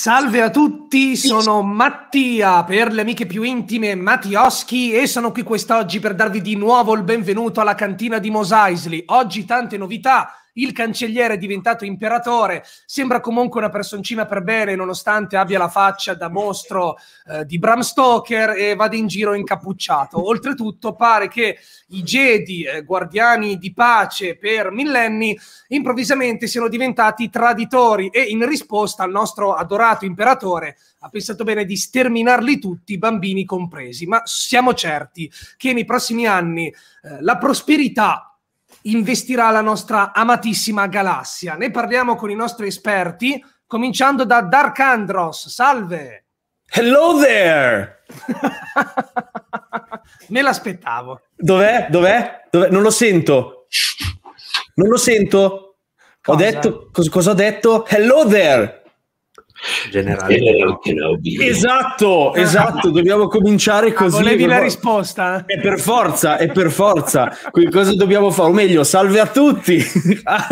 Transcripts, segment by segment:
Salve a tutti, sono Mattia per le amiche più intime Mattioschi e sono qui quest'oggi per darvi di nuovo il benvenuto alla cantina di Mos Oggi tante novità, il cancelliere è diventato imperatore, sembra comunque una personcina per bene nonostante abbia la faccia da mostro eh, di Bram Stoker e vada in giro incappucciato. Oltretutto pare che i Jedi, eh, guardiani di pace per millenni, improvvisamente siano diventati traditori e in risposta al nostro adorato imperatore ha pensato bene di sterminarli tutti, bambini compresi, ma siamo certi che nei prossimi anni eh, la prosperità investirà la nostra amatissima galassia. Ne parliamo con i nostri esperti, cominciando da Dark Andros. Salve! Hello there! Me l'aspettavo. Dov'è? Dov'è? Dov'è? Non lo sento. Non lo sento. Cosa? Ho detto, cosa ho detto? Hello there! Generale Kenobi. Esatto, esatto, dobbiamo cominciare ah, così. Ah, volevi la risposta? È per forza, è per forza. Quindi cosa dobbiamo fare? O meglio, salve a tutti. Ah,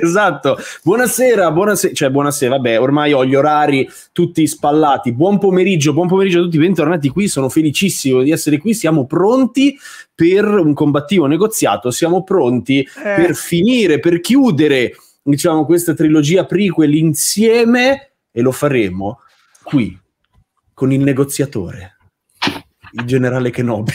esatto. Buonasera, buonasera, cioè buonasera, vabbè, ormai ho gli orari tutti spallati. Buon pomeriggio, buon pomeriggio a tutti, bentornati qui, sono felicissimo di essere qui, siamo pronti per un combattivo negoziato, siamo pronti eh. per finire, per chiudere, diciamo, questa trilogia prequel insieme e lo faremo qui con il negoziatore, il generale Kenobi.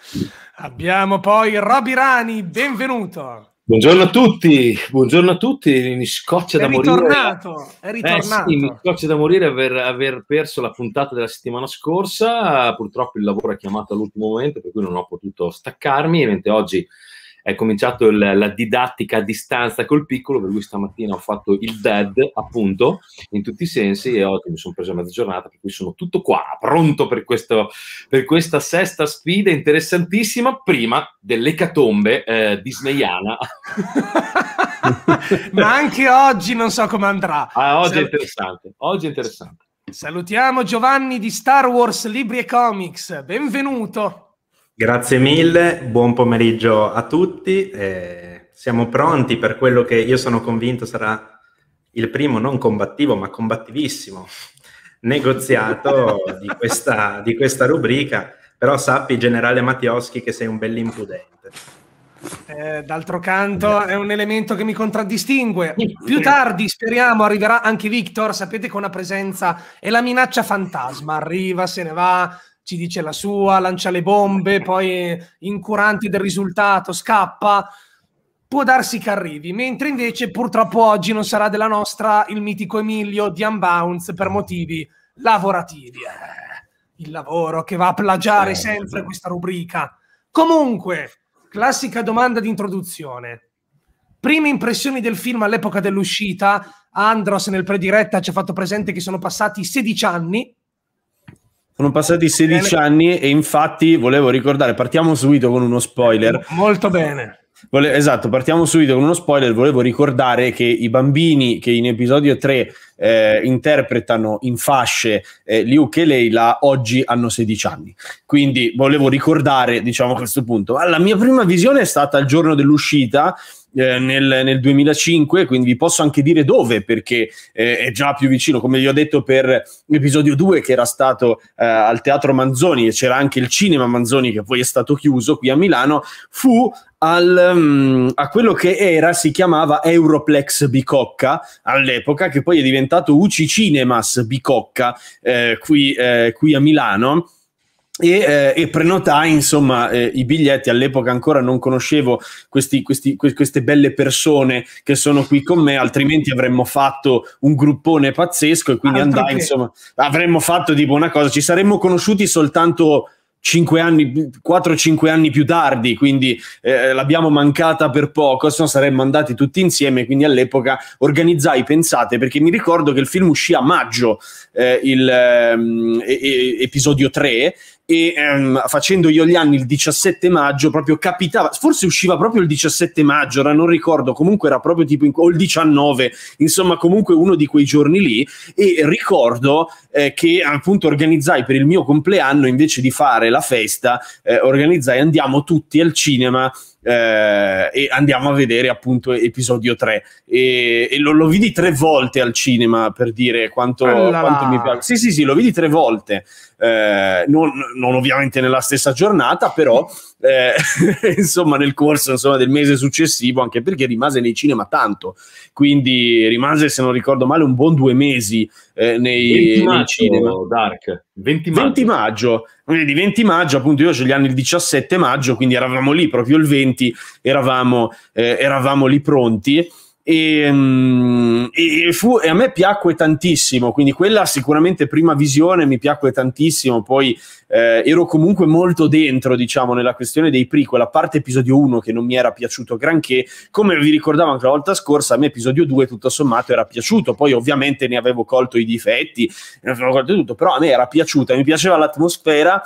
Abbiamo poi Roby Rani, benvenuto. Buongiorno a tutti, buongiorno a tutti, mi scoccia da morire. Ritornato, è ritornato. Eh, sì, mi scoccia da morire aver, aver, perso la puntata della settimana scorsa, purtroppo il lavoro è chiamato all'ultimo momento, per cui non ho potuto staccarmi, mentre oggi è cominciato il, la didattica a distanza col piccolo, per cui stamattina ho fatto il dead, appunto, in tutti i sensi, e oggi mi sono preso mezza giornata, per cui sono tutto qua, pronto per, questo, per questa sesta sfida interessantissima, prima dell'ecatombe eh, disneyana. Ma anche oggi non so come andrà. Ah, oggi, è oggi è interessante. Salutiamo Giovanni di Star Wars Libri e Comics, benvenuto. Grazie mille, buon pomeriggio a tutti. Eh, siamo pronti per quello che io sono convinto sarà il primo non combattivo, ma combattivissimo negoziato di, questa, di questa, rubrica. Però sappi, generale Mattioschi, che sei un bell'impudente. Eh, d'altro canto è un elemento che mi contraddistingue. Più tardi, speriamo, arriverà anche Victor. Sapete che una presenza è la minaccia fantasma. Arriva, se ne va, ci dice la sua, lancia le bombe, poi incurante del risultato, scappa. Può darsi che arrivi, mentre invece purtroppo oggi non sarà della nostra il mitico Emilio di Unbounce per mm. motivi lavorativi. Eh, il lavoro che va a plagiare certo. sempre questa rubrica. Comunque, classica domanda di introduzione. Prime impressioni del film all'epoca dell'uscita, Andros nel prediretta ci ha fatto presente che sono passati 16 anni sono passati 16 bene. anni e infatti volevo ricordare, partiamo subito con uno spoiler. Molto bene. Vole- esatto, partiamo subito con uno spoiler. Volevo ricordare che i bambini che in episodio 3 eh, interpretano in fasce eh, Luke e Leila oggi hanno 16 anni. Quindi volevo ricordare, diciamo a questo punto, la mia prima visione è stata il giorno dell'uscita eh, nel, nel, 2005, quindi vi posso anche dire dove, perché eh, è già più vicino, come vi ho detto per l'episodio 2 che era stato eh, al Teatro Manzoni e c'era anche il Cinema Manzoni che poi è stato chiuso qui a Milano, fu al, um, a quello che era, si chiamava Europlex Bicocca all'epoca, che poi è diventato UC Cinemas Bicocca eh, qui, eh, qui a Milano e, eh, e, prenotai insomma eh, i biglietti all'epoca ancora non conoscevo questi, questi, que- queste belle persone che sono qui con me altrimenti avremmo fatto un gruppone pazzesco e quindi Altro andai che... insomma avremmo fatto tipo una cosa ci saremmo conosciuti soltanto 5 anni, 4-5 anni più tardi, quindi eh, l'abbiamo mancata per poco, se no saremmo andati tutti insieme, quindi all'epoca organizzai, pensate, perché mi ricordo che il film uscì a maggio, eh, il, eh, episodio 3, e ehm, facendo io gli anni il 17 maggio proprio capitava, forse usciva proprio il 17 maggio, ora non ricordo, comunque era proprio tipo in, o il 19, insomma comunque uno di quei giorni lì e ricordo eh, che appunto organizzai per il mio compleanno invece di fare la festa, eh, organizzai andiamo tutti al cinema eh, e andiamo a vedere appunto episodio 3 e, e lo, lo, vidi tre volte al cinema per dire quanto, quanto mi piace sì sì sì lo vidi tre volte eh, non, non, ovviamente nella stessa giornata, però eh, insomma nel corso insomma, del mese successivo, anche perché rimase nei cinema tanto, quindi rimase, se non ricordo male, un buon due mesi eh, nei, 20 maggio, cinema. Dark. 20 maggio. 20 maggio. Quindi 20 maggio, appunto io ho gli anni il 17 maggio, quindi eravamo lì proprio il 20, eravamo, eh, eravamo lì pronti. Mm, e, e, fu, e, a me piacque tantissimo, quindi quella sicuramente prima visione mi piacque tantissimo, poi eh, ero comunque molto dentro, diciamo, nella questione dei prequel, a parte episodio 1 che non mi era piaciuto granché, come vi ricordavo anche la volta scorsa, a me episodio 2 tutto sommato era piaciuto, poi ovviamente ne avevo colto i difetti, ne avevo colto tutto, però a me era piaciuta, mi piaceva l'atmosfera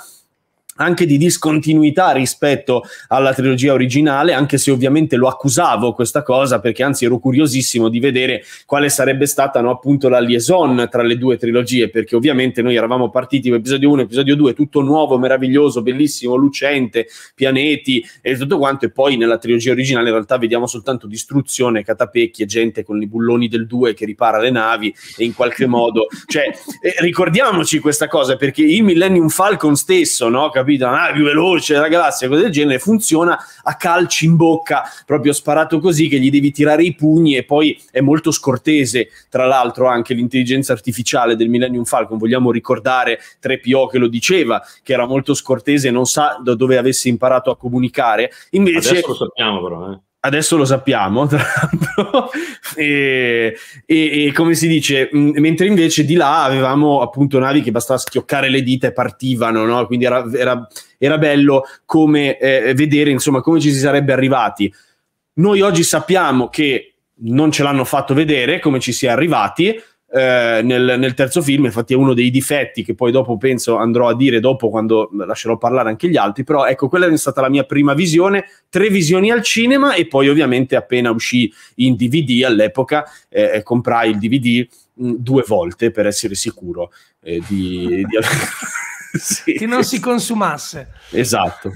anche di discontinuità rispetto alla trilogia originale, anche se ovviamente lo accusavo questa cosa, perché anzi ero curiosissimo di vedere quale sarebbe stata no, appunto la liaison tra le due trilogie, perché ovviamente noi eravamo partiti con episodio 1 episodio 2, tutto nuovo, meraviglioso, bellissimo, lucente, pianeti e tutto quanto, e poi nella trilogia originale in realtà vediamo soltanto distruzione, catapecchie, gente con i bulloni del 2 che ripara le navi e in qualche modo, cioè, eh, ricordiamoci questa cosa, perché il Millennium Falcon stesso, no, capito? La nave più veloce della galassia, cose del genere, funziona a calci in bocca, proprio sparato così che gli devi tirare i pugni e poi è molto scortese, tra l'altro anche l'intelligenza artificiale del Millennium Falcon, vogliamo ricordare 3PO che lo diceva, che era molto scortese, non sa da dove avesse imparato a comunicare, invece... Adesso lo sappiamo però, eh adesso lo sappiamo, tra l'altro, e, e, e, come si dice, mm, mentre invece di là avevamo appunto navi che bastava schioccare le dita e partivano, no? quindi era, era, era bello come eh, vedere insomma come ci si sarebbe arrivati. Noi oggi sappiamo che non ce l'hanno fatto vedere come ci si è arrivati, eh, nel, nel, terzo film, infatti è uno dei difetti che poi dopo penso andrò a dire dopo quando lascerò parlare anche gli altri, però ecco quella è stata la mia prima visione, tre visioni al cinema e poi ovviamente appena uscì in DVD all'epoca eh, eh, comprai il DVD mh, mm, due volte per essere sicuro eh, di... di... sì. che non si consumasse. Esatto.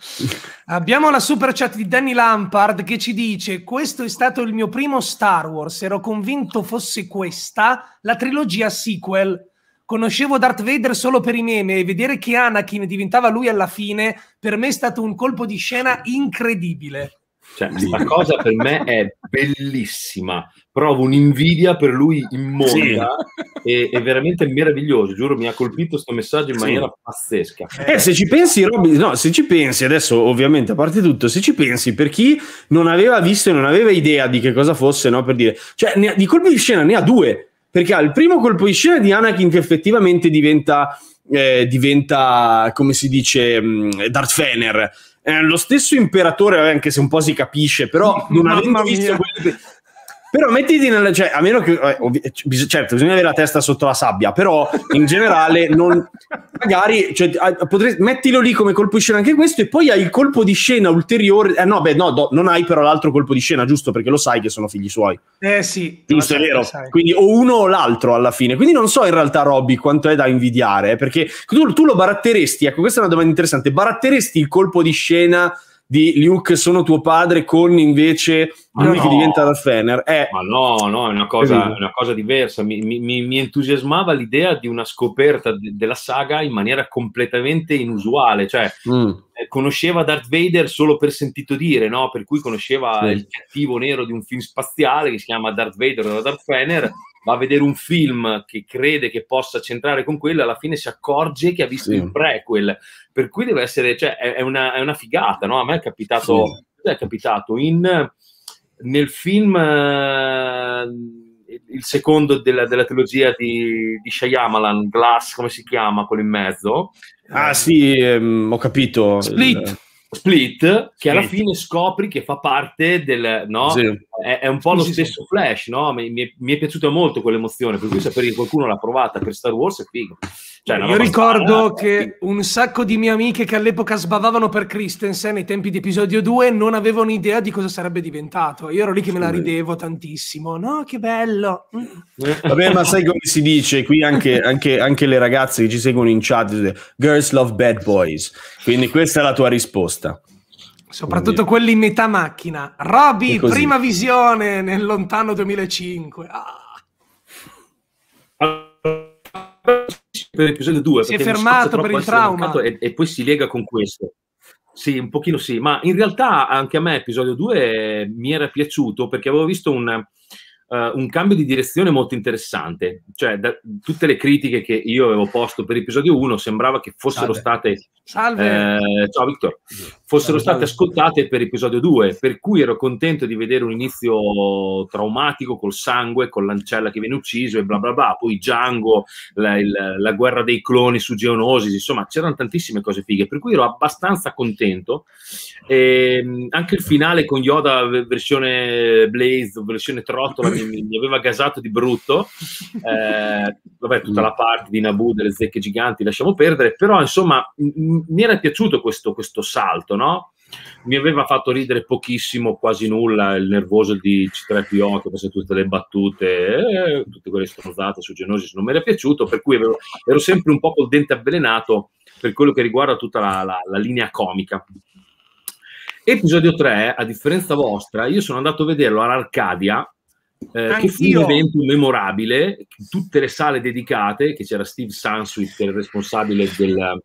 Abbiamo la super chat di Danny Lampard che ci dice: Questo è stato il mio primo Star Wars. Ero convinto fosse questa la trilogia sequel. Conoscevo Darth Vader solo per i meme e vedere che Anakin diventava lui alla fine per me è stato un colpo di scena incredibile. Cioè, la cosa per me è bellissima. Provo un'invidia per lui immonda sì. e, è veramente meraviglioso. Giuro, mi ha colpito questo messaggio in maniera pazzesca. Eh, se ci pensi, Robby, no, se ci pensi adesso, ovviamente, a parte tutto, se ci pensi, per chi non aveva visto e non aveva idea di che cosa fosse, no, per dire, cioè, ha, di colpi di scena ne ha due. Perché ha il primo colpo di scena di Anakin che effettivamente diventa, eh, diventa come si dice, mm, Darth Fener eh, lo stesso imperatore, anche se un po' si capisce, però non avendo visto quelli, però mettiti nella... Cioè, a meno che... Eh, ovvi- certo, bisogna avere la testa sotto la sabbia, però in generale non... Magari... Cioè, potresti, mettilo lì come colpo di scena anche questo e poi hai il colpo di scena ulteriore... Eh no, beh, no, do, non hai però l'altro colpo di scena, giusto? Perché lo sai che sono figli suoi. Eh sì. Giusto, è vero. Quindi o uno o l'altro alla fine. Quindi non so in realtà, Robby, quanto è da invidiare, eh, perché tu, tu lo baratteresti, ecco, questa è una domanda interessante, baratteresti il colpo di scena di Luke sono tuo padre con invece ma lui no. che diventa Darth eh, ma no, no, è una cosa, è una cosa diversa. Mi, mi, mi, entusiasmava l'idea di una scoperta de- della saga in maniera completamente inusuale. Cioè, mm. eh, conosceva Darth Vader solo per sentito dire, no? Per cui conosceva sì. il cattivo nero di un film spaziale che si chiama Darth Vader da Darth Vader va a vedere un film che crede che possa centrare con quello, alla fine si accorge che ha visto sì. il prequel. Per cui deve essere, cioè, è, è, una, è una, figata, no? A me è capitato, sì. è capitato in, nel film, eh, il secondo della, della trilogia di, di Shyamalan, Glass, come si chiama, quello in mezzo. Ah sì, ehm, ho capito. Split. Split, che Split. alla fine scopri che fa parte del... No? Sì. È, è, un po' lo sì, stesso sì. Flash, no? Mi, mi, è, mi, è, piaciuta molto quell'emozione, per cui sapere che qualcuno l'ha provata per Star Wars è figo. Cioè, Io ricordo sbaglia. che un sacco di mie amiche che all'epoca sbavavano per Christensen ai tempi di episodio 2 non avevano idea di cosa sarebbe diventato. Io ero lì che me la ridevo tantissimo. No, che bello! Mm. Vabbè, ma sai come si dice? Qui anche, anche, anche le ragazze che ci seguono in chat, girls love bad boys. Quindi questa è la tua risposta. Soprattutto Quindi. quelli in metà macchina. Roby, prima visione nel lontano 2005. Ah per episodio 2 si è fermato per il trauma e, e, poi si lega con questo sì, un pochino sì, ma in realtà anche a me episodio 2 eh, mi era piaciuto perché avevo visto un, uh, un cambio di direzione molto interessante, cioè da, tutte le critiche che io avevo posto per episodio 1 sembrava che fossero Vabbè. state Salve. Eh, ciao Victor. Fossero state ascoltate per episodio 2, per cui ero contento di vedere un inizio traumatico col sangue, con l'ancella che viene ucciso e bla bla bla, poi Django, la, il, la guerra dei cloni su Geonosis, insomma c'erano tantissime cose fighe, per cui ero abbastanza contento. E, ehm, anche il finale con Yoda versione Blaze, versione trottola, mi, mi, aveva gasato di brutto. Eh, vabbè, tutta la mm. parte di Naboo, delle zecche giganti, lasciamo perdere, però insomma... M- mi era piaciuto questo, questo salto, no? Mi aveva fatto ridere pochissimo, quasi nulla, il nervoso di C3PO che faceva tutte le battute, eh, tutte quelle stronzate su Genosis, non mi era piaciuto, per cui avevo, ero sempre un po' col dente avvelenato per quello che riguarda tutta la, la, la linea comica. Episodio 3, a differenza vostra, io sono andato a vederlo all'Arcadia, eh, che fu un evento memorabile, tutte le sale dedicate, che c'era Steve Sansuit, che era il responsabile del,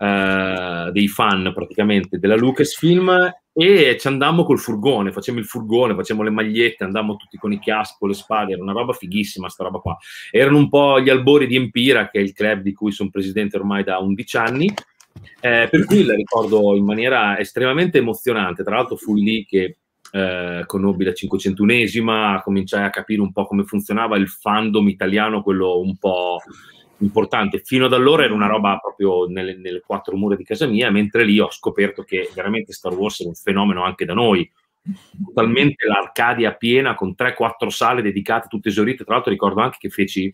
eh, dei fan praticamente della Lucasfilm e ci andammo col furgone, facciamo il furgone, facciamo le magliette, andammo tutti con i caschi, con le spade, era una roba fighissima sta roba qua. Erano un po' gli albori di Empira, che è il club di cui sono presidente ormai da 11 anni, eh, per cui la ricordo in maniera estremamente emozionante, tra l'altro fui lì che eh, conobbi la 501esima, cominciai a capire un po' come funzionava il fandom italiano, quello un po' importante. Fino ad allora era una roba proprio nelle, nelle, quattro mura di casa mia, mentre lì ho scoperto che veramente Star Wars è un fenomeno anche da noi. Totalmente l'Arcadia piena con 3-4 sale dedicate, tutte esaurite. Tra l'altro ricordo anche che feci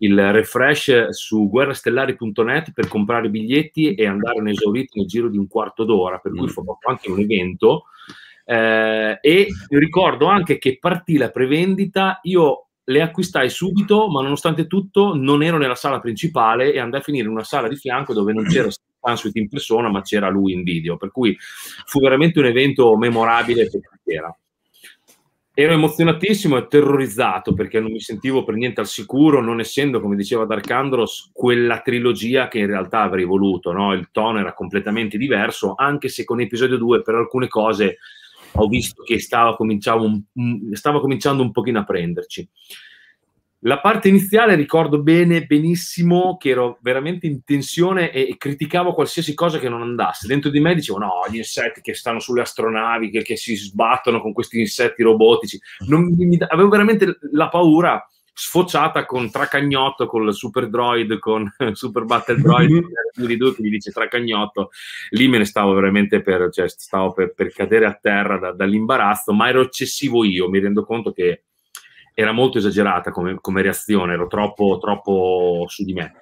il refresh su guerrastellari.net per comprare biglietti e andare andarono esaurito nel giro di un quarto d'ora, per cui mm. fu anche un evento. Eh, e ricordo anche che partì la prevendita, io le acquistai subito, ma nonostante tutto non ero nella sala principale e andai a finire in una sala di fianco dove non c'era Sunsuit in persona, ma c'era lui in video. Per cui fu veramente un evento memorabile per era. Ero emozionatissimo e terrorizzato perché non mi sentivo per niente al sicuro, non essendo, come diceva Dark Andros, quella trilogia che in realtà avrei voluto. No? Il tono era completamente diverso, anche se con episodio 2 per alcune cose ho visto che stava cominciando, stava cominciando un pochino a prenderci. La parte iniziale ricordo bene, benissimo, che ero veramente in tensione e, e, criticavo qualsiasi cosa che non andasse. Dentro di me dicevo: no, gli insetti che stanno sulle astronavi, che, che si sbattono con questi insetti robotici. Non, mi, avevo veramente la paura sfociata con Tracagnotto, con il Super Droid, con Super Battle Droid mhm. di due che gli dice Tracagnotto. Lì me ne stavo veramente per, cioè, stavo per, per cadere a terra da, dall'imbarazzo, ma ero eccessivo io, mi rendo conto che era molto esagerata come, come reazione, ero troppo, troppo su di me.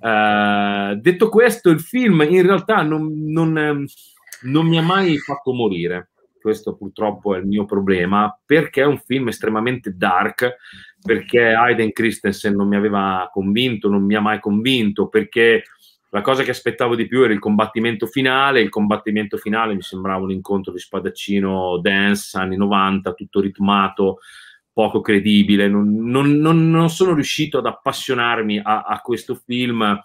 Uh, detto questo, il film in realtà non, non, ehm, non mi ha mai fatto morire questo purtroppo è il mio problema, perché è un film estremamente dark, perché Aiden Christensen non mi aveva convinto, non mi ha mai convinto, perché la cosa che aspettavo di più era il combattimento finale, il combattimento finale mi sembrava un incontro di spadaccino dance anni 90, tutto ritmato, poco credibile, non, non, non, non sono riuscito ad appassionarmi a, a questo film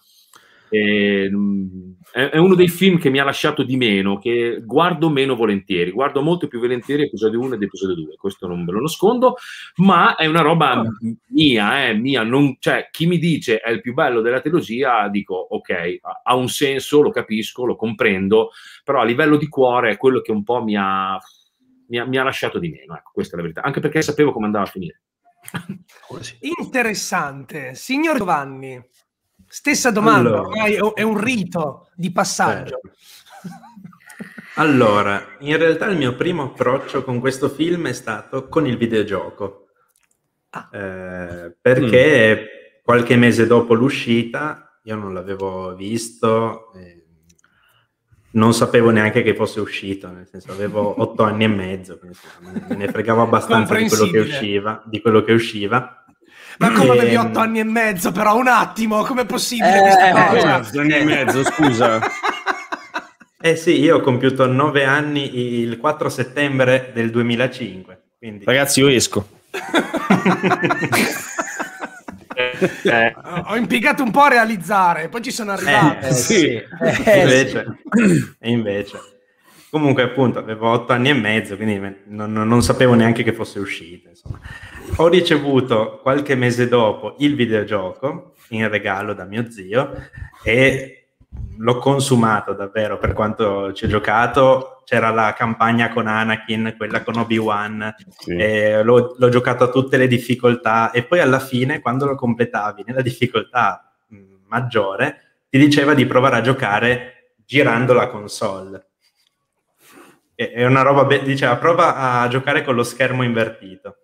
e, ehm, è, uno dei film che mi ha lasciato di meno, che guardo meno volentieri, guardo molto più volentieri episodio 1 ed episodio 2, questo non ve lo nascondo, ma è una roba ah. mia, eh, mia non, cioè, chi mi dice è il più bello della trilogia, dico ok, ha un senso, lo capisco, lo comprendo, però a livello di cuore è quello che un po' mi ha, mi ha, mi ha lasciato di meno, ecco, questa è la verità, anche perché sapevo come andava a finire. Interessante, signor Giovanni. Stessa domanda, allora. ormai è un rito di passaggio. Certo. Allora, in realtà il mio primo approccio con questo film è stato con il videogioco. Ah. Eh, perché mm. qualche mese dopo l'uscita io non l'avevo visto, eh, non sapevo neanche che fosse uscito, nel senso avevo otto anni e mezzo, quindi, me ne fregavo abbastanza di quello che usciva. Di quello che usciva ma ehm, come avevi otto anni e mezzo, però un attimo, com'è possibile? Eh, otto anni e mezzo, scusa. Eh sì, io ho compiuto nove anni il 4 settembre del 2005. Quindi... Ragazzi, io esco. eh. Ho impiegato un po' a realizzare, poi ci sono eh, arrivato. Eh, sì. Eh, invece, sì. invece, Comunque, appunto, avevo otto anni e mezzo, quindi non, non sapevo neanche che fosse uscita. Insomma ho ricevuto qualche mese dopo il videogioco in regalo da mio zio e l'ho consumato davvero per quanto ci ho giocato. C'era la campagna con Anakin, quella con Obi-Wan, sì. l'ho, l'ho giocato a tutte le difficoltà e poi alla fine, quando lo completavi nella difficoltà mm, maggiore, ti diceva di provare a giocare girando la console. è una roba, be- diceva prova a giocare con lo schermo invertito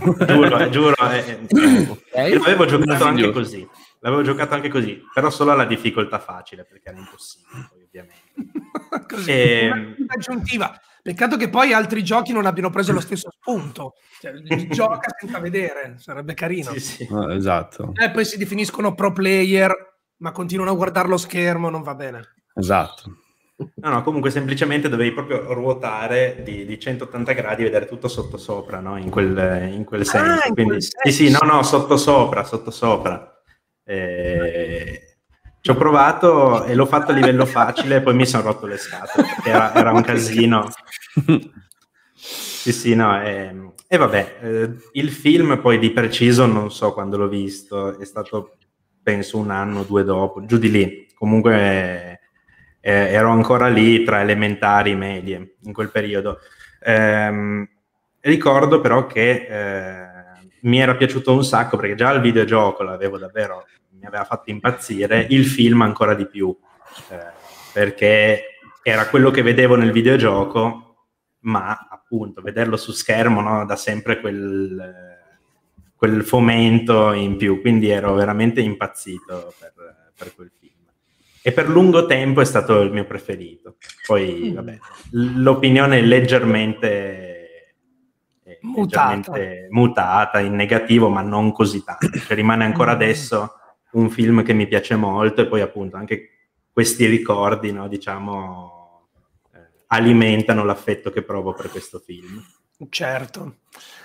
giuro, eh, giuro. Eh, eh okay. Eh, eh, l'avevo giocato anche così. L'avevo giocato anche così, però solo alla difficoltà facile, perché era impossibile, poi, ovviamente. così, e... Ehm, una aggiuntiva. Peccato che poi altri giochi non abbiano preso lo stesso spunto. Cioè, gioca senza vedere, sarebbe carino. Sì, sì. No, ah, esatto. E eh, poi si definiscono pro player, ma continuano a guardare lo schermo, non va bene. Esatto. No, no, comunque semplicemente dovevi proprio ruotare di, di 180 gradi e vedere tutto sottosopra, no? In quel, in quel senso. Ah, in Quindi, quel senso. Sì, sì, no, no, sottosopra, sottosopra. Eh, ci ho provato e l'ho fatto a livello facile e poi mi sono rotto le scatole, perché era, era un casino. Sì, sì, no, e, ehm, e vabbè, eh, il film poi di preciso non so quando l'ho visto, è stato penso un anno o due dopo, giù di lì. Comunque eh, ero ancora lì tra elementari e medie in quel periodo. Eh, ricordo però che eh, mi era piaciuto un sacco perché già il videogioco l'avevo davvero, mi aveva fatto impazzire, il film ancora di più, eh, perché era quello che vedevo nel videogioco, ma appunto vederlo su schermo no, dà sempre quel quel fomento in più, quindi ero veramente impazzito per, per quel film e per lungo tempo è stato il mio preferito. Poi, mm. vabbè, l'opinione è leggermente mutata. mutata in negativo, ma non così tanto. Cioè, rimane ancora mm. adesso un film che mi piace molto e poi appunto anche questi ricordi, no, diciamo, eh, alimentano l'affetto che provo per questo film. Certo.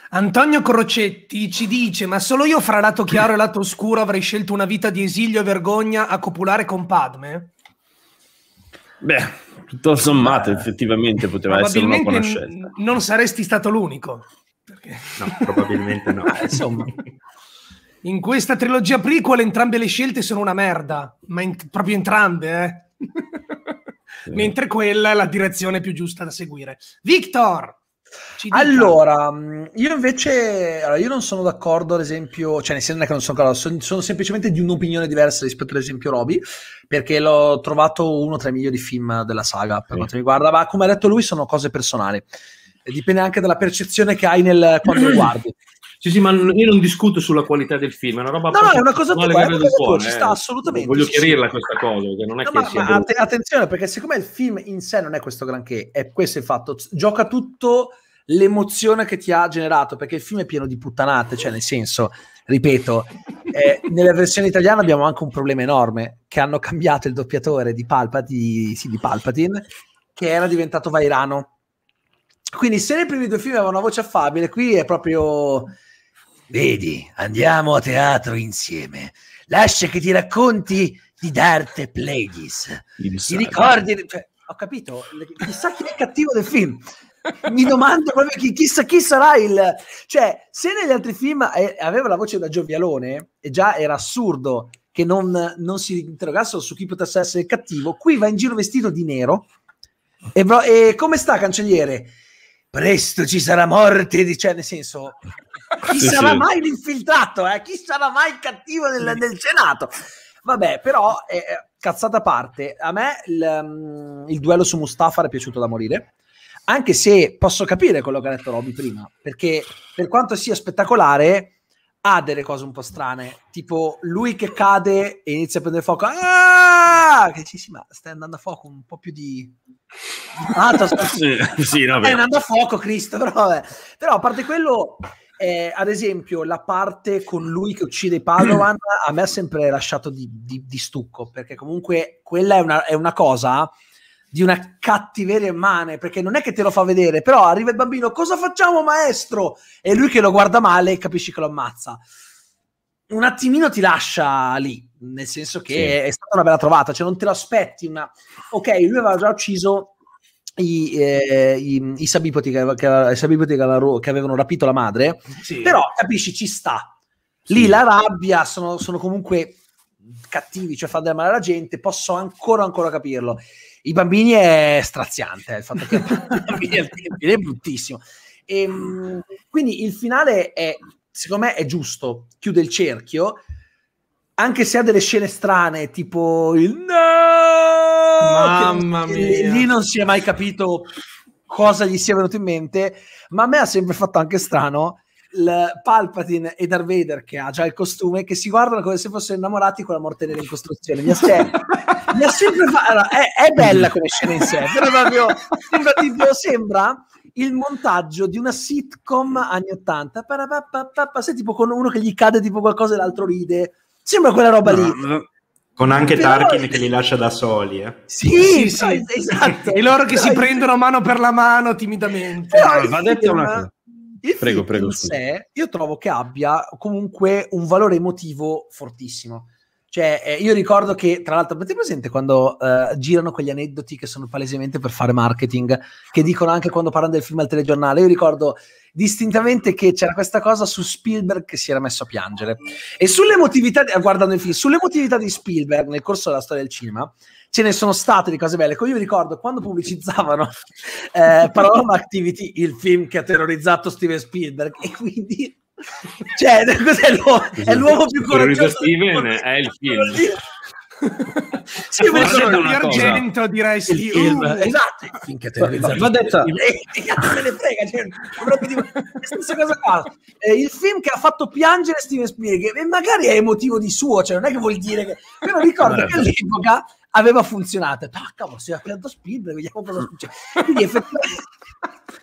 Antonio Crocetti ci dice: Ma solo io, fra lato chiaro e lato oscuro, avrei scelto una vita di esilio e vergogna a copulare con Padme? Beh, tutto sommato, effettivamente poteva essere una buona scelta. Non saresti stato l'unico. Perché... No, probabilmente no. Eh, insomma, in questa trilogia prequel entrambe le scelte sono una merda, ma in... proprio entrambe, eh. Mentre quella è la direzione più giusta da seguire. Victor! Allora, mm, io invece allora io non sono d'accordo, ad esempio, cioè nel senso che non sono d'accordo, sono, sono, semplicemente di un'opinione diversa rispetto ad esempio Roby, perché l'ho trovato uno tra i migliori film della saga per sì. quanto mi riguarda, ma come ha detto lui sono cose personali. dipende anche dalla percezione che hai nel, quando lo guardi. Sì, sì, ma io non discuto sulla qualità del film, è una roba... No, no, è una cosa tua, è una cosa tua, ci eh. sta assolutamente. Voglio sì, chiarirla sì. questa cosa, che non è no, che ma, sia... Ma attenzione, perché siccome il film in sé non è questo granché, è questo il fatto, gioca tutto l'emozione che ti ha generato, perché il film è pieno di puttanate, cioè nel senso, ripeto, eh, nella versione italiana abbiamo anche un problema enorme, che hanno cambiato il doppiatore di, Palpati, sì, di Palpatine, che era diventato Vairano quindi se nei primi due film aveva una voce affabile, qui è proprio... Vedi, andiamo a teatro insieme. Lascia che ti racconti di Darte Plagueis. Ti ricordi... Cioè, ho capito, chissà chi è il cattivo del film. Mi domando proprio chi, chissà chi sarà il... Cioè, se negli altri film aveva la voce da giovialone, e già era assurdo che non, non si interrogassero su chi potesse essere il cattivo, qui va in giro vestito di nero. e, e come sta, cancelliere? presto ci sarà morte, cioè nel senso chi sì, sarà sì. mai l'infiltrato, eh? chi sarà mai il cattivo del, del Senato. Vabbè, però, eh, eh cazzata a parte, a me il, um, il duello su Mustafa è piaciuto da morire, anche se posso capire quello che ha detto Roby prima, perché per quanto sia spettacolare ha delle cose un po' strane, tipo lui che cade e inizia a prendere fuoco. Ah! Che sì, sì, ma stai andando a fuoco un po' più di. Ah, sì, sì, no, stai andando a fuoco, Cristo, però, vabbè. però a parte quello. Eh, ad esempio, la parte con lui che uccide Padovan a me ha sempre lasciato di, di, di stucco, perché comunque quella è una, è una cosa di una cattiveria immane, perché non è che te lo fa vedere, però arriva il bambino, cosa facciamo maestro? E lui che lo guarda male e capisci che lo ammazza. Un attimino ti lascia lì, nel senso che sì. è stata una bella trovata, cioè non te lo aspetti. Una... Ok, lui aveva già ucciso i, eh, i, i sabipoti, che, che, i sabipoti che, la, che, avevano rapito la madre, sì. però capisci, ci sta. Lì sì. la rabbia sono, sono comunque cattivi, cioè fa del male alla gente, posso ancora, ancora capirlo. I bambini è straziante, eh, il fatto che i bambini è, è bruttissimo. E, ehm, quindi il finale è, secondo me, è giusto, chiude il cerchio, anche se ha delle scene strane, tipo il no! Mamma che, mia! Lì non si è mai capito cosa gli sia venuto in mente, ma a me ha sempre fatto anche strano Palpatine e Darth Vader, che ha già il costume, che si guardano come se fossero innamorati con la mortadella in costruzione. Mi ha, sempre, mi ha sempre fa- allora, è, è, bella come scena in sé, però proprio sembra, tipo, sembra il montaggio di una sitcom anni 80. Sei tipo con uno che gli cade tipo qualcosa e l'altro ride. Sembra quella roba lì. Con anche però... Tarkin che li lascia da soli. Eh. Sì, sì, sì. esatto. e loro che però si prendono mano per la mano timidamente. Però no, va detto una cosa il prego, prego, sé, io trovo che abbia comunque un valore emotivo fortissimo. Cioè, eh, io ricordo che, tra l'altro, avete presente quando eh, girano quegli aneddoti che sono palesemente per fare marketing, che dicono anche quando parlano del film al telegiornale? Io ricordo distintamente che c'era questa cosa su Spielberg che si era messo a piangere. E sulle sull'emotività, guardando il film, sulle sull'emotività di Spielberg nel corso della storia del cinema, ce ne sono state di cose belle. Come ecco, io ricordo quando pubblicizzavano eh, Paranormal Activity, il film che ha terrorizzato Steven Spielberg, e quindi... Cioè, è l'uomo, è l'uomo più coraggioso. Steven è il film sì, ma sono di argento cosa. diresti il, oh". esatto, il, uh, esatto finché te ne il, frega cioè, stessa cosa qua eh, il film che ha fatto piangere Steven Spielberg e magari è emotivo di suo cioè non è che vuol dire che però ricordo che all'epoca aveva funzionato. Ah, cavolo, si è creato Spielberg, vediamo cosa succede. Quindi effettivamente...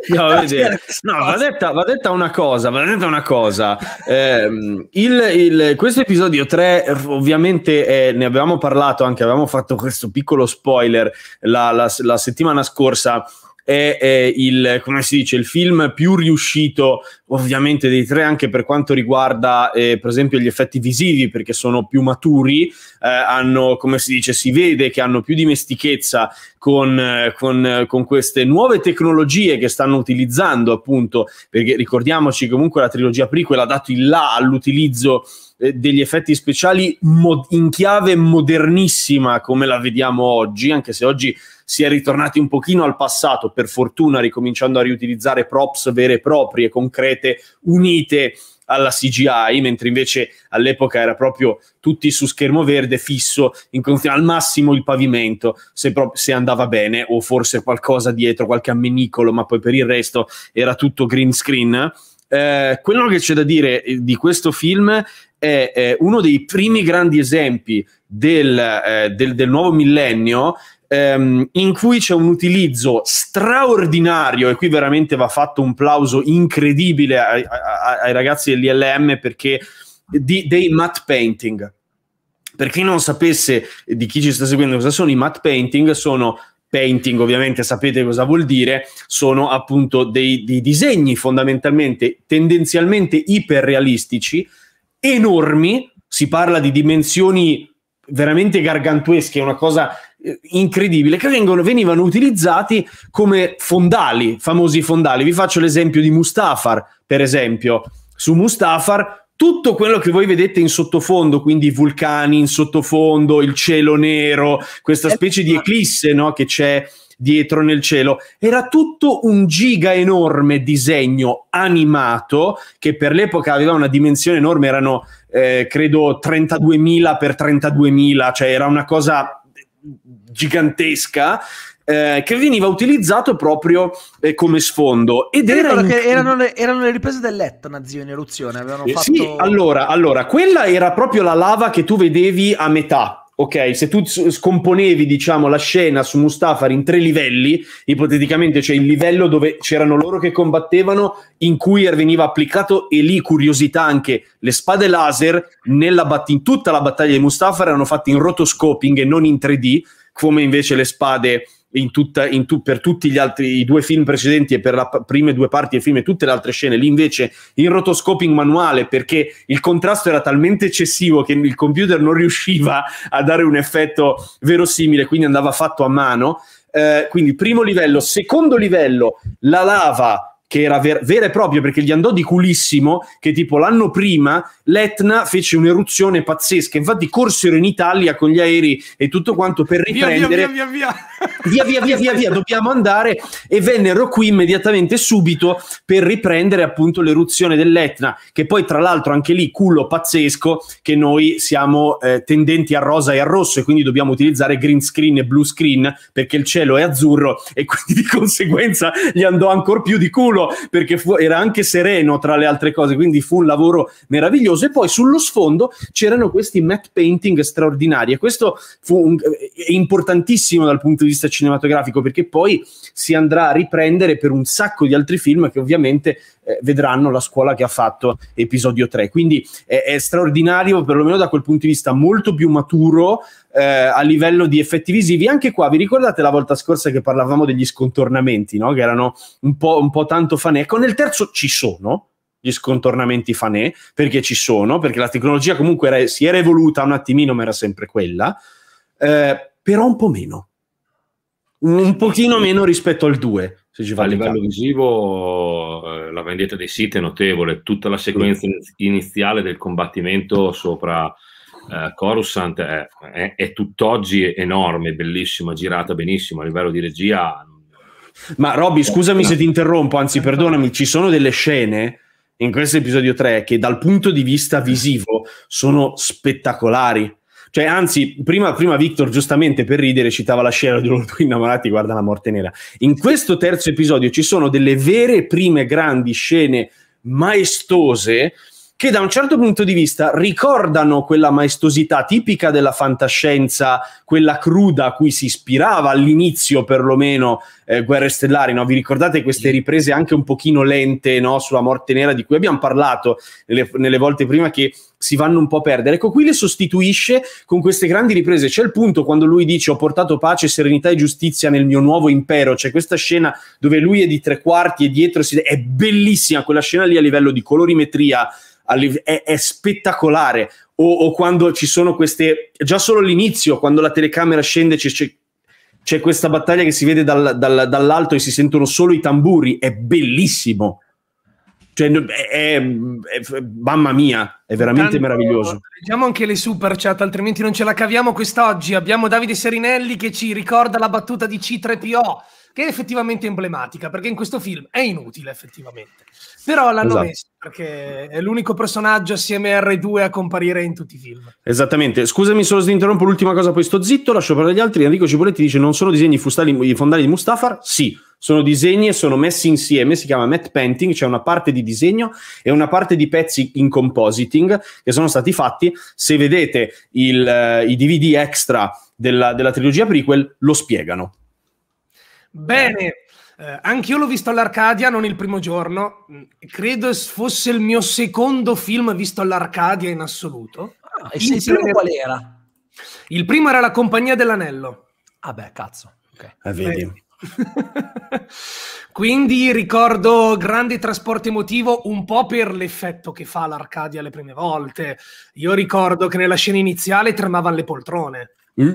No, no va, detta, va, detta, una cosa, va detta una cosa. Eh, il, il, questo episodio 3 ovviamente è, ne avevamo parlato anche, avevamo fatto questo piccolo spoiler la, la, la settimana scorsa è, è il, come si dice, il film più riuscito ovviamente dei tre anche per quanto riguarda eh, per esempio gli effetti visivi perché sono più maturi, eh, hanno come si dice si vede che hanno più dimestichezza con, eh, con, eh, con, queste nuove tecnologie che stanno utilizzando appunto perché ricordiamoci comunque la trilogia prequel ha dato il là all'utilizzo eh, degli effetti speciali mod- in chiave modernissima come la vediamo oggi anche se oggi si è ritornati un pochino al passato, per fortuna ricominciando a riutilizzare props vere e proprie, concrete, unite alla CGI, mentre invece all'epoca era proprio tutti su schermo verde fisso, in condizione, al massimo il pavimento, se, pro- se, andava bene, o forse qualcosa dietro, qualche ammenicolo, ma poi per il resto era tutto green screen. Eh, quello che c'è da dire eh, di questo film è eh, uno dei primi grandi esempi del, eh, del, del nuovo millennio ehm, in cui c'è un utilizzo straordinario e qui veramente va fatto un plauso incredibile ai, ai, ai ragazzi dell'ILM perché di, dei matte painting. Per chi non sapesse di chi ci sta seguendo cosa sono i matte painting, sono painting, ovviamente sapete cosa vuol dire, sono appunto dei, dei, disegni fondamentalmente tendenzialmente iperrealistici, enormi, si parla di dimensioni veramente gargantuesche, una cosa eh, incredibile che vengono, venivano utilizzati come fondali, famosi fondali. Vi faccio l'esempio di Mustafar, per esempio. Su Mustafar tutto quello che voi vedete in sottofondo, quindi i vulcani in sottofondo, il cielo nero, questa eh, specie di eclisse no, che c'è dietro nel cielo, era tutto un giga enorme disegno animato che per l'epoca aveva una dimensione enorme, erano eh, credo 32.000 per 32.000, cioè era una cosa gigantesca eh, che veniva utilizzato proprio eh, come sfondo. Ed era in... erano, le, erano, le, riprese dell'Etna, zio, in eruzione. Avevano eh, fatto... Sì, allora, allora, quella era proprio la lava che tu vedevi a metà ok, se tu scomponevi, diciamo, la scena su Mustafar in tre livelli, ipoteticamente c'è cioè il livello dove c'erano loro che combattevano, in cui er veniva applicato, e lì, curiosità anche, le spade laser bat- in tutta la battaglia di Mustafar erano fatte in rotoscoping e non in 3D, come invece le spade in tutta, in tu, per tutti gli altri i due film precedenti e per le prime due parti del film e tutte le altre scene, lì invece in rotoscoping manuale perché il contrasto era talmente eccessivo che il computer non riusciva a dare un effetto verosimile, quindi andava fatto a mano. Eh, quindi primo livello, secondo livello, la lava che era ver- vera e propria perché gli andò di culissimo che tipo l'anno prima l'Etna fece un'eruzione pazzesca infatti corsero in Italia con gli aerei e tutto quanto per riprendere via via via via via, via, via, via, dobbiamo andare e vennero qui immediatamente subito per riprendere appunto l'eruzione dell'Etna che poi tra l'altro anche lì culo pazzesco che noi siamo eh, tendenti a rosa e a rosso e quindi dobbiamo utilizzare green screen e blue screen perché il cielo è azzurro e quindi di conseguenza gli andò ancora più di culo culo perché fu- era anche sereno tra le altre cose, quindi fu un lavoro meraviglioso. E poi sullo sfondo c'erano questi matte painting straordinari e questo fu un, eh, importantissimo dal punto di vista cinematografico perché poi si andrà a riprendere per un sacco di altri film che ovviamente eh, vedranno la scuola che ha fatto episodio 3. Quindi è, è straordinario, perlomeno da quel punto di vista, molto più maturo eh, a livello di effetti visivi. Anche qua, vi ricordate la volta scorsa che parlavamo degli scontornamenti, no? che erano un po', un po tanto fané? Ecco, nel terzo ci sono, gli scontornamenti fané, perché ci sono, perché la tecnologia comunque era, si era evoluta un attimino, ma era sempre quella, eh, però un po' meno. Un pochino meno rispetto al 2. Se ci a livello caso. visivo eh, la vendetta dei siti è notevole, tutta la sequenza sì. iniziale del combattimento sopra eh, Coruscant è, è, è, tutt'oggi enorme, bellissima, girata benissimo a livello di regia. Ma Robby, eh, scusami no. se ti interrompo, anzi eh, perdonami, ci sono delle scene in questo episodio 3 che dal punto di vista visivo sono spettacolari. Cioè, anzi, prima, prima, Victor giustamente per ridere citava la scena di loro due innamorati guarda la morte nera. In questo terzo episodio ci sono delle vere prime grandi scene maestose che da un certo punto di vista ricordano quella maestosità tipica della fantascienza, quella cruda a cui si ispirava all'inizio perlomeno eh, Guerre Stellari, no? vi ricordate queste riprese anche un pochino lente no? sulla morte nera di cui abbiamo parlato nelle, nelle volte prima che si vanno un po' a perdere. Ecco, qui le sostituisce con queste grandi riprese. C'è il punto quando lui dice ho portato pace, serenità e giustizia nel mio nuovo impero. C'è questa scena dove lui è di tre quarti e dietro si... È bellissima quella scena lì a livello di colorimetria, è, è spettacolare. O, o, quando ci sono queste, già solo all'inizio, quando la telecamera scende, c'è, c'è, c'è questa battaglia che si vede dal, dal, dall'alto e si sentono solo i tamburi, è bellissimo. Cioè, è, è, è, mamma mia, è veramente Tanto, meraviglioso. Leggiamo anche le super chat, altrimenti non ce la caviamo quest'oggi. Abbiamo Davide Serinelli che ci ricorda la battuta di C3PO, che è effettivamente emblematica, perché in questo film è inutile, effettivamente. Però l'hanno esatto. messa perché è l'unico personaggio assieme a R2 a comparire in tutti i film. Esattamente. Scusami solo se ti interrompo, l'ultima cosa, poi sto zitto, lascio parlare agli altri. Enrico Cipoletti dice: Non sono disegni fustali, i fondali di Mustafar? Sì, sono disegni e sono messi insieme. Si chiama matte painting, c'è cioè una parte di disegno e una parte di pezzi in compositing che sono stati fatti. Se vedete il, eh, i DVD extra della, della trilogia prequel, lo spiegano. Bene, eh, anch'io l'ho visto all'Arcadia, non il primo giorno, mm, credo fosse il mio secondo film visto all'Arcadia in assoluto. Ah, e il primo qual era? Il primo era La Compagnia dell'Anello. Ah beh, cazzo. Okay. Eh, vedi. Eh. Quindi ricordo grande trasporto emotivo un po' per l'effetto che fa l'Arcadia le prime volte. Io ricordo che nella scena iniziale tremavano le poltrone. Mm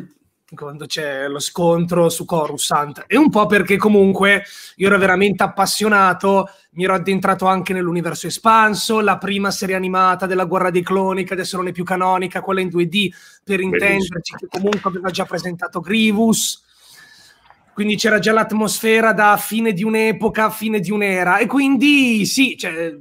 quando c'è lo scontro su Coruscant e un po' perché comunque io ero veramente appassionato, mi ero addentrato anche nell'universo espanso, la prima serie animata della Guerra dei Cloni che adesso non è più canonica, quella in 2D per intenderci che comunque aveva già presentato Grievous. Quindi c'era già l'atmosfera da fine di un'epoca, a fine di un'era e quindi sì, cioè,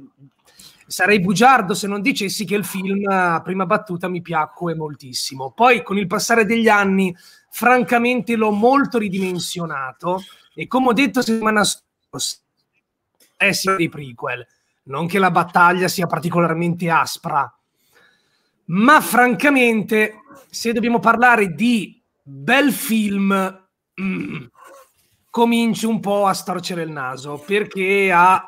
sarei bugiardo se non dicessi che il film a prima battuta mi piacque moltissimo. Poi con il passare degli anni francamente l'ho molto ridimensionato e come ho detto settimana scorsa, è sia dei prequel, non che la battaglia sia particolarmente aspra, ma francamente se dobbiamo parlare di bel film, mm, comincio un po' a storcere il naso perché ha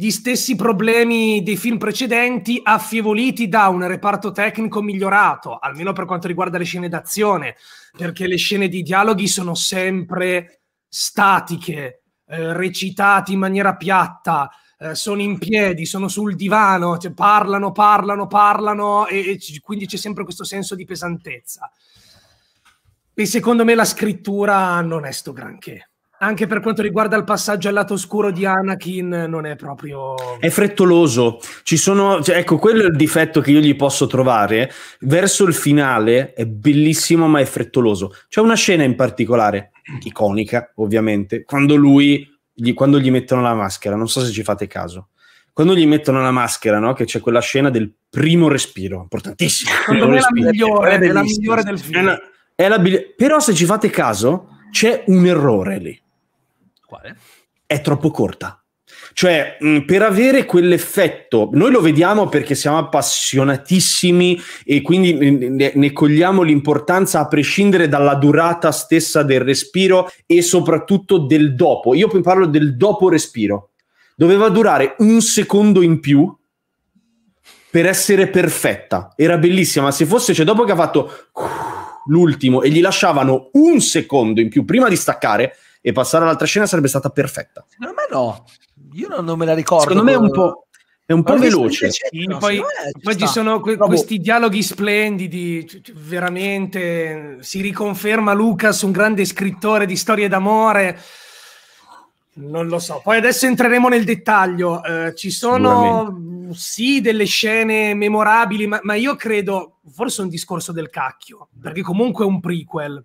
gli stessi problemi dei film precedenti affievoliti da un reparto tecnico migliorato, almeno per quanto riguarda le scene d'azione, perché le scene di dialoghi sono sempre statiche, eh, recitate in maniera piatta, eh, sono in piedi, sono sul divano, cioè parlano, parlano, parlano e, e quindi c'è sempre questo senso di pesantezza. E secondo me la scrittura non è sto granché anche per quanto riguarda il passaggio al lato oscuro di Anakin, non è proprio. È frettoloso. Ci Sono, cioè, ecco, quello è il difetto che io gli posso trovare. Verso il finale è bellissimo, ma è frettoloso. C'è una scena in particolare, iconica, ovviamente, quando lui gli, quando gli mettono la maschera. Non so se ci fate caso quando gli mettono la maschera, no? che c'è quella scena del primo respiro, importantissimo. Secondo me è la migliore, è, è la migliore del film. È la, è la, però se ci fate caso, c'è un errore lì. Quale? È troppo corta. Cioè, mh, mm, per avere quell'effetto, noi lo vediamo perché siamo appassionatissimi e quindi mm, ne, ne, cogliamo l'importanza a prescindere dalla durata stessa del respiro e soprattutto del dopo. Io poi parlo del dopo respiro. Doveva durare un secondo in più per essere perfetta. Era bellissima. Se fosse, cioè, dopo che ha fatto l'ultimo e gli lasciavano un secondo in più prima di staccare, e passare all'altra scena sarebbe stata perfetta. Secondo me no, io non, non me la ricordo. Secondo me è un po'. È un po' veloce. No, poi, poi ci sono que- questi dialoghi splendidi, veramente si riconferma Lucas, un grande scrittore di storie d'amore. Non lo so, poi adesso entreremo nel dettaglio. Eh, ci sono sì delle scene memorabili, ma, ma, io credo, forse un discorso del cacchio, perché comunque è un prequel,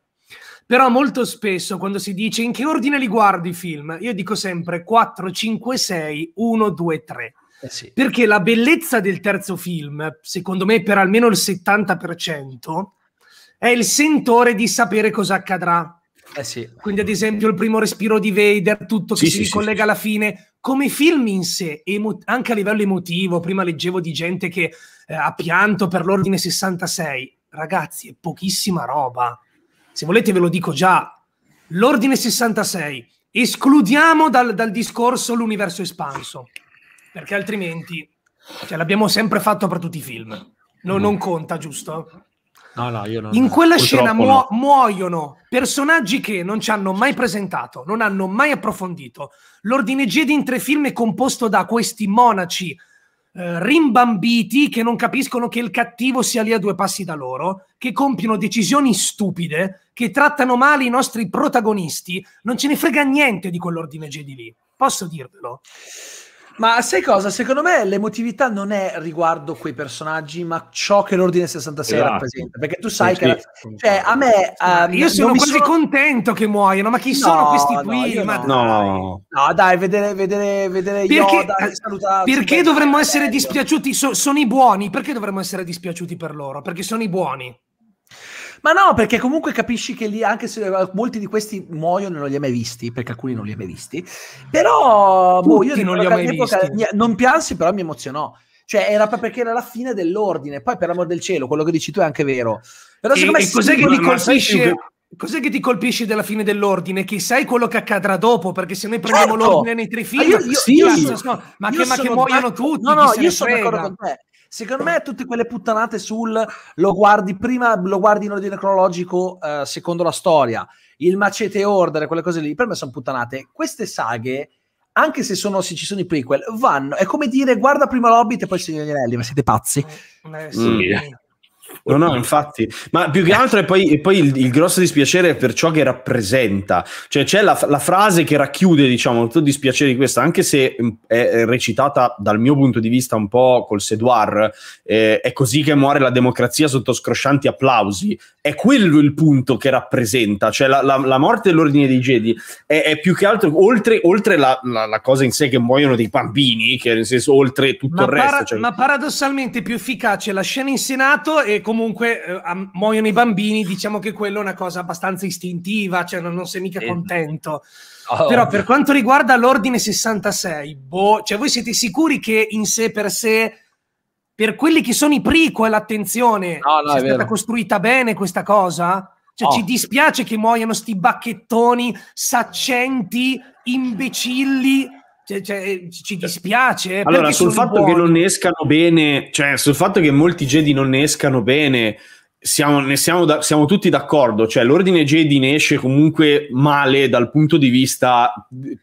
però molto spesso quando si dice in che ordine li guardi i film, io dico sempre 4, 5, 6, 1, 2, 3. Eh sì. Perché la bellezza del terzo film, secondo me per almeno il 70%, è il sentore di sapere cosa accadrà. Eh sì. Quindi, ad esempio, il primo respiro di Vader, tutto sì, che si ricollega sì, alla fine, come film in sé, anche a livello emotivo. Prima leggevo di gente che eh, ha pianto per l'ordine 66. Ragazzi, è pochissima roba se volete ve lo dico già, l'ordine 66, escludiamo dal, dal discorso l'universo espanso, perché altrimenti cioè, l'abbiamo sempre fatto per tutti i film. No, mm. Non conta, giusto? No, no, io non, In quella scena mu- no. muoiono personaggi che non ci hanno mai presentato, non hanno mai approfondito. L'ordine Jedi in tre film è composto da questi monaci eh, rimbambiti che non capiscono che il cattivo sia lì a due passi da loro, che compiono decisioni stupide, che trattano male i nostri protagonisti, non ce ne frega niente di quell'ordine Jedi lì. Posso dirvelo? Ma sai cosa? Secondo me l'emotività non è riguardo quei personaggi, ma ciò che l'Ordine 66 esatto. rappresenta. Perché tu sai sì, che... Sì. Cioè, a me... Uh, io sono quasi sono... contento che muoiano, ma chi no, sono questi qui? No, ma no. Dai. no, dai, vedere, vedere, vedere perché, Yoda, saluta, perché dovremmo essere dispiaciuti? So, sono i buoni, perché dovremmo essere dispiaciuti per loro? Perché sono i buoni. Ma no, perché comunque capisci che lì, anche se molti di questi muoiono, non li hai mai visti, perché alcuni non li hai mai visti. Però, boh, io non li ho mai visti. non piansi, però mi emozionò. Cioè, era perché era la fine dell'ordine. Poi, per amor del cielo, quello che dici tu è anche vero. Però, e, secondo me, cos'è che ti colpisce? Cos'è che ti colpisce della fine dell'ordine? Che sai quello che accadrà dopo? Perché se noi prendiamo certo. l'ordine nei tre ah, figli, ma, io, io, sì, io, so, no, ma, che, ma che muoiono tutti. No, no, io sono d'accordo con te. Secondo me tutte quelle puttanate sul lo guardi prima, lo guardi in ordine cronologico eh, secondo la storia, il macete order, quelle cose lì, per me sono puttanate. Queste saghe, anche se, sono, se ci sono i prequel, vanno, è come dire guarda prima l'Hobbit e poi il Signore degli Anelli, ma siete pazzi? Eh, eh sì. mm. No, no, infatti, ma più che altro è poi, è poi il, il, grosso dispiacere per ciò che rappresenta, cioè c'è la, la frase che racchiude, diciamo, tutto il dispiacere di questa, anche se mm, è recitata dal mio punto di vista un po' col seduar, eh, è così che muore la democrazia sotto scroscianti applausi, è quello il punto che rappresenta, cioè la, la, la morte dell'ordine dei Jedi è, è più che altro, oltre, oltre la, la, cosa in sé che muoiono dei bambini, che nel senso oltre tutto ma il para, resto. Cioè... Ma paradossalmente più efficace la scena in Senato e comunque eh, muoiono i bambini, diciamo che quello è una cosa abbastanza istintiva, cioè non, non sei mica eh. contento. Oh. Però per quanto riguarda l'ordine 66, boh, cioè voi siete sicuri che in sé per sé per quelli che sono i prequel, attenzione, no, no, è, è stata vero. costruita bene questa cosa. Cioè, oh. ci dispiace che muoiano sti bacchettoni, saccenti, imbecilli. Cioè, cioè, ci dispiace. Eh, allora, sul fatto buoni. che non ne escano bene, cioè sul fatto che molti Jedi non ne escano bene, siamo, siamo, da, siamo, tutti d'accordo, cioè l'ordine Jedi ne esce comunque male dal punto di vista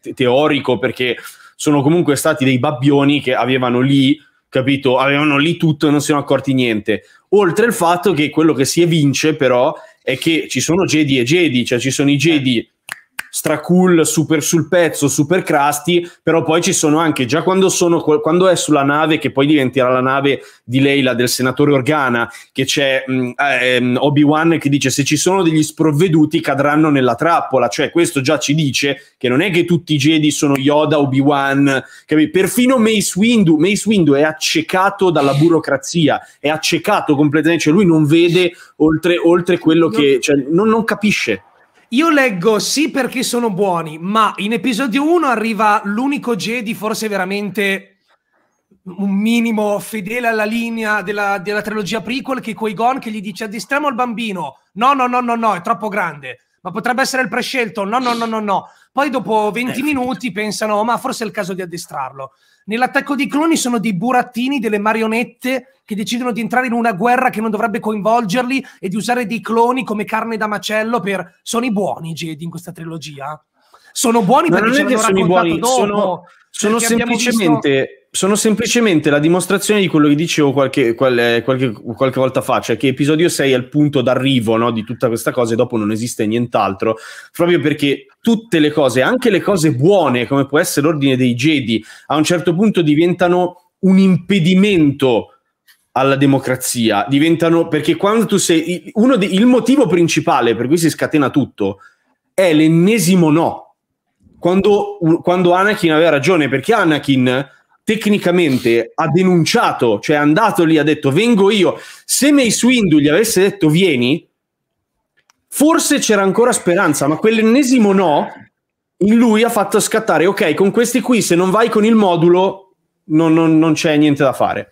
eh, teorico perché sono comunque stati dei babbioni che avevano lì capito? Avevano lì tutto e non si sono accorti niente. Oltre il fatto che quello che si evince, però, è che ci sono Jedi e Jedi, cioè ci sono i Jedi stracool, super sul pezzo, super crasti, però poi ci sono anche, già quando, sono, quando è sulla nave, che poi diventerà la nave di Leila, del senatore Organa, che c'è mh, mm, ehm, Obi-Wan che dice se ci sono degli sprovveduti cadranno nella trappola, cioè questo già ci dice che non è che tutti i Jedi sono Yoda, Obi-Wan, capi? perfino Mace Windu, Mace Windu è accecato dalla burocrazia, è accecato completamente, cioè lui non vede oltre, oltre quello che... Cioè, non, non capisce. Io leggo sì perché sono buoni, ma in episodio 1 arriva l'unico Jedi forse veramente un minimo fedele alla linea della, della trilogia prequel che è gon che gli dice addestriamo il bambino, no no no no no è troppo grande, ma potrebbe essere il prescelto, no no no no no. Poi dopo 20 eh, minuti pensano ma forse è il caso di addestrarlo. Nell'attacco dei cloni sono dei burattini, delle marionette che decidono di entrare in una guerra che non dovrebbe coinvolgerli e di usare dei cloni come carne da macello per... Sono i buoni Jedi in questa trilogia? Sono buoni Ma perché non è che sono buoni, dopo, sono, sono semplicemente... Visto sono semplicemente la dimostrazione di quello che dicevo qualche, qualche, eh, qualche, qualche volta fa, cioè che episodio 6 è il punto d'arrivo no, di tutta questa cosa e dopo non esiste nient'altro, proprio perché tutte le cose, anche le cose buone, come può essere l'ordine dei Jedi, a un certo punto diventano un impedimento alla democrazia, diventano perché quando tu sei uno de, il motivo principale per cui si scatena tutto è l'ennesimo no. Quando, quando Anakin aveva ragione, perché Anakin tecnicamente ha denunciato, cioè è andato lì, ha detto vengo io. Se Mace Windu gli avesse detto vieni, forse c'era ancora speranza, ma quell'ennesimo no in lui ha fatto scattare, ok, con questi qui se non vai con il modulo non, non, non c'è niente da fare.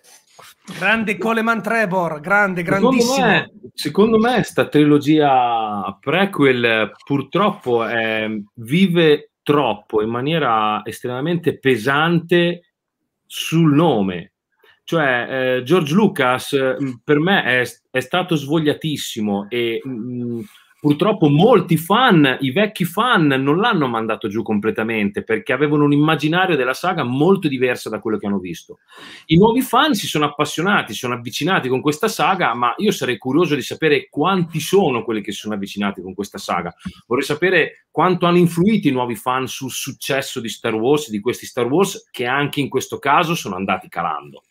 Grande Coleman Trevor, grande, grandissimo. Secondo me, secondo me questa trilogia prequel purtroppo è, vive troppo in maniera estremamente pesante sul nome. Cioè, eh, George Lucas mm. per me è, è stato svogliatissimo e mh, mm, purtroppo molti fan, i vecchi fan, non l'hanno mandato giù completamente perché avevano un immaginario della saga molto diverso da quello che hanno visto. I nuovi fan si sono appassionati, si sono avvicinati con questa saga, ma io sarei curioso di sapere quanti sono quelli che si sono avvicinati con questa saga. Vorrei sapere quanto hanno influito i nuovi fan sul successo di Star Wars, di questi Star Wars che anche in questo caso sono andati calando.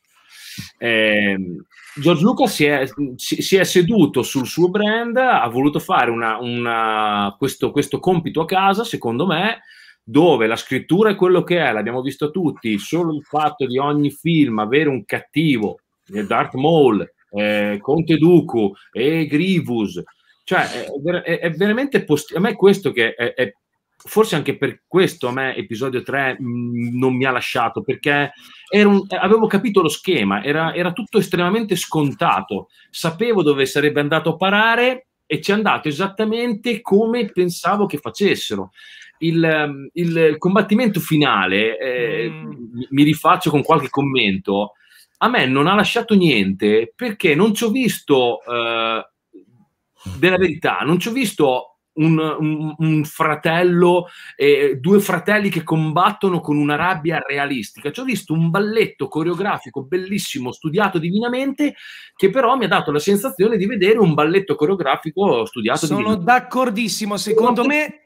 Eh, George Lucas si è, si è, seduto sul suo brand, ha voluto fare una, una, questo, questo compito a casa, secondo me, dove la scrittura è quello che è, l'abbiamo visto tutti, solo il fatto di ogni film avere un cattivo, eh, Darth Maul, eh, Conte Duku e Grievous, cioè è, è, è veramente post- a me è questo che è, è, forse anche per questo a me episodio 3 mm, non mi ha lasciato perché un, avevo capito lo schema, era, era, tutto estremamente scontato, sapevo dove sarebbe andato a parare e ci è andato esattamente come pensavo che facessero. Il, il, mm, il combattimento finale, eh, mm. mi rifaccio con qualche commento, a me non ha lasciato niente perché non ci ho visto, eh, della verità, non ci ho visto un, un, un fratello, eh, due fratelli che combattono con una rabbia realistica. Ci ho visto un balletto coreografico bellissimo, studiato divinamente, che però mi ha dato la sensazione di vedere un balletto coreografico studiato Sono divinamente. Sono d'accordissimo, secondo me...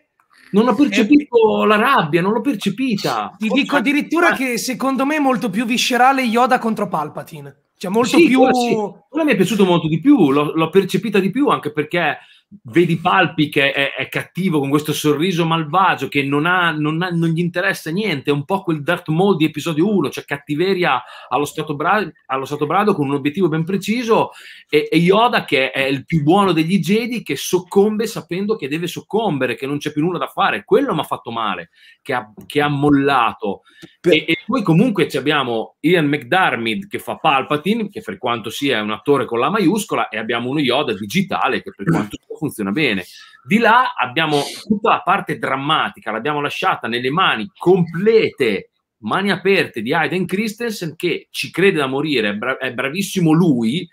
Non ho percepito eh, la rabbia, non l'ho percepita. Ti Forse dico addirittura eh. che secondo me è molto più viscerale Yoda contro Palpatine. Cioè molto sì, più... Quella, sì. mi è piaciuto molto di più, l'ho, l'ho percepita di più anche perché vedi Palpi che è, è, cattivo con questo sorriso malvagio che non, ha, non, ha, non, gli interessa niente, è un po' quel Darth Maul di episodio 1, cioè cattiveria allo stato, bra- allo stato brado con un obiettivo ben preciso e, e, Yoda che è il più buono degli Jedi che soccombe sapendo che deve soccombere, che non c'è più nulla da fare, quello mi ha fatto male, che ha, che ha mollato. Per... E, e poi comunque abbiamo Ian McDarmid che fa Palpatine, che per quanto sia un attore con la maiuscola, e abbiamo uno Yoda digitale che per quanto sia funziona bene. Di là abbiamo tutta la parte drammatica, l'abbiamo lasciata nelle mani complete, mani aperte di Aiden Christensen che ci crede da morire, è, bra- è bravissimo lui,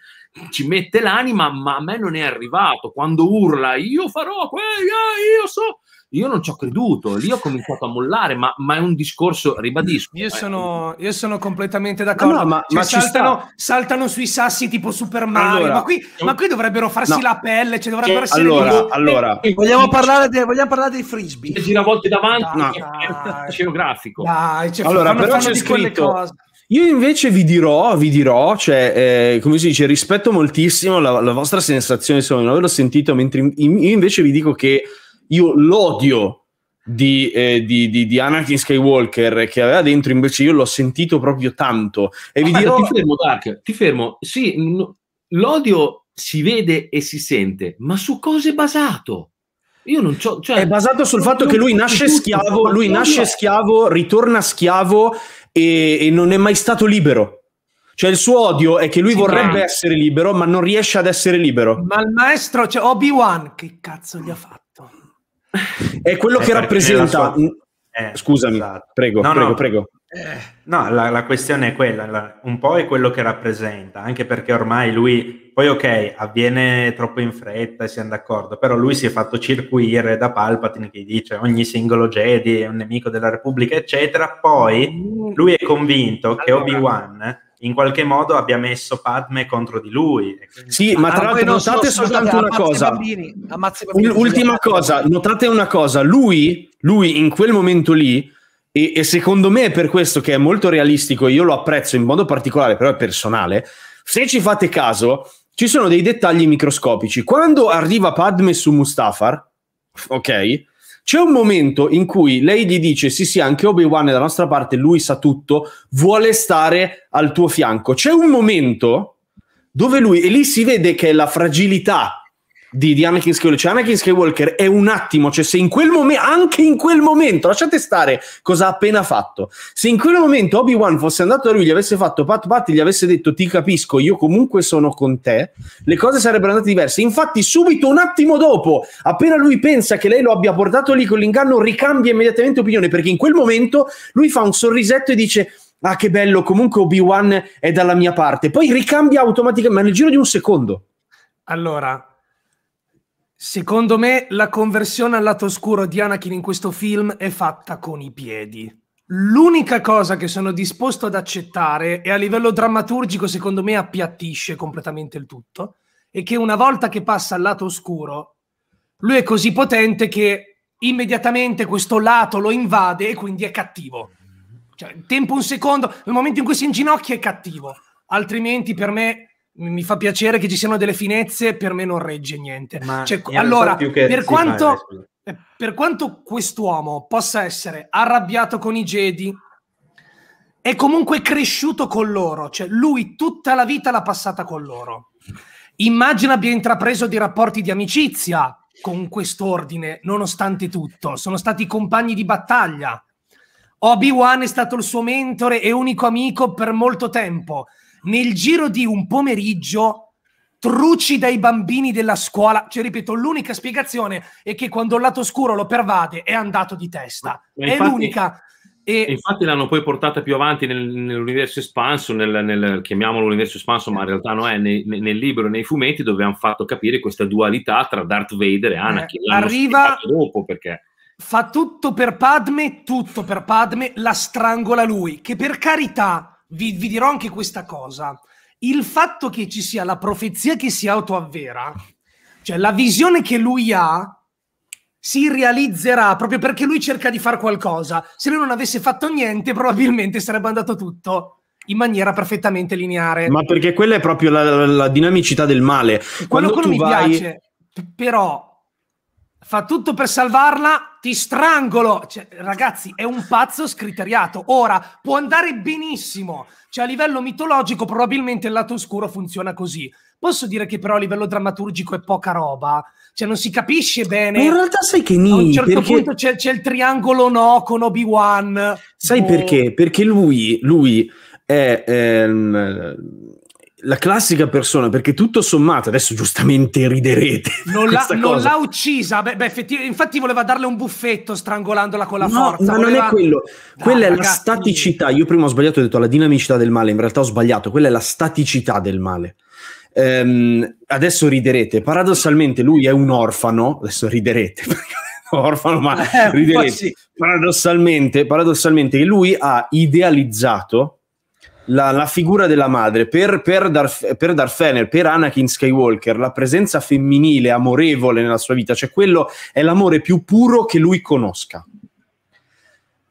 ci mette l'anima, ma a me non è arrivato. Quando urla, io farò, eh, io so, io non ci ho creduto, lì ho cominciato a mollare, ma, ma è un discorso, ribadisco. Io, eh. sono, io sono, completamente d'accordo, no, no, ma, cioè, ma saltano, saltano, sui sassi tipo Super Mario, allora, ma, qui, eh, ma, qui, dovrebbero farsi no. la pelle, cioè dovrebbero eh, essere... Allora, allora. Eh, vogliamo, parlare de, vogliamo parlare dei frisbee? Giravolte davanti, no. Dai, è, è, è, Dai, cioè, allora, però c'è scritto... Cose. Io invece vi dirò, vi dirò, cioè, eh, come si dice, rispetto moltissimo la, la vostra sensazione se non l'ho sentito, mentre in, io invece vi dico che io l'odio di, eh, di, di, di, Anakin Skywalker che aveva dentro, invece io l'ho sentito proprio tanto. E Vabbè, vi dirò... Ti fermo, Dark, ti fermo. Sì, no, l'odio si vede e si sente, ma su cosa è basato? Io non c'ho, cioè, è basato sul fatto che lui nasce schiavo, lui nasce schiavo, ritorna schiavo e, e non è mai stato libero. Cioè il suo odio è che lui sì, vorrebbe ma... essere libero, ma non riesce ad essere libero. Ma il maestro, cioè Obi-Wan, che cazzo gli ha fatto? È quello è eh, che rappresenta... Sua... Eh, Scusami, esatto. prego, no, prego, no. prego no, la, la, questione è quella, la, un po' è quello che rappresenta, anche perché ormai lui, poi ok, avviene troppo in fretta e siamo d'accordo, però lui si è fatto circuire da Palpatine che dice ogni singolo Jedi è un nemico della Repubblica, eccetera, poi mm. lui è convinto allora. che Obi-Wan in qualche modo abbia messo Padme contro di lui. Sì, ma tra ah, l'altro notate soltanto scusate, una cosa. Bambini, bambini, Ultima cosa, notate una cosa, lui, lui in quel momento lì e, e, secondo me è per questo che è molto realistico, e io lo apprezzo in modo particolare, però è personale. Se ci fate caso, ci sono dei dettagli microscopici. Quando arriva Padme su Mustafar, ok? C'è un momento in cui lei gli dice: Sì, sì, anche Obi-Wan è dalla nostra parte, lui sa tutto, vuole stare al tuo fianco. C'è un momento dove lui, e lì si vede che è la fragilità di, di Anakin Skywalker, cioè Anakin Skywalker è un attimo, cioè se in quel momento, anche in quel momento, lasciate stare cosa ha appena fatto, se in quel momento Obi-Wan fosse andato da lui, gli avesse fatto pat pat, gli avesse detto ti capisco, io comunque sono con te, le cose sarebbero andate diverse, infatti subito un attimo dopo, appena lui pensa che lei lo abbia portato lì con l'inganno, ricambia immediatamente opinione, perché in quel momento lui fa un sorrisetto e dice ah che bello, comunque Obi-Wan è dalla mia parte. Poi ricambia automaticamente, ma nel giro di un secondo. Allora, Secondo me la conversione al lato oscuro di Anakin in questo film è fatta con i piedi. L'unica cosa che sono disposto ad accettare, e a livello drammaturgico secondo me appiattisce completamente il tutto, è che una volta che passa al lato oscuro, lui è così potente che immediatamente questo lato lo invade e quindi è cattivo. Cioè, tempo un secondo, nel momento in cui si inginocchia è cattivo, altrimenti per me mi fa piacere che ci siano delle finezze, per me non regge niente. Cioè, allora, so per, quanto, eh, per quanto quest'uomo possa essere arrabbiato con i Jedi, è comunque cresciuto con loro, cioè lui tutta la vita l'ha passata con loro. Immagina abbia intrapreso dei rapporti di amicizia con quest'ordine, nonostante tutto, sono stati compagni di battaglia. Obi-Wan è stato il suo mentore e unico amico per molto tempo nel giro di un pomeriggio truci dai bambini della scuola. Cioè, ripeto, l'unica spiegazione è che quando il lato scuro lo pervade è andato di testa. Infatti, è l'unica. E... infatti l'hanno poi portata più avanti nel, nell'universo espanso, nel, nel, chiamiamolo universo espanso, ma in realtà no, è nei, nel libro e nei fumetti dove hanno fatto capire questa dualità tra Darth Vader e eh, Anakin. Eh, arriva dopo perché fa tutto per Padme, tutto per Padme, la strangola lui, che per carità vi, vi dirò anche questa cosa. Il fatto che ci sia la profezia che si autoavvera, cioè la visione che lui ha, si realizzerà proprio perché lui cerca di fare qualcosa. Se lui non avesse fatto niente, probabilmente sarebbe andato tutto in maniera perfettamente lineare. Ma perché quella è proprio la, la dinamicità del male. Quello, Quando tu mi vai... piace, però fa tutto per salvarla, ti strangolo. Cioè, ragazzi, è un pazzo scriteriato. Ora, può andare benissimo. Cioè, a livello mitologico, probabilmente il lato oscuro funziona così. Posso dire che però a livello drammaturgico è poca roba. Cioè, non si capisce bene. Ma in realtà sai che Nini... A un certo perché... punto c'è, c'è, il triangolo no con Obi-Wan. Sai boh. perché? Perché lui, lui è... Ehm la classica persona, perché tutto sommato, adesso giustamente riderete. Non, l'ha, non l'ha, uccisa, beh, beh, infatti voleva darle un buffetto strangolandola con la no, forza. Ma voleva... non è quello, quella ah, è ragazzi. la staticità. Io prima ho sbagliato, ho detto la dinamicità del male, in realtà ho sbagliato, quella è la staticità del male. Ehm, adesso riderete, paradossalmente lui è un orfano, adesso riderete perché orfano, ma eh, riderete. Sì. Paradossalmente, paradossalmente lui ha idealizzato la, la figura della madre per, per, Darth, per Darth Fener, per Anakin Skywalker, la presenza femminile amorevole nella sua vita, cioè quello è l'amore più puro che lui conosca.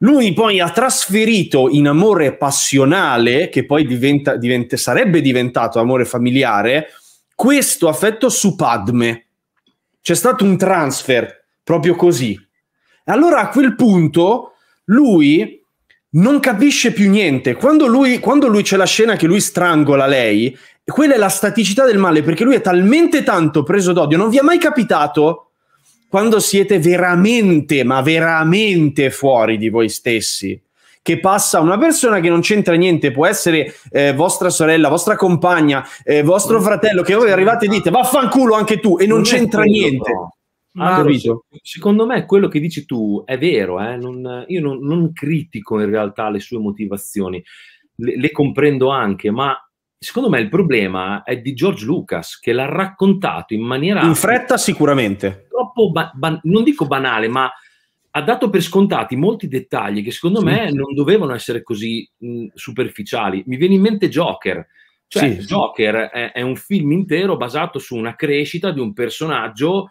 Lui poi ha trasferito in amore passionale, che poi diventa, diventa, sarebbe diventato amore familiare, questo affetto su Padme. C'è stato un transfer proprio così. Allora a quel punto lui non capisce più niente. Quando lui, quando lui c'è la scena che lui strangola lei, quella è la staticità del male, perché lui è talmente tanto preso d'odio. Non vi è mai capitato quando siete veramente, ma veramente fuori di voi stessi? Che passa una persona che non c'entra niente, può essere eh, vostra sorella, vostra compagna, eh, vostro fratello, che voi arrivate e dite vaffanculo anche tu e non, non c'entra niente. No ma secondo me quello che dici tu è vero, eh? non, io non, non, critico in realtà le sue motivazioni, le, le, comprendo anche, ma secondo me il problema è di George Lucas che l'ha raccontato in maniera... In fretta sicuramente. Troppo, ba- ba- non dico banale, ma ha dato per scontati molti dettagli che secondo sì. me non dovevano essere così mh, superficiali. Mi viene in mente Joker. Cioè, sì, Joker sì. È, è un film intero basato su una crescita di un personaggio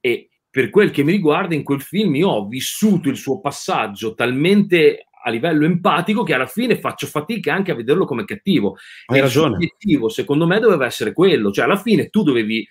e per quel che mi riguarda in quel film io ho vissuto il suo passaggio talmente a livello empatico che alla fine faccio fatica anche a vederlo come cattivo. Hai e ragione. L'obiettivo secondo me doveva essere quello, cioè alla fine tu dovevi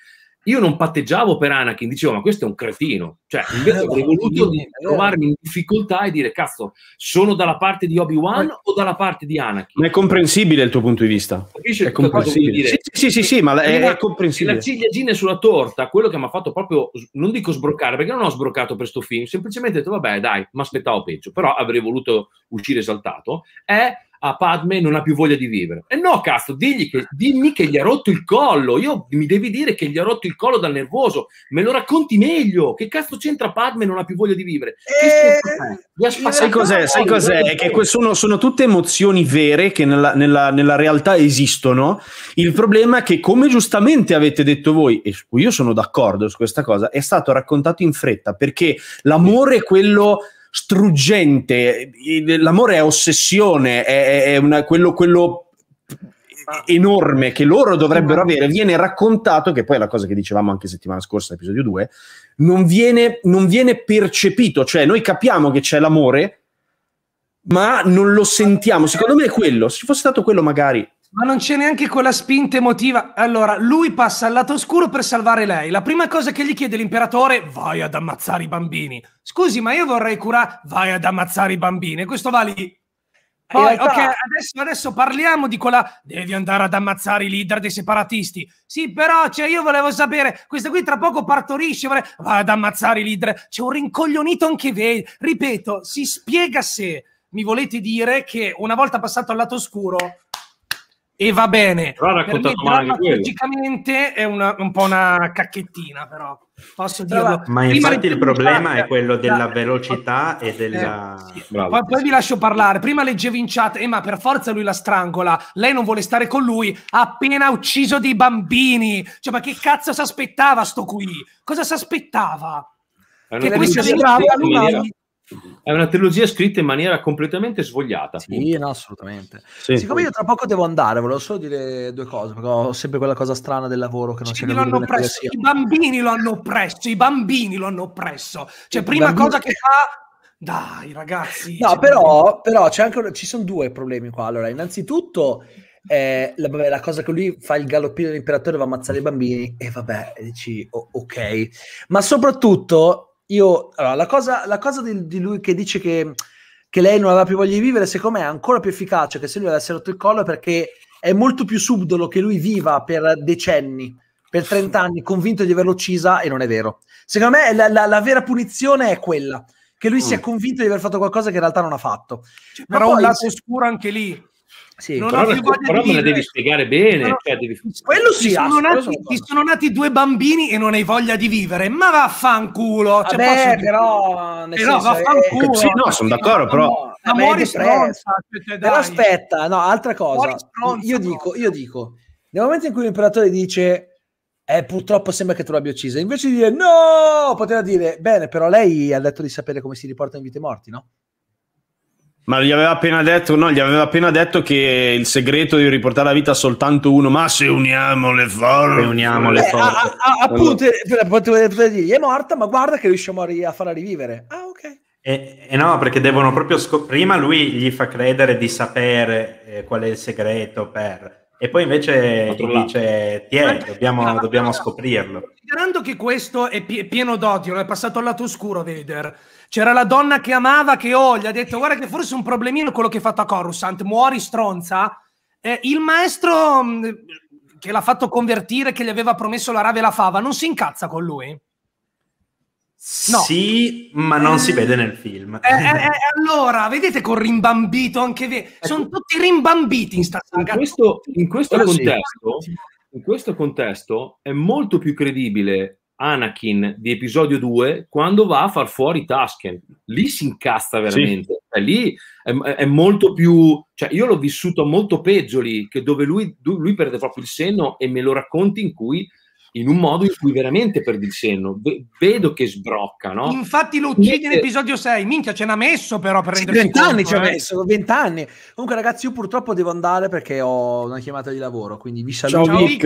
io non patteggiavo per Anakin, dicevo ma questo è un cretino, cioè invece avrei eh, voluto trovarmi in difficoltà e dire cazzo, sono dalla parte di Obi-Wan o dalla parte di Anakin? Ma è comprensibile il tuo punto di vista. Capisci è comprensibile. Sì, sì, sì, sì, ma è, è comprensibile. La ciliegina sulla torta, quello che mi ha fatto proprio, non dico sbroccare, perché non ho sbroccato per questo film, semplicemente ho detto vabbè dai, mi aspettavo peggio, però avrei voluto uscire esaltato, è a Padme non ha più voglia di vivere. E no, cazzo, digli che, dimmi che gli ha rotto il collo. Io mi devi dire che gli ha rotto il collo dal nervoso. Me lo racconti meglio. Che cazzo c'entra Padme non ha più voglia di vivere? E... Eh, Sai cos'è? Sai cos'è? Che sono, sono, tutte emozioni vere che nella, nella, nella realtà esistono. Il problema è che, come giustamente avete detto voi, e io sono d'accordo su questa cosa, è stato raccontato in fretta perché l'amore è quello struggente, l'amore è ossessione, è, è una, quello, quello enorme che loro dovrebbero avere viene raccontato, che poi è la cosa che dicevamo anche settimana scorsa, episodio 2, non viene, non viene percepito, cioè noi capiamo che c'è l'amore, ma non lo sentiamo. Secondo me è quello, se ci fosse stato quello magari ma non c'è neanche quella spinta emotiva. Allora, lui passa al lato oscuro per salvare lei. La prima cosa che gli chiede l'imperatore, vai ad ammazzare i bambini. Scusi, ma io vorrei curare, vai ad ammazzare i bambini. E questo va lì. Poi, realtà... ok, adesso, adesso, parliamo di quella. Devi andare ad ammazzare i leader dei separatisti. Sì, però, cioè, io volevo sapere, questa qui tra poco partorisce, vole... vai ad ammazzare i leader. C'è un rincoglionito anche voi. Ripeto, si spiega se mi volete dire che una volta passato al lato oscuro e va bene. Però ha raccontato per me, logicamente è una, un po' una cacchettina, però posso dirlo. Ma Prima infatti il problema chat, è quello della da, velocità e eh, della... Sì. Poi, vi lascio parlare. Prima leggevi in chat, eh, ma per forza lui la strangola, lei non vuole stare con lui, ha appena ucciso dei bambini. Cioè, ma che cazzo si aspettava sto qui? Cosa si aspettava? Che lei si sembrava... È una trilogia scritta in maniera completamente svogliata. Sì, no, assolutamente. Sì, Siccome sì. io tra poco devo andare, volevo solo dire due cose, perché ho sempre quella cosa strana del lavoro che non si l'hanno oppresso, I bambini lo hanno oppresso, i bambini lo hanno oppresso. Cioè, prima bambini... cosa che fa... Dai, ragazzi. No, cioè, però, però anche... ci sono due problemi qua. Allora, innanzitutto... Eh, la, vabbè, la, cosa che lui fa il galoppino dell'imperatore va a ammazzare i bambini e vabbè, dici oh, ok. Ma soprattutto io, allora, la cosa, la cosa di, di, lui che dice che, che lei non aveva più voglia di vivere, secondo me è ancora più efficace che se lui avesse rotto il collo perché è molto più subdolo che lui viva per decenni, per 30 anni, convinto di averlo uccisa e non è vero. Secondo me la, la, la vera punizione è quella che lui mm. si è convinto di aver fatto qualcosa che in realtà non ha fatto. Cioè, però poi, un lato oscuro anche lì, sì, non però, ho più però me la devi spiegare bene. No, cioè, devi... Quello sì, ti, sono nati, ti sono nati due bambini e non hai voglia di vivere, ma vaffanculo. Ah, cioè, Vabbè, però, nel però senso, eh, vaffanculo. sì, no, sono d'accordo, però. Amore muori stronza. Cioè, cioè però aspetta, no, altra cosa. Stronza, io dico, io dico, nel momento in cui l'imperatore dice eh, purtroppo sembra che tu l'abbia uccisa. Invece di dire no, poteva dire bene, però lei ha detto di sapere come si riporta in vite morti, no? Ma gli aveva appena detto, no, gli aveva appena detto che il segreto di riportare la vita a soltanto uno, ma se uniamo le forze, uniamo le forze. Eh, a, a, appunto, allora. potete dirgli è morta, ma guarda che riusciamo a, ri- a farla rivivere. Ah, ok. E, e no, perché devono proprio scoprire. Prima lui gli fa credere di sapere eh, qual è il segreto per. E poi invece gli dice: Tiè, dobbiamo, ma, dobbiamo scoprirlo. Considerando che questo è, pie- pieno d'odio, è passato al lato oscuro, Vader c'era la donna che amava che oh, gli ha detto guarda che forse è un problemino quello che hai fatto a Coruscant, muori stronza. Eh, il maestro mm, che l'ha fatto convertire, che gli aveva promesso la rave e la fava, non si incazza con lui? No. Sì, ma non si vede nel film. Eh, eh, eh allora, vedete con rimbambito anche ve- ecco. Sono tutti rimbambiti in sta saga. In questo, in questo contesto, sì. in questo contesto è molto più credibile Anakin di episodio 2 quando va a far fuori Tusken. Lì si incazza veramente. Sì. Cioè, lì è, è, molto più... Cioè, io l'ho vissuto molto peggio lì, che dove lui, lui perde proprio il senno e me lo racconti in cui in un modo in cui veramente perdi il senno. Ve- vedo che sbrocca, no? Infatti lo uccide in episodio 6. Minchia, ce n'ha messo però per rendersi 20 anni ci ha eh. messo, 20 anni. Comunque ragazzi, io purtroppo devo andare perché ho una chiamata di lavoro, quindi vi saluto. Ciao, Vic.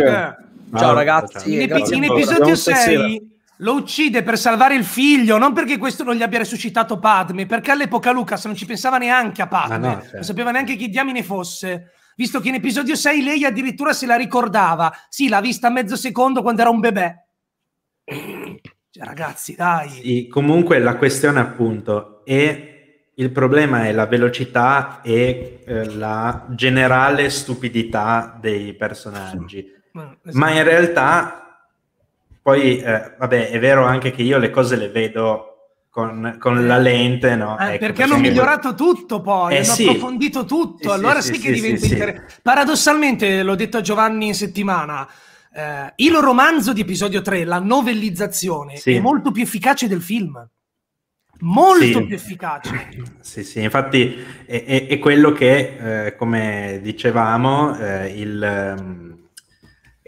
Ciao ah, ragazzi. In, epi- in episodio 6 lo uccide per salvare il figlio, non perché questo non gli abbia resuscitato Padme, perché all'epoca Lucas non ci pensava neanche a Padme, no, certo. non sapeva neanche chi diamine fosse visto che in episodio 6 lei addirittura se la ricordava. Sì, l'ha vista mezzo secondo quando era un bebè. Cioè, ragazzi, dai. Sì, comunque la questione appunto è il problema è la velocità e eh, la generale stupidità dei personaggi. Ma, esatto. Ma in realtà poi eh, vabbè, è vero anche che io le cose le vedo con, con, la lente, no? Ah, ecco, perché hanno migliorato tutto poi, eh, hanno sì. approfondito tutto, eh, allora sì, sì, sì che diventa interessante. Paradossalmente, l'ho detto a Giovanni in settimana, eh, il romanzo di episodio 3, la novellizzazione, è molto più efficace del film. Molto più efficace. Sì, sì, infatti è, è, è quello che, eh, come dicevamo, eh, il ehm,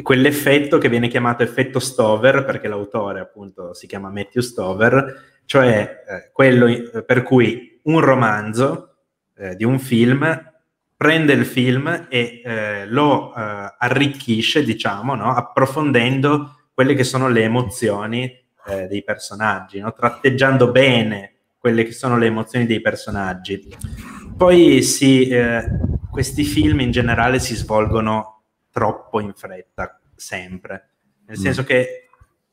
quell'effetto che viene chiamato effetto Stover, perché l'autore appunto si chiama Matthew Stover, cioè eh, eh quello eh, per cui un romanzo eh, di un film prende il film e lo arricchisce, diciamo, no? approfondendo quelle che sono le emozioni dei personaggi, no? tratteggiando bene quelle che sono le emozioni dei personaggi. Poi si, questi film in generale si svolgono troppo in fretta, sempre. Nel mm. senso che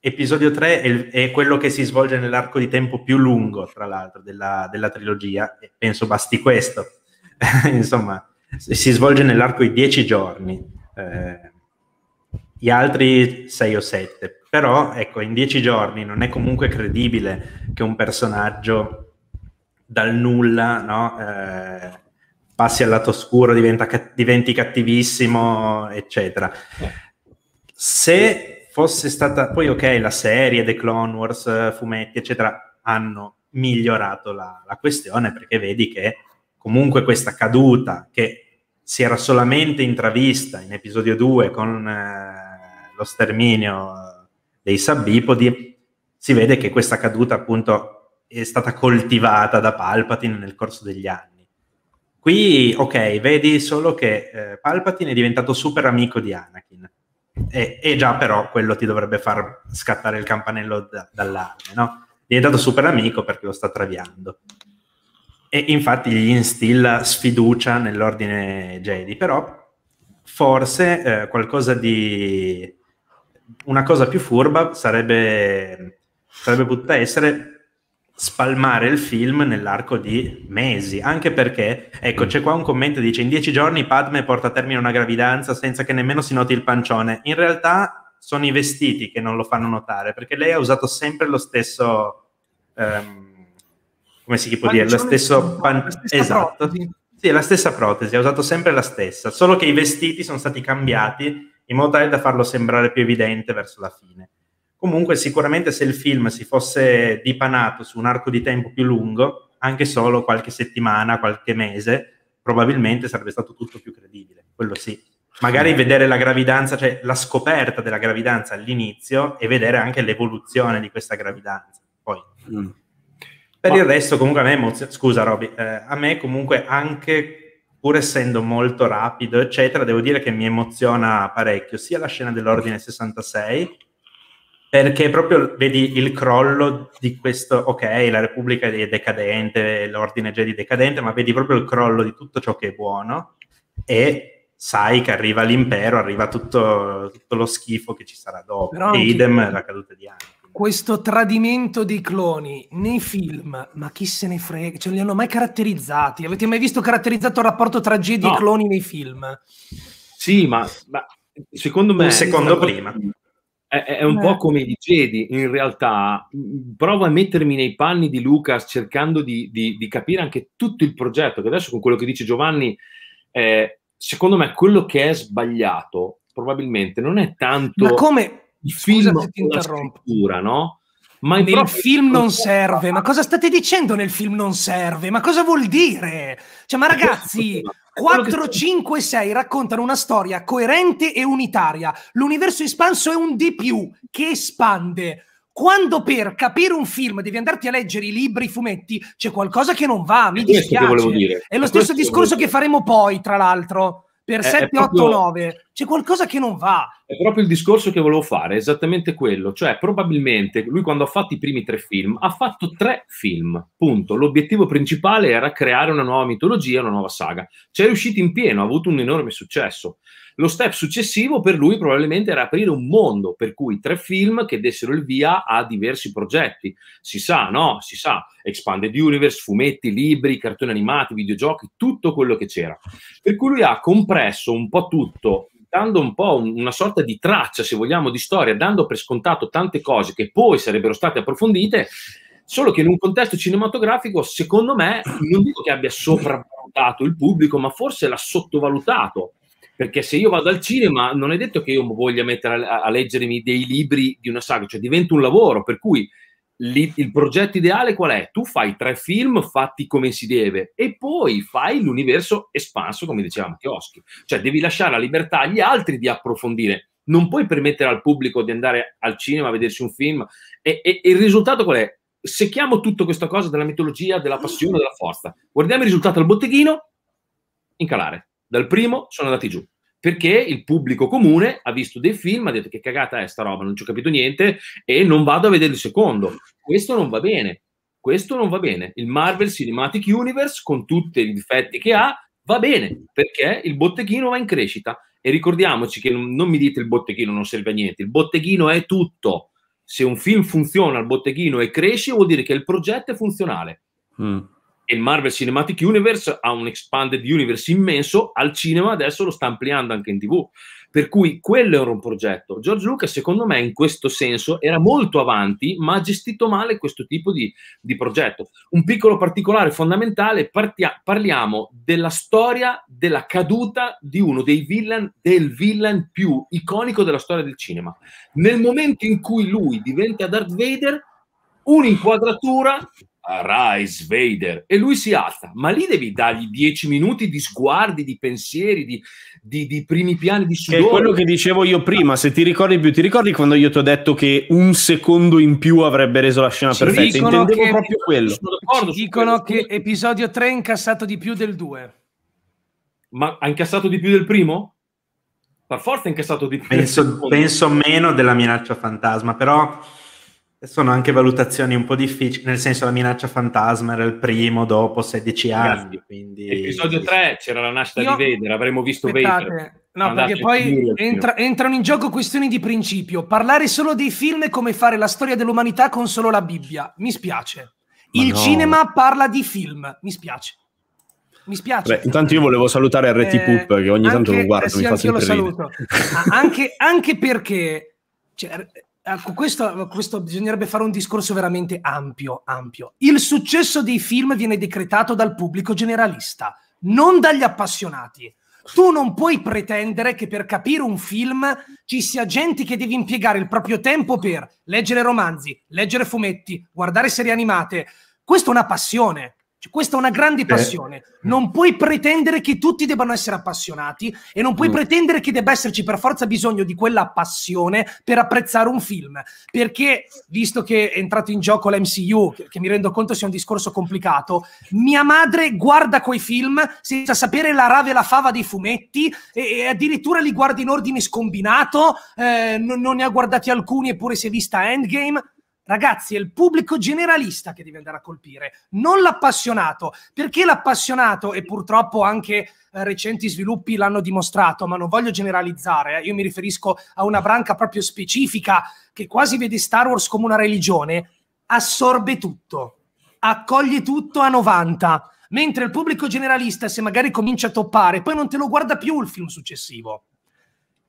Episodio 3 è, è, quello che si svolge nell'arco di tempo più lungo, tra l'altro, della, della trilogia, e penso basti questo. Insomma, si svolge nell'arco di 10 giorni, eh, gli altri 6 o 7. Però, ecco, in 10 giorni non è comunque credibile che un personaggio dal nulla, no? Eh, passi al lato oscuro, diventa, diventi cattivissimo, eccetera. Eh. Se fosse stata poi ok la serie The Clone Wars, eh, fumetti eccetera hanno migliorato la, la questione perché vedi che comunque questa caduta che si era solamente intravista in episodio 2 con eh, lo sterminio eh, dei sabbipodi si vede che questa caduta appunto è stata coltivata da Palpatine nel corso degli anni qui ok vedi solo che eh, Palpatine è diventato super amico di Anakin e, e, già però quello ti dovrebbe far scattare il campanello da, dall'arme, no? dato super amico perché lo sta traviando. E infatti gli instilla sfiducia nell'ordine Jedi, però forse eh, qualcosa di... una cosa più furba sarebbe, sarebbe potuta essere spalmare il film nell'arco di mesi, anche perché, ecco, c'è qua un commento che dice in dieci giorni Padme porta a termine una gravidanza senza che nemmeno si noti il pancione. In realtà sono i vestiti che non lo fanno notare, perché lei ha usato sempre lo stesso, um, come si può pancione dire, lo stesso pancione. Esatto. Protesi. Sì, la stessa protesi, ha usato sempre la stessa, solo che i vestiti sono stati cambiati in modo tale da farlo sembrare più evidente verso la fine. Comunque sicuramente se il film si fosse dipanato su un arco di tempo più lungo, anche solo qualche settimana, qualche mese, probabilmente sarebbe stato tutto più credibile, quello sì. Magari vedere la gravidanza, cioè la scoperta della gravidanza all'inizio e vedere anche l'evoluzione di questa gravidanza. Poi. Mm. Per Ma... il resto comunque a me emoziona, scusa Roby, eh, a me comunque anche pur essendo molto rapido, eccetera, devo dire che mi emoziona parecchio sia la scena dell'ordine 66 perché proprio vedi il crollo di questo, ok, la Repubblica è decadente, l'ordine Jedi è decadente, ma vedi proprio il crollo di tutto ciò che è buono e sai che arriva l'impero, arriva tutto, tutto lo schifo che ci sarà dopo. Però e idem che... la caduta di Anakin questo tradimento dei cloni nei film, ma chi se ne frega, cioè, li hanno mai caratterizzati. Avete mai visto caratterizzato il rapporto tra Jedi no. e cloni nei film? Sì, ma, ma secondo me. Un secondo prima. prima. È, è un Beh. po' eh. come i Jedi, in realtà provo a mettermi nei panni di Lucas cercando di, di, di capire anche tutto il progetto, che adesso con quello che dice Giovanni, eh, secondo me quello che è sbagliato probabilmente non è tanto Ma come? il film Scusa, ti interrompo. scrittura, no? Ma e nel film non serve. Ma cosa state dicendo nel film non serve? Ma cosa vuol dire? Cioè, ma ragazzi, 4, 5, 6 raccontano una storia coerente e unitaria. L'universo espanso è un di più che espande. Quando per capire un film devi andarti a leggere i libri, i fumetti, c'è qualcosa che non va, mi dispiace. È lo stesso discorso che faremo poi, tra l'altro per 7, 8, 9 c'è qualcosa che non va. È proprio il discorso che volevo fare, esattamente quello. Cioè, probabilmente lui quando ha fatto i primi tre film, ha fatto tre film, punto. L'obiettivo principale era creare una nuova mitologia, una nuova saga. Ci è riuscito in pieno, ha avuto un enorme successo. Lo step successivo per lui probabilmente era aprire un mondo, per cui tre film che dessero il via a diversi progetti. Si sa, no? Si sa, Expanded Universe, fumetti, libri, cartoni animati, videogiochi, tutto quello che c'era. Per cui lui ha compresso un po' tutto dando un po' una sorta di traccia, se vogliamo, di storia, dando per scontato tante cose che poi sarebbero state approfondite, solo che in un contesto cinematografico, secondo me, non dico che abbia sopravvalutato il pubblico, ma forse l'ha sottovalutato perché se io vado al cinema non è detto che io voglia mettere a, a leggermi dei libri di una saga, cioè diventa un lavoro, per cui li, il progetto ideale qual è? Tu fai tre film fatti come si deve e poi fai l'universo espanso, come diceva Mattioschi. Cioè devi lasciare la libertà agli altri di approfondire. Non puoi permettere al pubblico di andare al cinema a vedersi un film. E, e, e il risultato qual è? Secchiamo tutta questa cosa della mitologia, della passione, della forza. Guardiamo il risultato al botteghino, incalare. Dal primo sono andati giù perché il pubblico comune ha visto dei film, ha detto che cagata è sta roba, non ci ho capito niente e non vado a vedere il secondo. Questo non va bene. Questo non va bene. Il Marvel Cinematic Universe con tutti i difetti che ha va bene perché il botteghino va in crescita e ricordiamoci che non, mi dite il botteghino non serve a niente, il botteghino è tutto. Se un film funziona al botteghino e cresce vuol dire che il progetto è funzionale. Mm e il Marvel Cinematic Universe ha un expanded universe immenso, al cinema adesso lo sta ampliando anche in tv. Per cui quello era un progetto. George Lucas, secondo me, in questo senso era molto avanti, ma ha gestito male questo tipo di, di progetto. Un piccolo particolare fondamentale, partia, parliamo della storia della caduta di uno dei villain, del villain più iconico della storia del cinema. Nel momento in cui lui diventa Darth Vader, un'inquadratura Rise, Vader, e lui si alza, ma lì devi dargli dieci minuti di sguardi, di pensieri, di, di, di primi piani, di sudore. è quello che dicevo io prima, se ti ricordi più, ti ricordi quando io ti ho detto che un secondo in più avrebbe reso la scena Ci perfetta? Intendevo che, proprio quello. Sono dicono che episodio 3 è incassato di più del 2. Ma ha incassato di più del primo? Per forza ha incassato di più. Penso, penso meno della minaccia fantasma, però sono anche valutazioni un po' difficili, nel senso la minaccia fantasma era il primo dopo 16 anni. Quindi... Episodio 3 c'era la nascita Io... di Vader, avremmo visto Aspettate. Vader. No, Andate perché poi entra, entrano in gioco questioni di principio. Parlare solo dei film è come fare la storia dell'umanità con solo la Bibbia. Mi spiace. Ma il no. cinema parla di film. Mi spiace. Mi spiace. Beh, intanto io volevo salutare RT eh, Poop che ogni tanto lo guardo, eh sì, mi fa sempre ah, anche, anche perché cioè, Ecco, questo, questo, bisognerebbe fare un discorso veramente ampio, ampio. Il successo dei film viene decretato dal pubblico generalista, non dagli appassionati. Tu non puoi pretendere che per capire un film ci sia gente che deve impiegare il proprio tempo per leggere romanzi, leggere fumetti, guardare serie animate. Questa è una passione. Cioè, questa è una grande passione. Non puoi pretendere che tutti debbano essere appassionati e non puoi mm. pretendere che debba esserci per forza bisogno di quella passione per apprezzare un film. Perché, visto che è entrato in gioco l'MCU, che, che mi rendo conto sia un discorso complicato, mia madre guarda quei film senza sapere la rave e la fava dei fumetti e, e addirittura li guarda in ordine scombinato, eh, non, non ne ha guardati alcuni eppure si è vista Endgame. Ragazzi, è il pubblico generalista che devi andare a colpire, non l'appassionato, perché l'appassionato, e purtroppo anche eh, recenti sviluppi l'hanno dimostrato, ma non voglio generalizzare, eh, io mi riferisco a una branca proprio specifica che quasi vede Star Wars come una religione, assorbe tutto, accoglie tutto a 90, mentre il pubblico generalista, se magari comincia a toppare, poi non te lo guarda più il film successivo.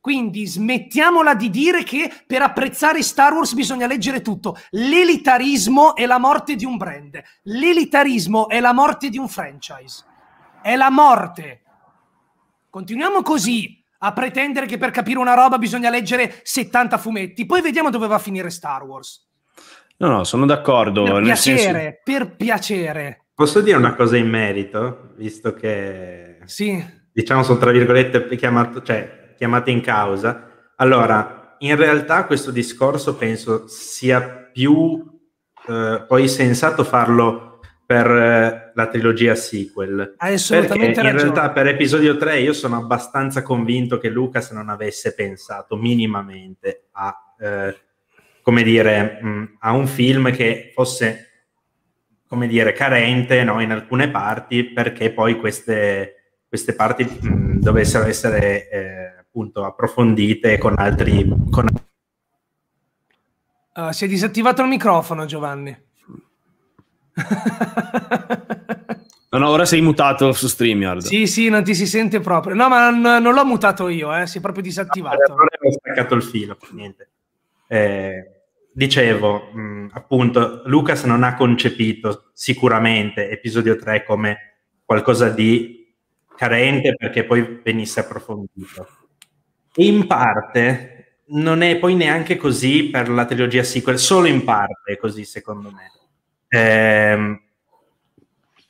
Quindi smettiamola di dire che per apprezzare Star Wars bisogna leggere tutto. L'elitarismo è la morte di un brand. L'elitarismo è la morte di un franchise. È la morte. Continuiamo così a pretendere che per capire una roba bisogna leggere 70 fumetti. Poi vediamo dove va a finire Star Wars. No, no, sono d'accordo. Per piacere, senso... per piacere. Posso dire una cosa in merito, visto che... Sì. Diciamo, sono tra virgolette chiamato... Cioè, chiamate in causa. Allora, in realtà questo discorso penso sia più eh, poi sensato farlo per eh, la trilogia sequel. Hai assolutamente Perché in realtà per episodio 3 io sono abbastanza convinto che Lucas non avesse pensato minimamente a, eh, come dire, mh, mm, a un film che fosse come dire, carente no, in alcune parti perché poi queste, queste parti mh, mm, dovessero essere eh, appunto approfondite con altri... Con... Uh, si è disattivato il microfono Giovanni. No, no, ora sei mutato su StreamYard. Sì, sì, non ti si sente proprio. No, ma non, non l'ho mutato io, eh, si è proprio disattivato. Non ah, ho staccato il filo, niente. Eh, dicevo, mh, appunto, Lucas non ha concepito sicuramente episodio 3 come qualcosa di carente perché poi venisse approfondito. In parte non è poi neanche così per la trilogia sequel, solo in parte è così secondo me. Eh,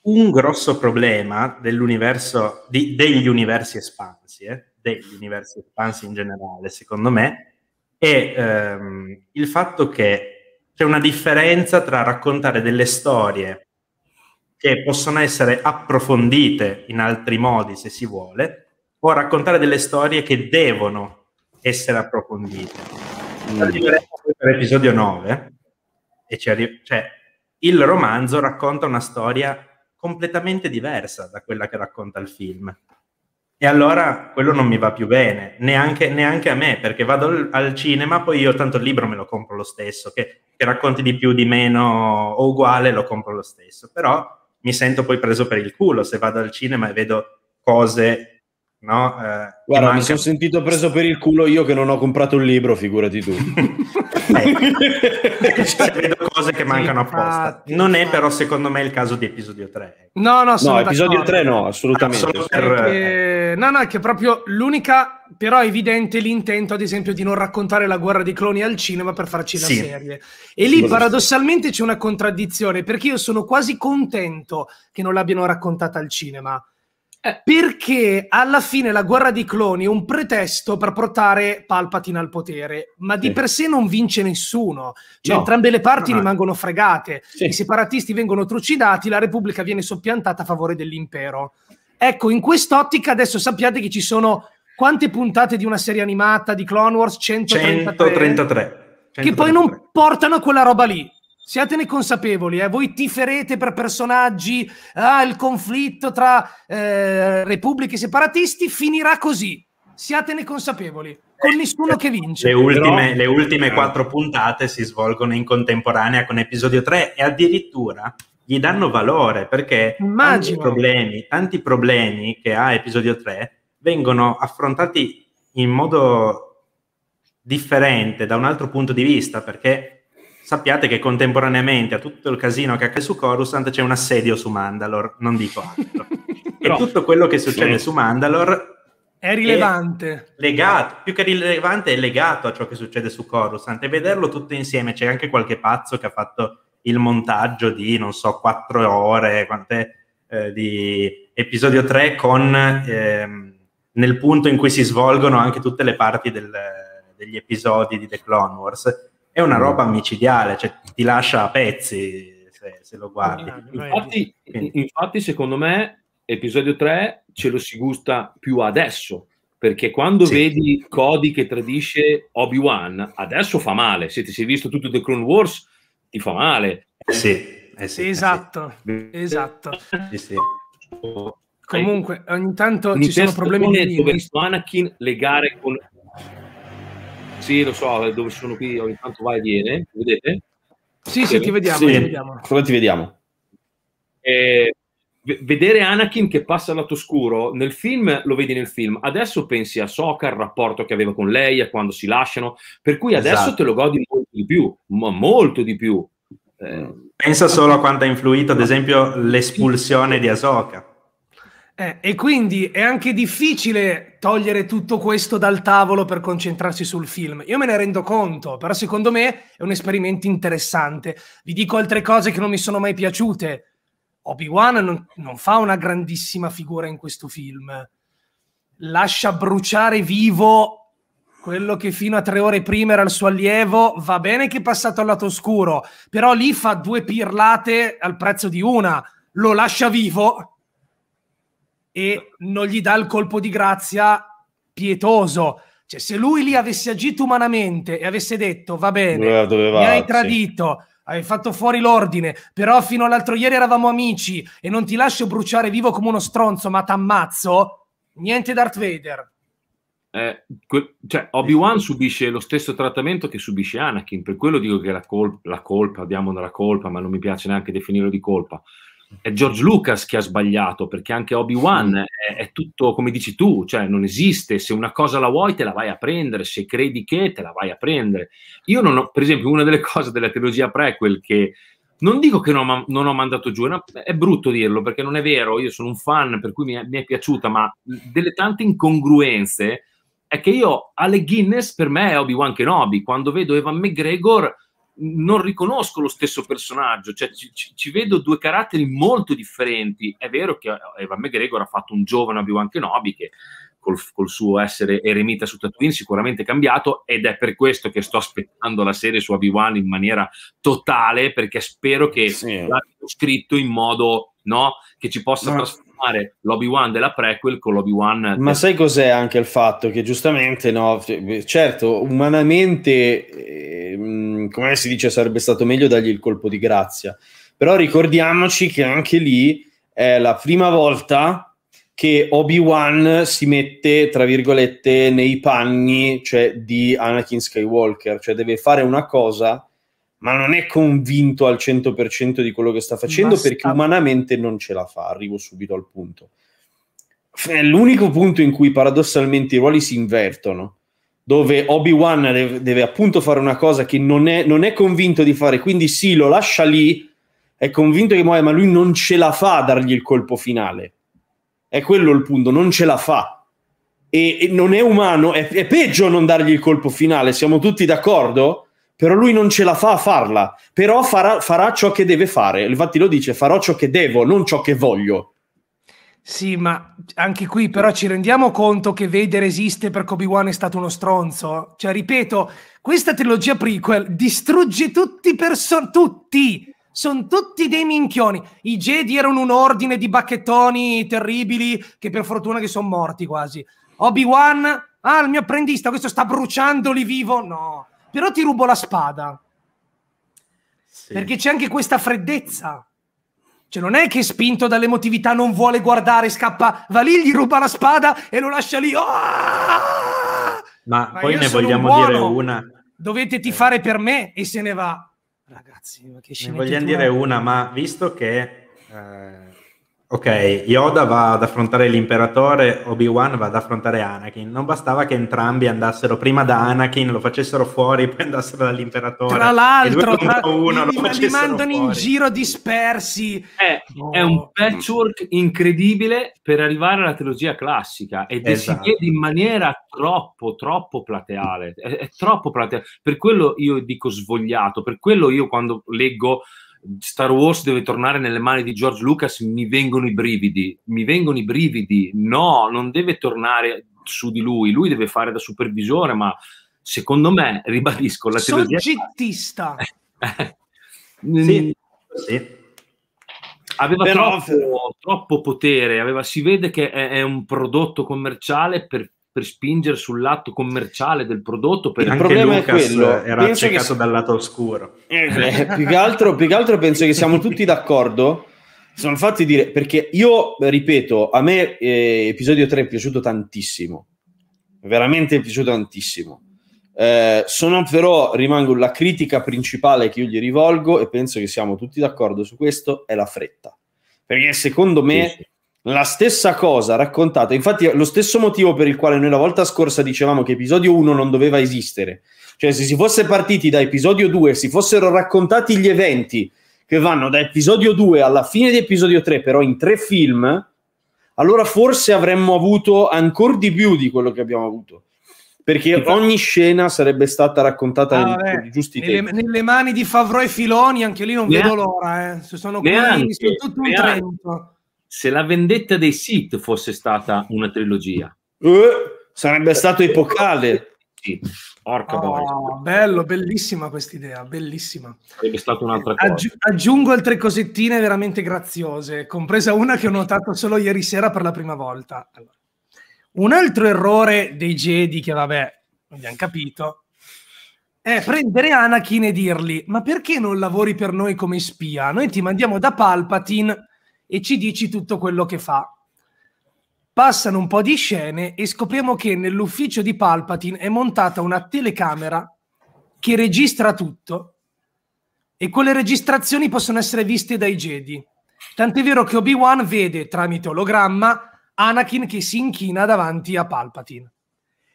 un grosso problema dell'universo, di, degli universi espansi, eh, degli universi espansi in generale, secondo me, è ehm, il fatto che c'è una differenza tra raccontare delle storie che possono essere approfondite in altri modi se si vuole, o raccontare delle storie che devono essere approfondite. Mm. La per episodio 9, e ci arri- cioè, il romanzo racconta una storia completamente diversa da quella che racconta il film. E allora quello non mi va più bene, neanche, neanche a me, perché vado al cinema, poi io tanto il libro me lo compro lo stesso, che, che racconti di più, di meno o uguale, lo compro lo stesso. Però mi sento poi preso per il culo se vado al cinema e vedo cose No? Eh, Guarda, manca... mi sono sentito preso per il culo io che non ho comprato il libro, figurati tu. eh, cioè, vedo cose che mancano apposta. Non è però secondo me il caso di episodio 3. Ecco. No, no, no episodio 3 no, assolutamente. Ah, perché... Eh, no, no, è che proprio l'unica, però è evidente l'intento ad esempio di non raccontare la guerra dei cloni al cinema per farci la sì. serie. E lì paradossalmente c'è una contraddizione, perché io sono quasi contento che non l'abbiano raccontata al cinema perché alla fine la guerra dei cloni è un pretesto per portare Palpatine al potere, ma di sì. per sé non vince nessuno. Cioè, no. entrambe le parti no. rimangono fregate, sì. i separatisti vengono trucidati, la Repubblica viene soppiantata a favore dell'impero. Ecco, in quest'ottica adesso sappiate che ci sono quante puntate di una serie animata di Clone Wars? 133. 133. 133. Che poi non portano quella roba lì. Siatene consapevoli, eh? voi tiferete per personaggi, ah, il conflitto tra eh, repubbliche separatisti finirà così. Siatene consapevoli, con nessuno che vince. Le ultime, Però... le ultime eh. quattro puntate si svolgono in contemporanea con episodio 3 e addirittura gli danno valore perché tanti problemi, tanti problemi che ha episodio 3 vengono affrontati in modo differente da un altro punto di vista perché sappiate che contemporaneamente a tutto il casino che accade su Coruscant c'è un assedio su Mandalore, non dico altro. Però, e tutto quello che succede sì. su Mandalore è rilevante. È legato, più che rilevante è legato a ciò che succede su Coruscant e vederlo tutto insieme, c'è anche qualche pazzo che ha fatto il montaggio di, non so, quattro ore, quant'è, eh, di episodio 3 con... Ehm, nel punto in cui si svolgono anche tutte le parti del, degli episodi di The Clone Wars è una roba micidiale, cioè ti lascia a pezzi se, se lo guardi. Infatti, infatti, secondo me, episodio 3 ce lo si gusta più adesso, perché quando sì. vedi Cody che tradisce Obi-Wan, adesso fa male. Se ti sei visto tutto The Clone Wars, ti fa male. Eh eh sì, eh sì, esatto, eh sì. esatto. Comunque, ogni tanto In ci sono problemi di... Dove Anakin legare con sì, lo so, eh, dove sono qui ogni tanto vai e viene, vedete? Sì, sì, ti vediamo. Sì. Ti vediamo. Come ti vediamo? Eh, vedere Anakin che passa al lato scuro nel film lo vedi nel film adesso pensi a Soka, al rapporto che aveva con lei a quando si lasciano per cui adesso esatto. te lo godi molto di più ma molto di più eh, pensa solo a quanto ha influito ad esempio l'espulsione di Ahsoka eh, e quindi è anche difficile togliere tutto questo dal tavolo per concentrarsi sul film. Io me ne rendo conto, però secondo me è un esperimento interessante. Vi dico altre cose che non mi sono mai piaciute. Obi-Wan non, non fa una grandissima figura in questo film. Lascia bruciare vivo quello che fino a tre ore prima era il suo allievo, va bene che è passato al lato oscuro, però lì fa due pirlate al prezzo di una, lo lascia vivo e non gli dà il colpo di grazia pietoso. Cioè, se lui lì avesse agito umanamente e avesse detto, va bene, Doveva, mi hai tradito, hai fatto fuori l'ordine, però fino all'altro ieri eravamo amici e non ti lascio bruciare vivo come uno stronzo, ma t'ammazzo, niente Darth Vader. Eh, cioè, Obi-Wan subisce lo stesso trattamento che subisce Anakin, per quello dico che la, col- la colpa, diamo la colpa, ma non mi piace neanche definirlo di colpa, è George Lucas che ha sbagliato, perché anche Obi-Wan è, è, tutto come dici tu, cioè non esiste, se una cosa la vuoi te la vai a prendere, se credi che te la vai a prendere. Io non ho, per esempio, una delle cose della trilogia prequel che non dico che non ho, non ho mandato giù, è brutto dirlo perché non è vero, io sono un fan per cui mi è, mi è piaciuta, ma delle tante incongruenze è che io alle Guinness per me è Obi-Wan Kenobi, quando vedo Evan McGregor non riconosco lo stesso personaggio, cioè ci, ci, vedo due caratteri molto differenti. È vero che eh, Evan McGregor ha fatto un giovane Obi-Wan Kenobi che col, col suo essere eremita su Tatooine sicuramente cambiato ed è per questo che sto aspettando la serie su Obi-Wan in maniera totale perché spero che sì. l'abbiano scritto in modo no, che ci possa Ma... trasformare l'Obi-Wan della prequel con l'Obi-Wan Ma del... sai cos'è anche il fatto che giustamente no, certo, umanamente eh, come si dice sarebbe stato meglio dargli il colpo di grazia però ricordiamoci che anche lì è la prima volta che Obi-Wan si mette, tra virgolette, nei panni cioè, di Anakin Skywalker, cioè deve fare una cosa, ma non è convinto al 100% di quello che sta facendo Basta. perché umanamente non ce la fa, arrivo subito al punto. È l'unico punto in cui paradossalmente i ruoli si invertono dove Obi-Wan deve, deve, appunto fare una cosa che non è, non è, convinto di fare, quindi sì, lo lascia lì, è convinto che muoia, ma lui non ce la fa a dargli il colpo finale. È quello il punto, non ce la fa. E, e non è umano, è, è peggio non dargli il colpo finale, siamo tutti d'accordo? Però lui non ce la fa a farla, però farà, farà ciò che deve fare. Infatti lo dice, farò ciò che devo, non ciò che voglio. Sì, ma anche qui però ci rendiamo conto che Vader esiste per Kobe One è stato uno stronzo. Cioè, ripeto, questa trilogia prequel distrugge tutti i personaggi, tutti, sono tutti dei minchioni. I Jedi erano un ordine di bacchettoni terribili che per fortuna che sono morti quasi. Obi-Wan, ah, il mio apprendista, questo sta bruciandoli vivo. No, però ti rubo la spada. Sì. Perché c'è anche questa freddezza. Cioè, non è che spinto dall'emotività non vuole guardare, scappa, va lì, gli ruba la spada e lo lascia lì. Oh! Ma, Ma poi ne vogliamo un dire una. Dovete eh. ti fare per me e se ne va Ragazzi, ma che scena. Ne vogliamo dire una, ma visto che eh, Ok, Yoda va ad affrontare l'imperatore, Obi-Wan va ad affrontare Anakin. Non bastava che entrambi andassero prima da Anakin, lo facessero fuori, poi andassero dall'imperatore. Tra l'altro, tra... Uno, li, li mandano fuori. in giro dispersi. È, oh. è, un oh. patchwork incredibile per arrivare alla trilogia classica e esatto. si in maniera troppo, troppo plateale. È, è troppo plateale. Per quello io dico svogliato, per quello io quando leggo Star Wars deve tornare nelle mani di George Lucas, mi vengono i brividi, mi vengono i brividi, no, non deve tornare su di lui, lui deve fare da supervisore, ma secondo me, ribadisco, la trilogia... Soggettista! sì, sì. Aveva Però... troppo, troppo, potere, aveva, si vede che è, è un prodotto commerciale per per spingere sul lato commerciale del prodotto. Per... Il problema Lucas è quello. Era penso che... dal lato oscuro. Eh, eh più, che altro, più che altro penso che siamo tutti d'accordo sono fatti dire perché io ripeto a me eh, episodio 3 è piaciuto tantissimo veramente è piaciuto tantissimo eh, sono però rimango la critica principale che io gli rivolgo e penso che siamo tutti d'accordo su questo è la fretta perché secondo me sì, sì. La stessa cosa raccontata, infatti lo stesso motivo per il quale noi la volta scorsa dicevamo che episodio 1 non doveva esistere, cioè se si fosse partiti da episodio 2 si fossero raccontati gli eventi che vanno da episodio 2 alla fine di episodio 3 però in tre film, allora forse avremmo avuto ancora di più di quello che abbiamo avuto perché ogni scena sarebbe stata raccontata ah, in, giusti nelle, tempi. Nelle mani di Favreau e Filoni, anche lì non neanche, vedo l'ora, eh. sono qui, sono tutto un neanche. Trento se la vendetta dei Sith fosse stata una trilogia. Uh, sarebbe stato epocale. Sì. Porca oh, bello, bellissima questa idea, bellissima. Sarebbe stata un'altra cosa. Aggi- aggiungo altre cosettine veramente graziose, compresa una che ho notato solo ieri sera per la prima volta. Allora. Un altro errore dei Jedi, che vabbè, non abbiamo capito, è prendere Anakin e dirgli: Ma perché non lavori per noi come spia? Noi ti mandiamo da Palpatine e ci dici tutto quello che fa. Passano un po' di scene e scopriamo che nell'ufficio di Palpatine è montata una telecamera che registra tutto e quelle registrazioni possono essere viste dai Jedi. Tant'è vero che Obi-Wan vede tramite ologramma Anakin che si inchina davanti a Palpatine.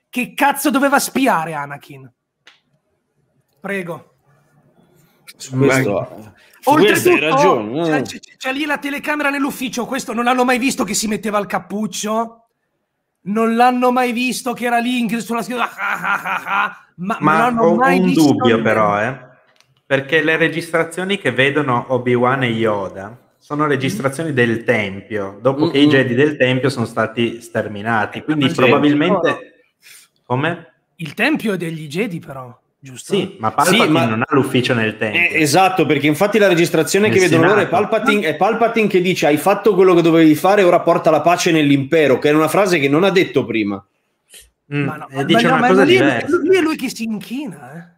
Che cazzo doveva spiare Anakin? Prego. Su questo Oltretutto, hai ragione. Eh. C'è, c'è, c'è lì la telecamera nell'ufficio, questo non l'hanno mai visto che si metteva il cappuccio non l'hanno mai visto che era lì sulla scheda. ah, ah, ah, ma, ma ho un dubbio però eh, perché le registrazioni che vedono Obi-Wan e Yoda sono mm-hmm. registrazioni mm. del Tempio dopo Mm-mm. che i mm-hmm. Jedi del Tempio sono stati sterminati eh, quindi probabilmente come? il Tempio è degli Jedi però giusto? Sì, ma Palpatine sì, ma... non ha l'ufficio nel eh, tempo. Eh, esatto, perché infatti la registrazione nel che vedo loro è Palpatine, è Palpatine che dice hai fatto quello che dovevi fare, ora porta la pace nell'impero, che è una frase che non ha detto prima. Mm, ma no, ma, dice ma, una no, cosa lui, diversa. lui è lui che si inchina, eh.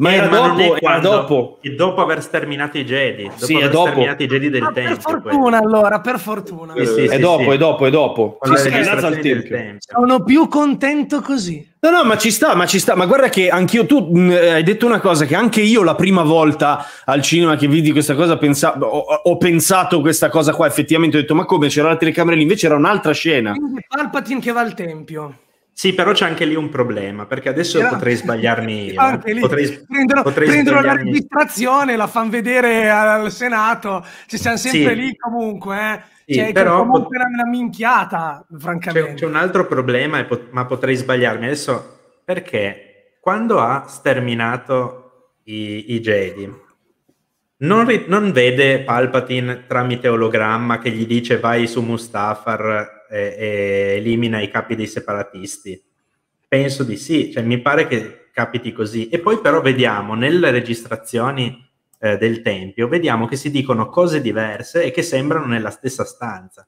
Ma, era, ma dopo, è era dopo. È dopo aver sterminato i Jedi. Dopo sì, aver dopo. sterminato i Jedi del ah, Tempio. Per fortuna quello. allora, per fortuna. Eh, sì, è, sì, dopo, sì. è dopo, è dopo, è dopo. Sono più contento così. No, no, ma ci sta, ma ci sta. Ma guarda che anch'io, tu mh, mm, eh, hai detto una cosa che anche io la prima volta al cinema che vidi questa cosa pensa- ho, ho, pensato questa cosa qua, effettivamente ho detto ma come c'era la telecamera lì, invece era un'altra scena. Quindi Palpatine che va al Tempio. Sì, però c'è anche lì un problema, perché adesso yeah. potrei sbagliarmi io. Anche lì. Potrei, prendono, potrei prendono la registrazione, la fanno vedere al Senato, ci siamo sempre sì. lì comunque. Eh. Sì, cioè, però, comunque pot- una minchiata, francamente. C'è, c'è un altro problema, pot- ma potrei sbagliarmi. Adesso, perché quando ha sterminato i, i Jedi, non, ri- non vede Palpatine tramite ologramma che gli dice vai su Mustafar e, e elimina i capi dei separatisti? Penso di sì, cioè, mi pare che capiti così. E poi però vediamo nelle registrazioni eh, del Tempio, vediamo che si dicono cose diverse e che sembrano nella stessa stanza.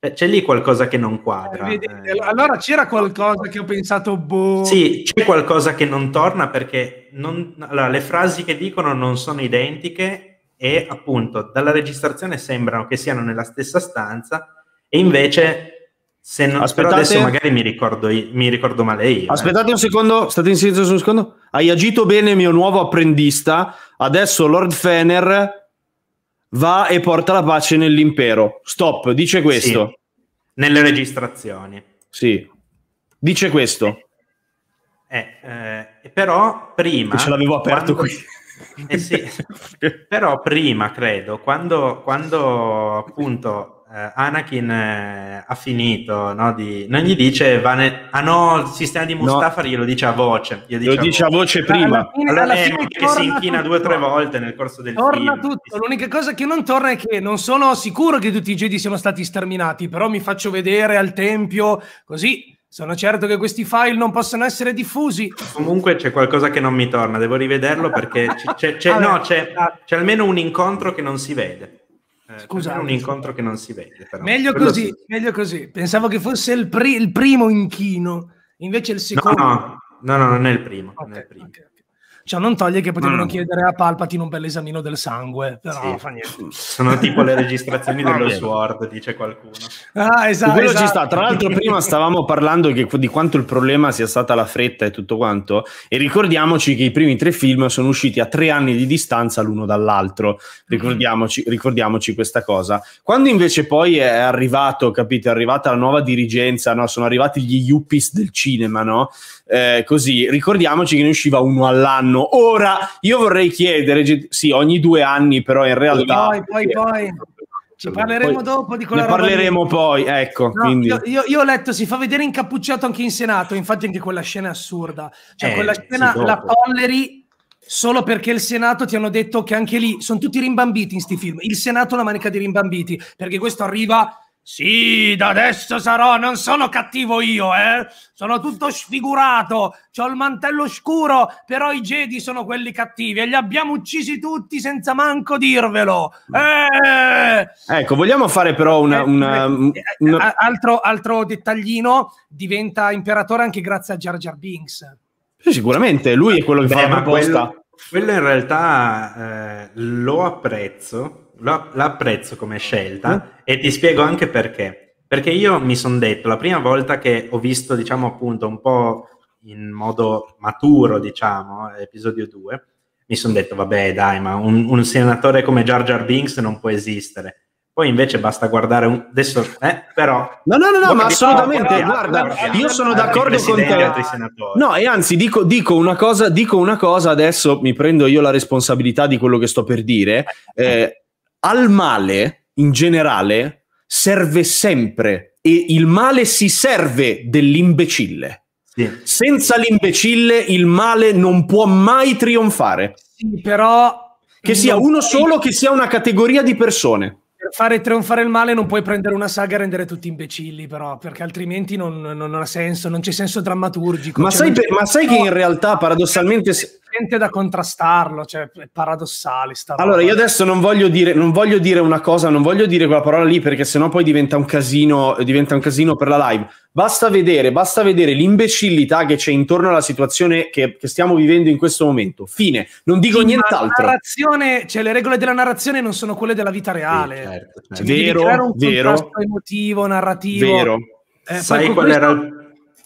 Cioè, c'è lì qualcosa che non quadra. Eh, eh. allora c'era qualcosa che ho pensato, boh. Sì, c'è qualcosa che non torna perché non, allora, le frasi che dicono non sono identiche e appunto dalla registrazione sembrano che siano nella stessa stanza, e invece, se non, Aspettate. adesso magari mi ricordo, mi ricordo male io. Eh. Aspettate eh. un secondo, state in silenzio su un secondo. Hai agito bene, mio nuovo apprendista. Adesso Lord Fener va e porta la pace nell'impero. Stop, dice questo. Sì. Nelle registrazioni. Sì, dice questo. Eh, eh, però prima... Ce l'avevo aperto quando... qui. Eh sì. però prima, credo, quando, quando appunto eh, Anakin eh, ha finito, no, di... non gli dice, ne... ah no, il sistema di Mustafa no. glielo dice a voce. Glielo dice lo a dice voce. a voce prima. Alla fine, alla fine, che si inchina tutto. due o tre volte nel corso del torna film. tutto, l'unica cosa che non torna è che non sono sicuro che tutti i Jedi siano stati sterminati, però mi faccio vedere al Tempio, così... Sono certo che questi file non possono essere diffusi. Comunque c'è qualcosa che non mi torna, devo rivederlo perché c'è, c'è, no, c'è, c'è almeno un incontro che non si vede. Eh, cioè, Scusa, un incontro che non si vede. Però. Meglio, così, sì. meglio così, pensavo che fosse il, pri- il primo inchino, invece il secondo... No no, no, no, non è il primo. Okay, è il primo. Okay. Cioè, non toglie che potevano no. chiedere a Palpatine un bel esamino del sangue, però sì. fa niente. Sono tipo le registrazioni dello Sword, dice qualcuno. Ah, esatto. Quello esatto. ci sta. Tra l'altro, prima stavamo parlando che, di quanto il problema sia stata la fretta e tutto quanto. E ricordiamoci che i primi tre film sono usciti a tre anni di distanza l'uno dall'altro. Ricordiamoci, ricordiamoci questa cosa. Quando invece poi è arrivato, capito, è arrivata la nuova dirigenza, no? sono arrivati gli yuppies del cinema, no? eh, così. Ricordiamoci che ne usciva uno all'anno. Ora io vorrei chiedere, sì, ogni due anni, però in realtà. Poi, poi, poi. Ci parleremo poi, dopo di quella ne parleremo lì. poi, ecco. No, io, io, io, ho letto, si fa vedere incappucciato anche in Senato, infatti anche quella scena è assurda. Cioè, eh, quella scena sì, la Polleri solo perché il Senato ti hanno detto che anche lì sono tutti rimbambiti in sti film. Il Senato è una manica di rimbambiti, perché questo arriva sì, da adesso sarò, non sono cattivo io, eh? Sono tutto sfigurato, ho il mantello scuro, però i Jedi sono quelli cattivi e li abbiamo uccisi tutti senza manco dirvelo. Eh! Ecco, vogliamo fare però una... Eh, una, eh, eh, una... Altro, altro, dettaglino, diventa imperatore anche grazie a Jar Jar Binks. Sicuramente, lui è quello che Beh, fa la proposta. Quello, quello in realtà eh, lo apprezzo la, apprezzo come scelta mm. e ti spiego anche perché. Perché io mi sono detto, la prima volta che ho visto, diciamo appunto, un po' in modo maturo, diciamo, eh, episodio 2, mi sono detto, vabbè dai, ma un, un, senatore come Jar Jar Binks non può esistere. Poi invece basta guardare un... Adesso, eh, però... No, no, no, no ma assolutamente, no, guarda, guarda, io sono d'accordo con te. No, e anzi, dico, dico, una cosa, dico una cosa, adesso mi prendo io la responsabilità di quello che sto per dire. Eh, eh al male in generale serve sempre e il male si serve dell'imbecille. Sì. Senza l'imbecille il male non può mai trionfare. Sì, però che sia uno solo, che sia una categoria di persone per fare trionfare il male non puoi prendere una saga e rendere tutti imbecilli, però, perché altrimenti non, non, non ha senso, non c'è senso drammaturgico. Ma, cioè, sai, per, ma sai, che in realtà, paradossalmente... Gente da contrastarlo, cioè è paradossale. allora, io adesso non voglio, dire, non voglio dire una cosa, non voglio dire quella parola lì, perché sennò poi diventa un casino, diventa un casino per la live. Basta vedere, basta vedere l'imbecillità che c'è intorno alla situazione che, che stiamo vivendo in questo momento. Fine, non dico sì, nient'altro. La narrazione, cioè le regole della narrazione non sono quelle della vita reale. Sì, certo, certo. Cioè, vero, creare un vero. emotivo, narrativo. Vero. Eh, Sai qual questo... era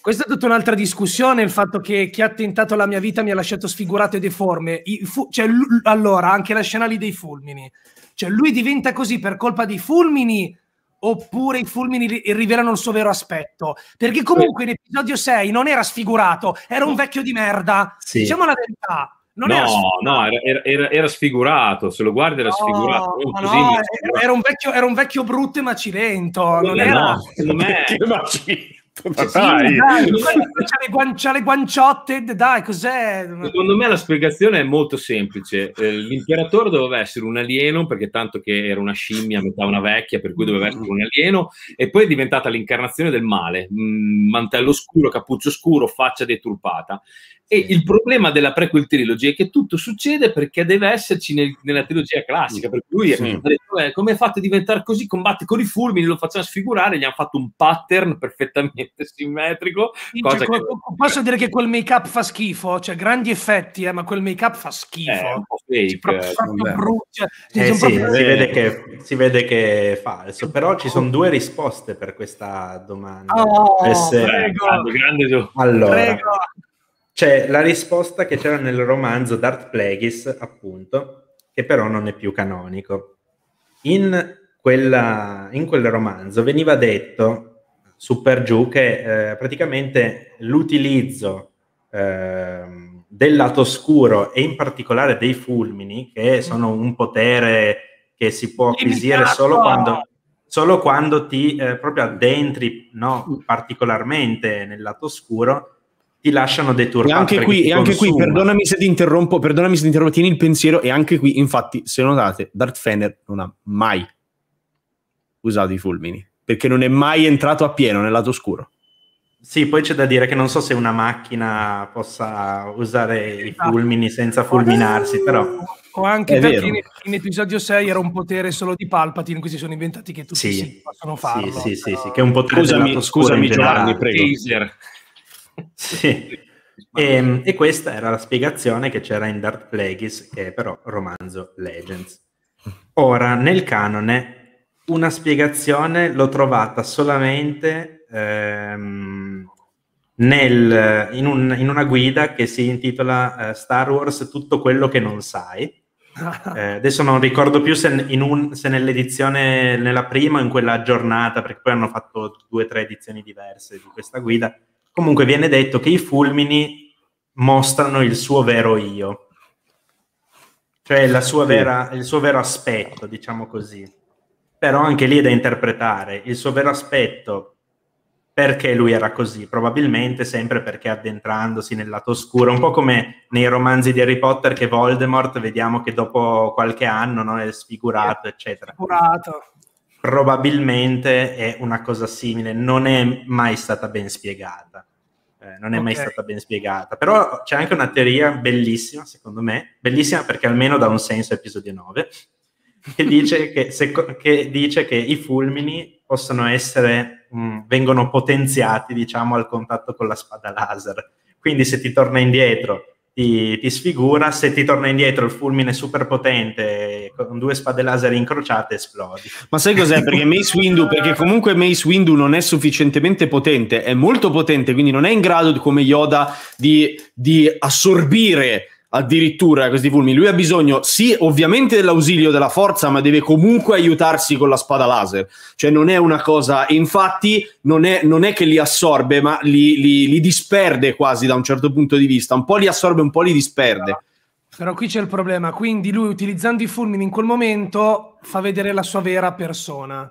questa è tutta un'altra discussione, il fatto che chi ha tentato la mia vita mi ha lasciato sfigurato e deforme. Fu- cioè, l- allora, anche la scena lì dei fulmini. Cioè, lui diventa così per colpa dei fulmini oppure i fulmini rivelano il suo vero aspetto. Perché comunque in episodio 6 non era sfigurato, era un vecchio di merda. Sì. Diciamo la verità. Non no, era no, era, era, era, sfigurato. Se lo guardi, era no, sfigurato. No, no, era, un vecchio, era un vecchio brutto e macilento. Non, non era, no, secondo me. Ma sì, dai, dai c'ha, le guanciotte, dai, cos'è? Secondo me la spiegazione è molto semplice. Eh, l'imperatore doveva essere un alieno, perché tanto che era una scimmia, metà una vecchia, per cui doveva essere un alieno, e poi è diventata l'incarnazione del male, mm, mantello scuro, cappuccio scuro, faccia deturpata. E il problema della prequel trilogy è che tutto succede perché deve esserci nel, nella trilogia classica. Per cui sì. ha detto: eh, a diventare così? Combatte con i fulmini, lo facciamo sfigurare. Gli hanno fatto un pattern perfettamente simmetrico. Dice, cioè, che... Posso dire che quel make up fa schifo? Cioè, grandi effetti, eh, ma quel make up fa schifo. Eh, cioè, eh, cioè, eh, si, vede che, si, vede che, è falso. Però ci sono due risposte per questa domanda. Oh, prego. Ah, grande, grande, allora, prego c'è la risposta che c'era nel romanzo Darth Plagueis, appunto, che però non è più canonico. In, quella, in quel romanzo veniva detto, su per giù, che eh, praticamente l'utilizzo eh, del lato oscuro e in particolare dei fulmini, che sono un potere che si può acquisire solo quando, solo quando ti eh, proprio addentri no, particolarmente nel lato oscuro, ti lasciano deturpare. E anche qui, e anche qui perdonami, se ti interrompo, perdonami se ti interrompo, tieni il pensiero e anche qui, infatti, se notate, Darth Fener non ha mai usato i fulmini, perché non è mai entrato a pieno nel lato oscuro. Sì, poi c'è da dire che non so se una macchina possa usare i esatto. fulmini senza fulminarsi, però... O anche perché in, in, episodio 6 era un potere solo di Palpatine, questi sono inventati che tutti sì. possono farlo. Sì, sì, però... sì, sì, eh, che è un potere scusami, scusami Giovanni, prego. Taser. Sì. E, ehm, e, questa era la spiegazione che c'era in Dark Plagueis, che è però romanzo Legends. Ora, nel canone, una spiegazione l'ho trovata solamente ehm, nel, in, un, in, una guida che si intitola eh, Star Wars Tutto quello che non sai. Eh, adesso non ricordo più se, un, se, nell'edizione, nella prima o in quella aggiornata, perché poi hanno fatto due o tre edizioni diverse di questa guida comunque viene detto che i fulmini mostrano il suo vero io, cioè vera, il suo vero aspetto, diciamo così. Però anche lì è da interpretare il suo vero aspetto, perché lui era così, probabilmente sempre perché addentrandosi nel lato oscuro, un po' come nei romanzi di Harry Potter che Voldemort vediamo che dopo qualche anno no, è sfigurato, eccetera. Sfigurato probabilmente è una cosa simile, non è mai stata ben spiegata. Eh, non è okay. mai stata ben spiegata, però c'è anche una teoria bellissima, secondo me, bellissima perché almeno dà un senso episodio 9, che dice che, se, che, dice che i fulmini possono essere, mh, mm, vengono potenziati, diciamo, al contatto con la spada laser. Quindi se ti torna indietro ti, ti, sfigura, se ti torna indietro il fulmine super potente con due spade laser incrociate esplodi. Ma sai cos'è? Perché Mace Windu, perché comunque Mace Windu non è sufficientemente potente, è molto potente, quindi non è in grado come Yoda di, di assorbire addirittura questi fulmini. Lui ha bisogno, sì, ovviamente dell'ausilio della forza, ma deve comunque aiutarsi con la spada laser. Cioè, non è una cosa. Infatti, non è, non è che li assorbe, ma li, li, li, disperde quasi da un certo punto di vista. Un po' li assorbe, un po' li disperde. Però qui c'è il problema. Quindi, lui utilizzando i fulmini in quel momento fa vedere la sua vera persona.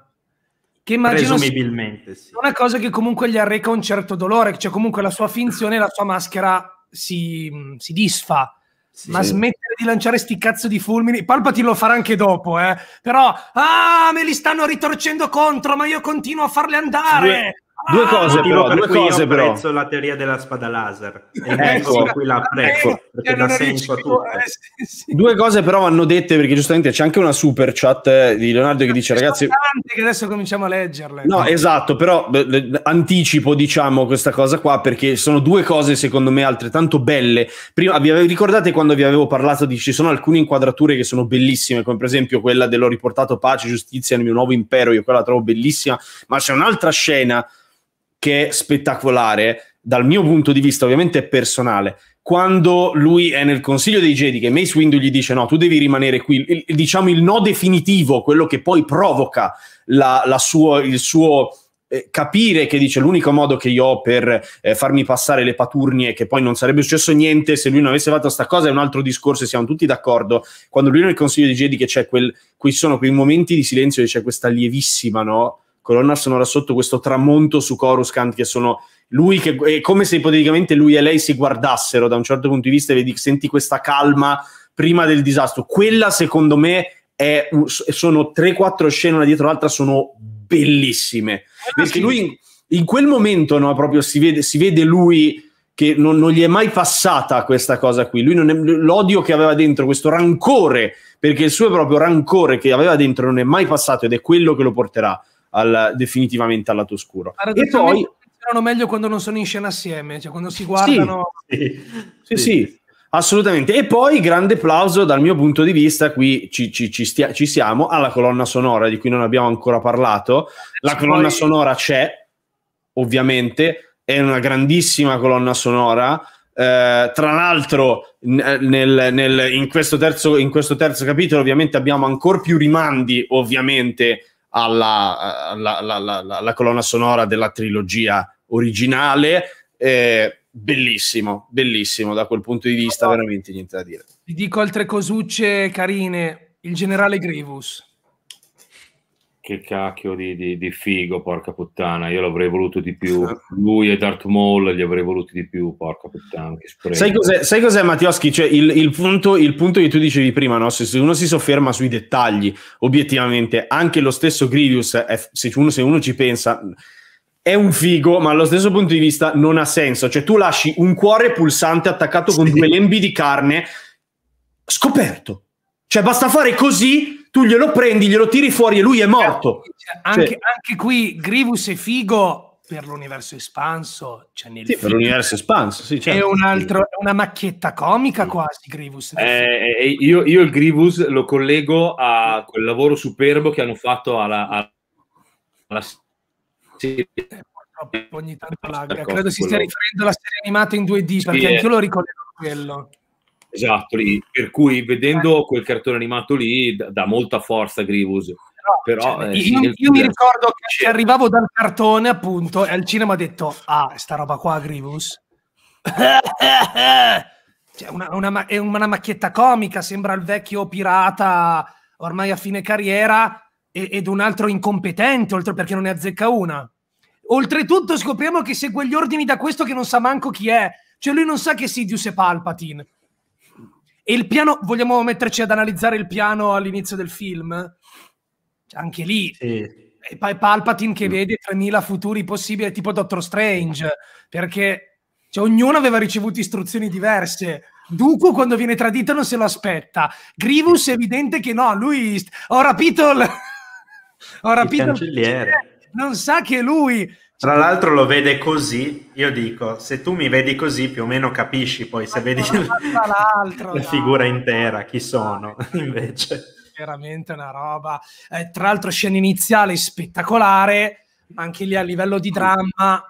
Che Presumibilmente, sì. una cosa che comunque gli arreca un certo dolore, cioè comunque la sua finzione la sua maschera si, si disfa sì. Ma smettere di lanciare sti cazzo di fulmini. Palpati lo farà anche dopo, eh. Però, ah, me li stanno ritorcendo contro, ma io continuo a farle andare. Due cose però, due cose però. apprezzo la teoria della spada laser. Ecco, qui la apprezzo, ecco. perché dà senso a tutto. Eh, due cose però vanno dette, perché giustamente c'è anche una super chat eh, di Leonardo che dice, ragazzi... Che adesso cominciamo a leggerle. No, esatto, però beh, anticipo, diciamo, questa cosa qua, perché sono due cose, secondo me, altrettanto belle. Prima, vi ricordate quando vi avevo parlato di ci sono alcune inquadrature che sono bellissime, come per esempio quella dell'ho riportato pace, giustizia nel mio nuovo impero, io quella la trovo bellissima, ma c'è un'altra scena che è spettacolare dal mio punto di vista, ovviamente personale. Quando lui è nel consiglio dei Jedi, che Mace Windu gli dice: No, tu devi rimanere qui, il, diciamo il no definitivo, quello che poi provoca la, la suo, il suo eh, capire che dice l'unico modo che io ho per eh, farmi passare le paturnie che poi non sarebbe successo niente se lui non avesse fatto sta cosa è un altro discorso e siamo tutti d'accordo quando lui è nel consiglio dei Jedi che c'è quel qui sono quei momenti di silenzio e c'è questa lievissima no colonna sonora sotto questo tramonto su Coruscant che sono lui che è come se ipoteticamente lui e lei si guardassero da un certo punto di vista e vedi, senti questa calma prima del disastro. Quella secondo me è, sono 3-4 scene una dietro l'altra, sono bellissime. Ah, perché lui in quel momento no, proprio si vede, si vede lui che non, non, gli è mai passata questa cosa qui. Lui non è, l'odio che aveva dentro, questo rancore, perché il suo proprio rancore che aveva dentro non è mai passato ed è quello che lo porterà al, definitivamente al lato oscuro. E poi funzionano meglio quando non sono in scena assieme, cioè quando si guardano. Sì, sì, sì, sì. assolutamente. E poi grande applauso dal mio punto di vista, qui ci, ci, ci, stia, ci siamo, alla colonna sonora di cui non abbiamo ancora parlato. La colonna poi... sonora c'è, ovviamente, è una grandissima colonna sonora. Eh, tra l'altro, nel, nel, in, questo terzo, in questo terzo capitolo, ovviamente abbiamo ancora più rimandi, ovviamente, alla, alla, eh, alla, alla colonna sonora della trilogia originale. Eh, bellissimo, bellissimo da quel punto di vista, veramente niente da dire. Vi dico altre cosucce carine. Il generale Grievous che cacchio di, di, di, figo, porca puttana, io l'avrei voluto di più. Lui e Darth Maul li avrei voluti di più, porca puttana. sai, cos'è, sai cos'è Mattioschi? Cioè, il, il, punto, il, punto, che tu dicevi prima, no? se, se, uno si sofferma sui dettagli, obiettivamente, anche lo stesso Grievous, è, se, uno, se uno ci pensa, è un figo, ma allo stesso punto di vista non ha senso. Cioè, tu lasci un cuore pulsante attaccato con sì. due lembi di carne scoperto. Cioè, basta fare così tu glielo prendi, glielo tiri fuori e lui è morto. Certo, cioè, anche, cioè. anche qui Grievous e Figo per l'universo espanso. Cioè nel sì, per l'universo espanso, sì, certo. È un altro, una macchietta comica quasi Grievous. Eh, eh, eh, io, io, il Grievous lo collego a quel lavoro superbo che hanno fatto alla... alla... Sì. Eh, purtroppo ogni tanto lagga. Credo si stia riferendo alla serie animata in 2D, perché sì, anche io lo ricordo quello. Esatto, lì. per cui vedendo quel cartone animato lì dà molta forza Grievous. Però, cioè, eh, io, io mi ricordo che arrivavo dal cartone appunto e al cinema ho detto ah sta roba qua Grievous cioè, una, una, è una macchietta comica sembra il vecchio pirata ormai a fine carriera ed un altro incompetente oltre perché non ne azzecca una oltretutto scopriamo che segue gli ordini da questo che non sa manco chi è cioè lui non sa che Sidious è Palpatine e il piano, vogliamo metterci ad analizzare il piano all'inizio del film? Cioè, anche lì, sì. E eh, poi Palpatine che mm. vede 3000 futuri possibili, tipo Doctor Strange, perché cioè, ognuno aveva ricevuto istruzioni diverse. Duco quando viene tradito non se lo aspetta. Grievous è evidente che no, lui ho rapito il, ho rapito il cancelliere. Il... Non sa che lui tra l'altro lo vede così, io dico, se tu mi vedi così più o meno capisci poi se vedi la figura intera, chi sono invece. Veramente una roba. Eh, tra l'altro scena iniziale spettacolare, anche lì a livello di dramma,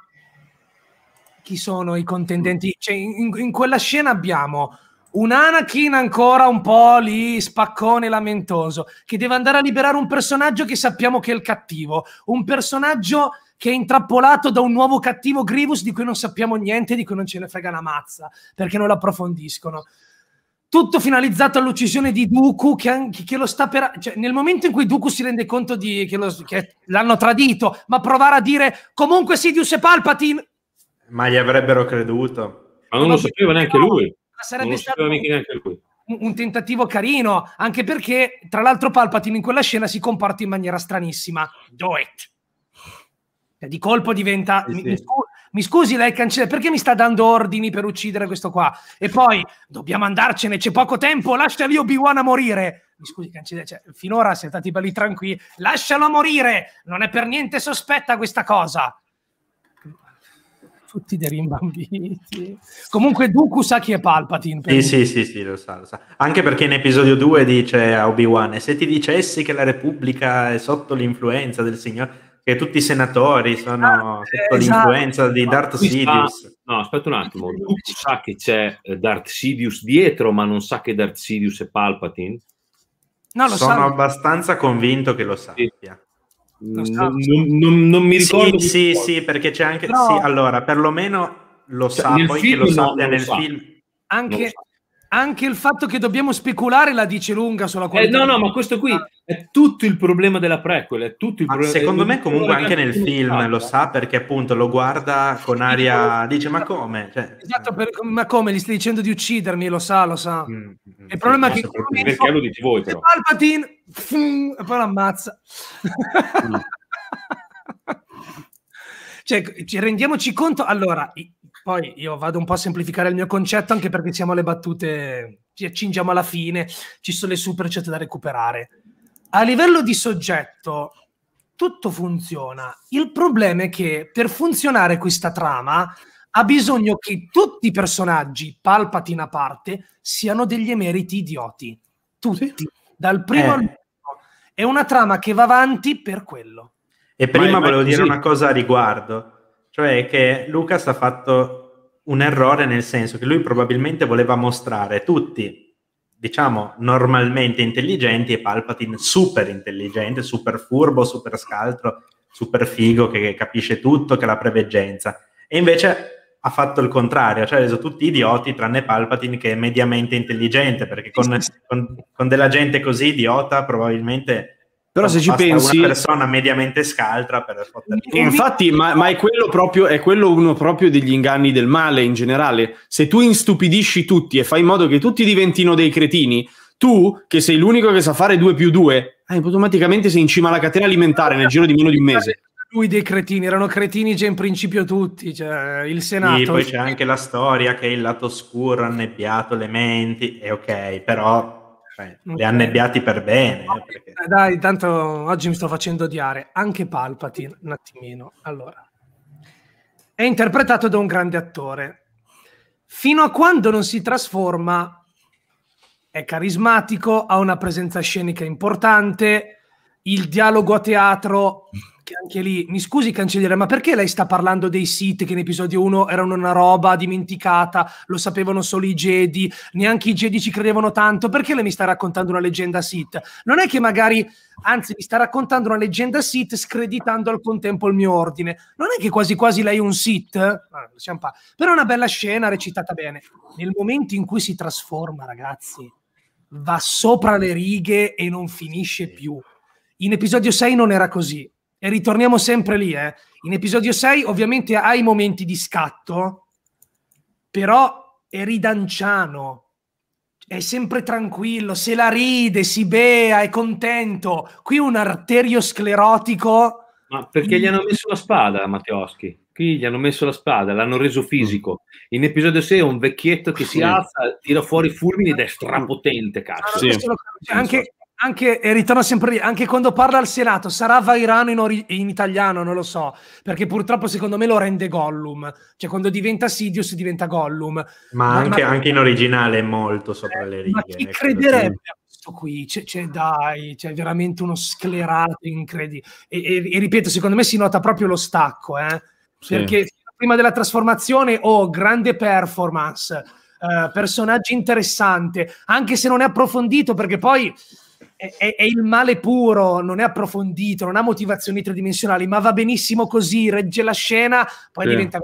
chi sono i contendenti? Cioè, in, in quella scena abbiamo un Anakin ancora un po' lì spaccone lamentoso, che deve andare a liberare un personaggio che sappiamo che è il cattivo, un personaggio che è intrappolato da un nuovo cattivo Grievous di cui non sappiamo niente, di cui non ce ne frega una mazza, perché non lo approfondiscono. Tutto finalizzato all'uccisione di Dooku, che, che lo sta per... Cioè, nel momento in cui Dooku si rende conto di, che, lo, che l'hanno tradito, ma provare a dire comunque Sidious e Palpatine... Ma gli avrebbero creduto. Ma non, lo sapeva neanche lui. Ma sarebbe non lo sapeva stato... neanche lui un tentativo carino, anche perché tra l'altro Palpatine in quella scena si comporta in maniera stranissima. Do it! Eh, di colpo diventa. Sì, mi, sì. Mi, scusi, mi, scusi, lei cancella, perché mi sta dando ordini per uccidere questo qua? E poi dobbiamo andarcene, c'è poco tempo, lascia lì Obi-Wan a morire. Mi scusi, cancella, cioè, finora siete stati belli tranquilli, lascialo morire, non è per niente sospetta questa cosa. Tutti dei rimbambiti. Comunque, Dooku sa chi è Palpatine. Sì, sì, sì, sì, lo sa, lo sa. Anche perché in episodio 2 dice a Obi-Wan: E se ti dicessi che la Repubblica è sotto l'influenza del Signore, che tutti i senatori sono ah, sotto eh, esatto. l'influenza di Darth Sidious. no, aspetta un attimo, non sa che c'è eh, Darth Sidious dietro, ma non sa che Darth Sidious è Palpatine? No, lo sono sa. abbastanza convinto che lo sappia. Lo mm, non, non, non, mi ricordo. Sì, sì, sì, perché c'è anche... No. Sì, allora, perlomeno lo cioè, sa, poi che lo sappia nel lo film. Anche, anche il fatto che dobbiamo speculare la dice lunga sulla eh, qualità. Eh, no, no, ma questo qui ah è tutto il problema della prequel, è tutto il ma problema. Secondo me, comunque, anche nel film lo sa perché appunto lo guarda con aria. Dice: Ma esatto. come? Cioè, esatto, eh. per, ma come? Gli stai dicendo di uccidermi? Lo sa, lo sa. Mm, mm, mm il sì, problema è che. Perché, perché lo dici voi? Però. Palpatine, fum, e poi l'ammazza Mm. cioè, ci rendiamoci conto. Allora, poi io vado un po' a semplificare il mio concetto anche perché siamo alle battute. Ci accingiamo alla fine, ci sono le super chat da recuperare a livello di soggetto tutto funziona. Il problema è che per funzionare questa trama ha bisogno che tutti i personaggi, Palpatine a parte, siano degli emeriti idioti. Tutti, dal primo eh. all'ultimo. È una trama che va avanti per quello. E prima volevo così. dire una cosa a riguardo, cioè che Lucas ha fatto un errore nel senso che lui probabilmente voleva mostrare tutti diciamo, normalmente intelligenti e Palpatine super intelligente, super furbo, super scaltro, super figo, che capisce tutto, che ha la preveggenza. E invece ha fatto il contrario, cioè ha reso tutti idioti tranne Palpatine che è mediamente intelligente, perché con, con, con della gente così idiota probabilmente però se ci pensi... Una persona mediamente scaltra per poter... Infatti, ma, ma è, quello proprio, è quello uno proprio degli inganni del male in generale. Se tu instupidisci tutti e fai in modo che tutti diventino dei cretini, tu, che sei l'unico che sa fare 2 più 2, eh, automaticamente sei in cima alla catena alimentare nel giro di meno di un mese. Lui dei cretini, erano cretini già in principio tutti, cioè il Senato. Sì, poi c'è anche la storia che il lato scuro ha annebbiato le menti, e ok, però cioè, le annebbiati per bene. Eh, perché... Eh, dai, intanto oggi mi sto facendo odiare. Anche Palpatine, un attimino. Allora, è interpretato da un grande attore. Fino a quando non si trasforma, è carismatico, ha una presenza scenica importante, il dialogo a teatro che anche lì, mi scusi cancelliere, ma perché lei sta parlando dei siti che in episodio 1 erano una roba dimenticata, lo sapevano solo i Jedi, neanche i Jedi ci credevano tanto, perché lei mi sta raccontando una leggenda Sith? Non è che magari, anzi mi sta raccontando una leggenda Sith screditando al contempo il mio ordine, non è che quasi quasi lei è un Sith? Ah, Però è una bella scena recitata bene. Nel momento in cui si trasforma, ragazzi, va sopra le righe e non finisce più. In episodio 6 non era così, e ritorniamo sempre lì. Eh. In episodio 6 ovviamente hai momenti di scatto, però è ridanciano, è sempre tranquillo, se la ride, si bea, è contento. Qui un arteriosclerotico... Ma perché gli hanno messo la spada Matteoschi? Qui gli hanno messo la spada, l'hanno reso fisico. In episodio 6 è un vecchietto che si alza, tira fuori fulmini ed è strapotente, cazzo. Sì. Anche, anche, e ritorno sempre lì, anche quando parla al Senato, sarà Vairano in, ori- in, italiano, non lo so, perché purtroppo secondo me lo rende Gollum, cioè quando diventa Sidious diventa Gollum. Ma, anche, ma anche, in originale è molto sopra le righe. Ma chi ecco, crederebbe a questo qui? C'è, cioè, c'è cioè, dai, c'è cioè, veramente uno sclerato incredibile. E, e, ripeto, secondo me si nota proprio lo stacco, eh? sì. perché prima della trasformazione ho oh, grande performance, eh, personaggio interessante, anche se non è approfondito, perché poi è, è, il male puro, non è approfondito, non ha motivazioni tridimensionali, ma va benissimo così, regge la scena, poi sì. diventa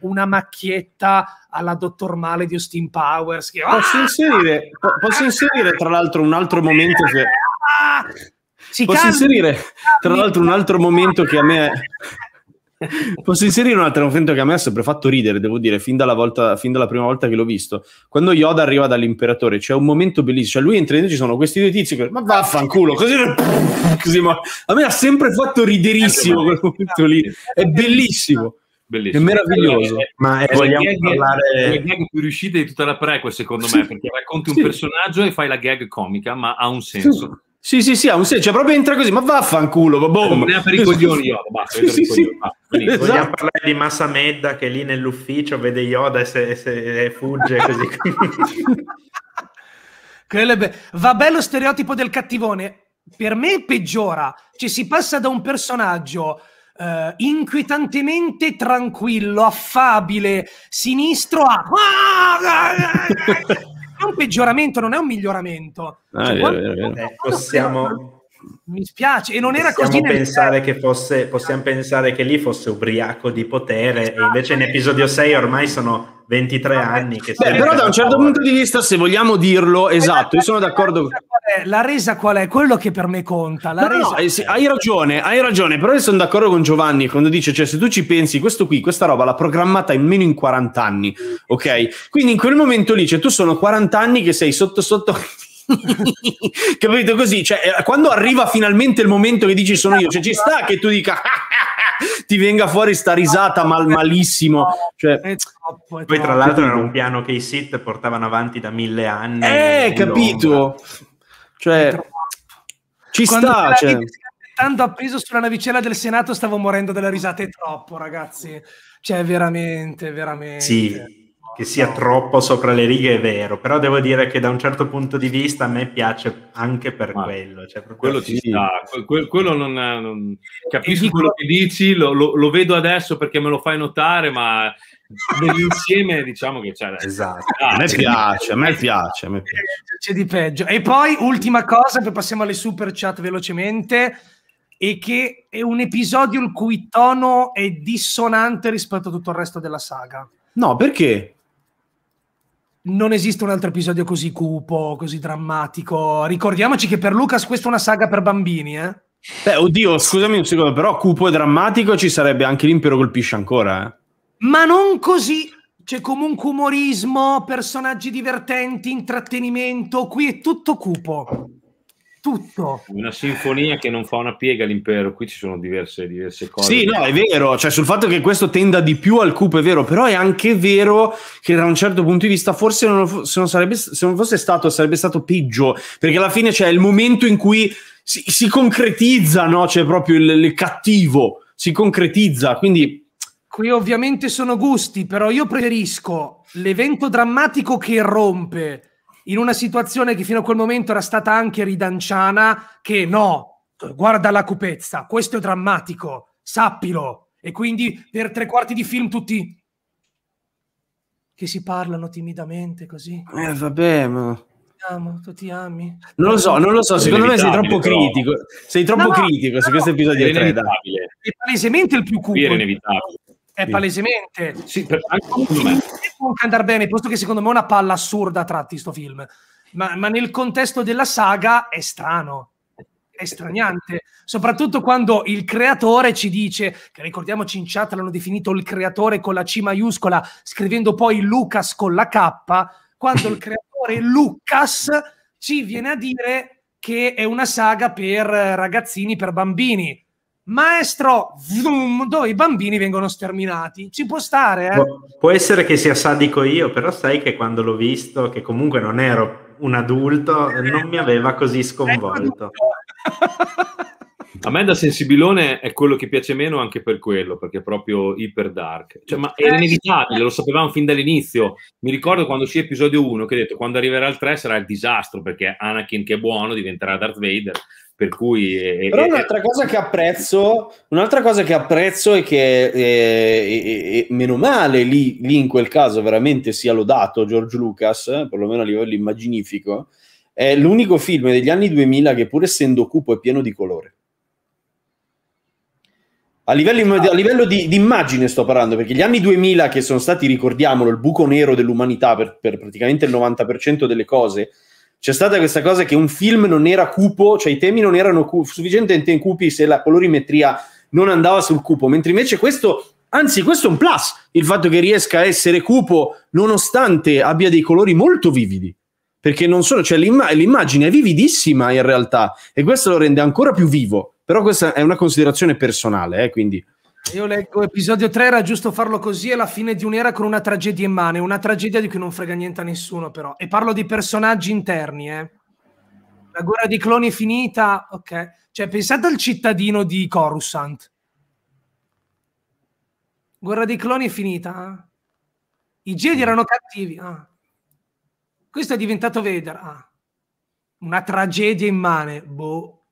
una macchietta alla dottor Male di Austin Powers. Che... Posso, ah! inserire, po- posso inserire tra l'altro un altro momento che... Ah! Si posso calmi, inserire tra l'altro un altro momento che a me... Posso inserire un altro momento che a me ha sempre fatto ridere, devo dire, fin dalla, volta, fin dalla, prima volta che l'ho visto. Quando Yoda arriva dall'imperatore, c'è un momento bellissimo. Cioè, lui entra e ci sono questi due tizi che. Ma vaffanculo, così. così ma... A me ha sempre fatto riderissimo quel momento lì. È bellissimo. Bellissimo. È meraviglioso. Ma è, vogliamo parlare... gag più riuscita di tutta la prequel, secondo sì. me, perché racconti un personaggio e fai la gag comica, ma ha un senso. Sì. Sì, sì, sì, ha un senso, cioè proprio entra così, ma vaffanculo, ma boom. Non è per i coglioni Yoda, Sì, sì, sì. esatto. Vogliamo parlare di Massamedda che lì nell'ufficio vede Yoda e se, se fugge così. be- Va bello stereotipo del cattivone, per me peggiora, cioè si passa da un personaggio eh, inquietantemente tranquillo, affabile, sinistro a... è un peggioramento, non è un miglioramento. Ah, cioè, vero, vero, vero. Possiamo mi spiace e non era possiamo così pensare che fosse, possiamo pensare che lì fosse ubriaco di potere esatto. e invece in episodio 6 ormai sono 23 esatto. anni che Beh, però da un certo punto di vista se vogliamo dirlo esatto io sono d'accordo la resa qual è? Quello che per me conta. la no, eh, sì, hai ragione, hai ragione, però io sono d'accordo con Giovanni quando dice, cioè se tu ci pensi, questo qui, questa roba l'ha programmata in meno in 40 anni, ok? Quindi in quel momento lì, cioè tu sono 40 anni che sei sotto sotto capito così? Cioè, eh, quando arriva finalmente il momento che dici sono io, cioè, ci sta che tu dica ti venga fuori sta risata mal, malissimo. Cioè, poi, tra l'altro, era un piano che i Sith portavano avanti da mille anni. Eh, capito? Londra. Cioè, ci quando sta. Cioè. Tanto appeso sulla navicella del Senato, stavo morendo della risata. È troppo, ragazzi. Cioè, veramente, veramente. Sì che sia troppo sopra le righe è vero, però devo dire che da un certo punto di vista a me piace anche per Ma quello. Cioè proprio... Quello ci sta, que- quello non, eh, non... capisco quello che dici, lo, lo, lo, vedo adesso perché me lo fai notare, ma nell'insieme diciamo che c'è... Esatto, ah, a, me piace, a me piace, a me eh, piace. C'è di peggio. E poi ultima cosa, poi passiamo alle super chat velocemente è che è un episodio il cui tono è dissonante rispetto a tutto il resto della saga. No, perché? non esiste un altro episodio così cupo, così drammatico. Ricordiamoci che per Lucas questa è una saga per bambini, eh? Beh, oddio, scusami un secondo, però cupo e drammatico ci sarebbe anche l'impero colpisce ancora, eh? Ma non così. C'è comunque umorismo, personaggi divertenti, intrattenimento. Qui è tutto cupo tutto. Una sinfonia che non fa una piega all'impero, qui ci sono diverse, diverse cose. Sì, no, è vero, cioè sul fatto che questo tenda di più al cupo è vero, però è anche vero che da un certo punto di vista forse non, se, non sarebbe, se non fosse stato sarebbe stato peggio, perché alla fine c'è il momento in cui si, si concretizza, no? C'è proprio il, il cattivo, si concretizza, quindi... Qui ovviamente sono gusti, però io preferisco l'evento drammatico che rompe in una situazione che fino a quel momento era stata anche ridanciana, che no, guarda la cupezza, questo è drammatico, sappilo. E quindi per tre quarti di film tutti che si parlano timidamente così. Eh vabbè, ma... Amo, tu ti ami. Non lo so, non lo so, secondo me sei troppo però. critico. Sei troppo no, critico no, su questo episodio. È inevitabile. È palesemente il più cupo. È inevitabile. È palesemente. Sì, per, anche me può andare bene, posto che secondo me è una palla assurda a tratti sto film, ma, ma nel contesto della saga è strano è straniante, soprattutto quando il creatore ci dice, che ricordiamoci in chat l'hanno definito il creatore con la C maiuscola, scrivendo poi Lucas con la K, quando il creatore Lucas ci viene a dire che è una saga per eh, ragazzini, per bambini maestro, vroom, dove i bambini vengono sterminati. Ci può stare, eh? può essere che sia sadico io, però sai che quando l'ho visto, che comunque non ero un adulto, non mi aveva così sconvolto. A me da sensibilone è quello che piace meno anche per quello, perché è proprio iper dark. Cioè, ma era eh, inevitabile, lo sapevamo fin dall'inizio. Mi ricordo quando uscì episodio 1 che ho detto quando arriverà il 3 sarà il disastro, perché Anakin che è buono diventerà Darth Vader. Per cui è, Però è, un'altra, è... Cosa che apprezzo, un'altra cosa che apprezzo è che eh, è, meno male lì, lì, in quel caso veramente sia lodato George Lucas, perlomeno a livello immaginifico, è l'unico film degli anni 2000 che pur essendo cupo è pieno di colore. A livello, a livello di, di, immagine sto parlando, perché gli anni 2000 che sono stati, ricordiamolo, il buco nero dell'umanità per, per praticamente il 90% delle cose, c'è stata questa cosa che un film non era cupo, cioè i temi non erano cu- sufficientemente cupi se la colorimetria non andava sul cupo, mentre invece questo, anzi questo è un plus, il fatto che riesca a essere cupo nonostante abbia dei colori molto vividi, perché non solo, cioè l'imma- l'immagine è vividissima in realtà e questo lo rende ancora più vivo, però questa è una considerazione personale, eh, quindi... Io leggo episodio 3, era giusto farlo così, è la fine di un'era con una tragedia in mano, una tragedia di cui non frega niente a nessuno però. E parlo di personaggi interni, eh. La guerra di cloni è finita, ok. Cioè, pensate al cittadino di Coruscant. Guerra dei cloni è finita. Eh? I Jedi erano cattivi. Ah. Questo è diventato Vader. Ah. Una tragedia immane. Boh.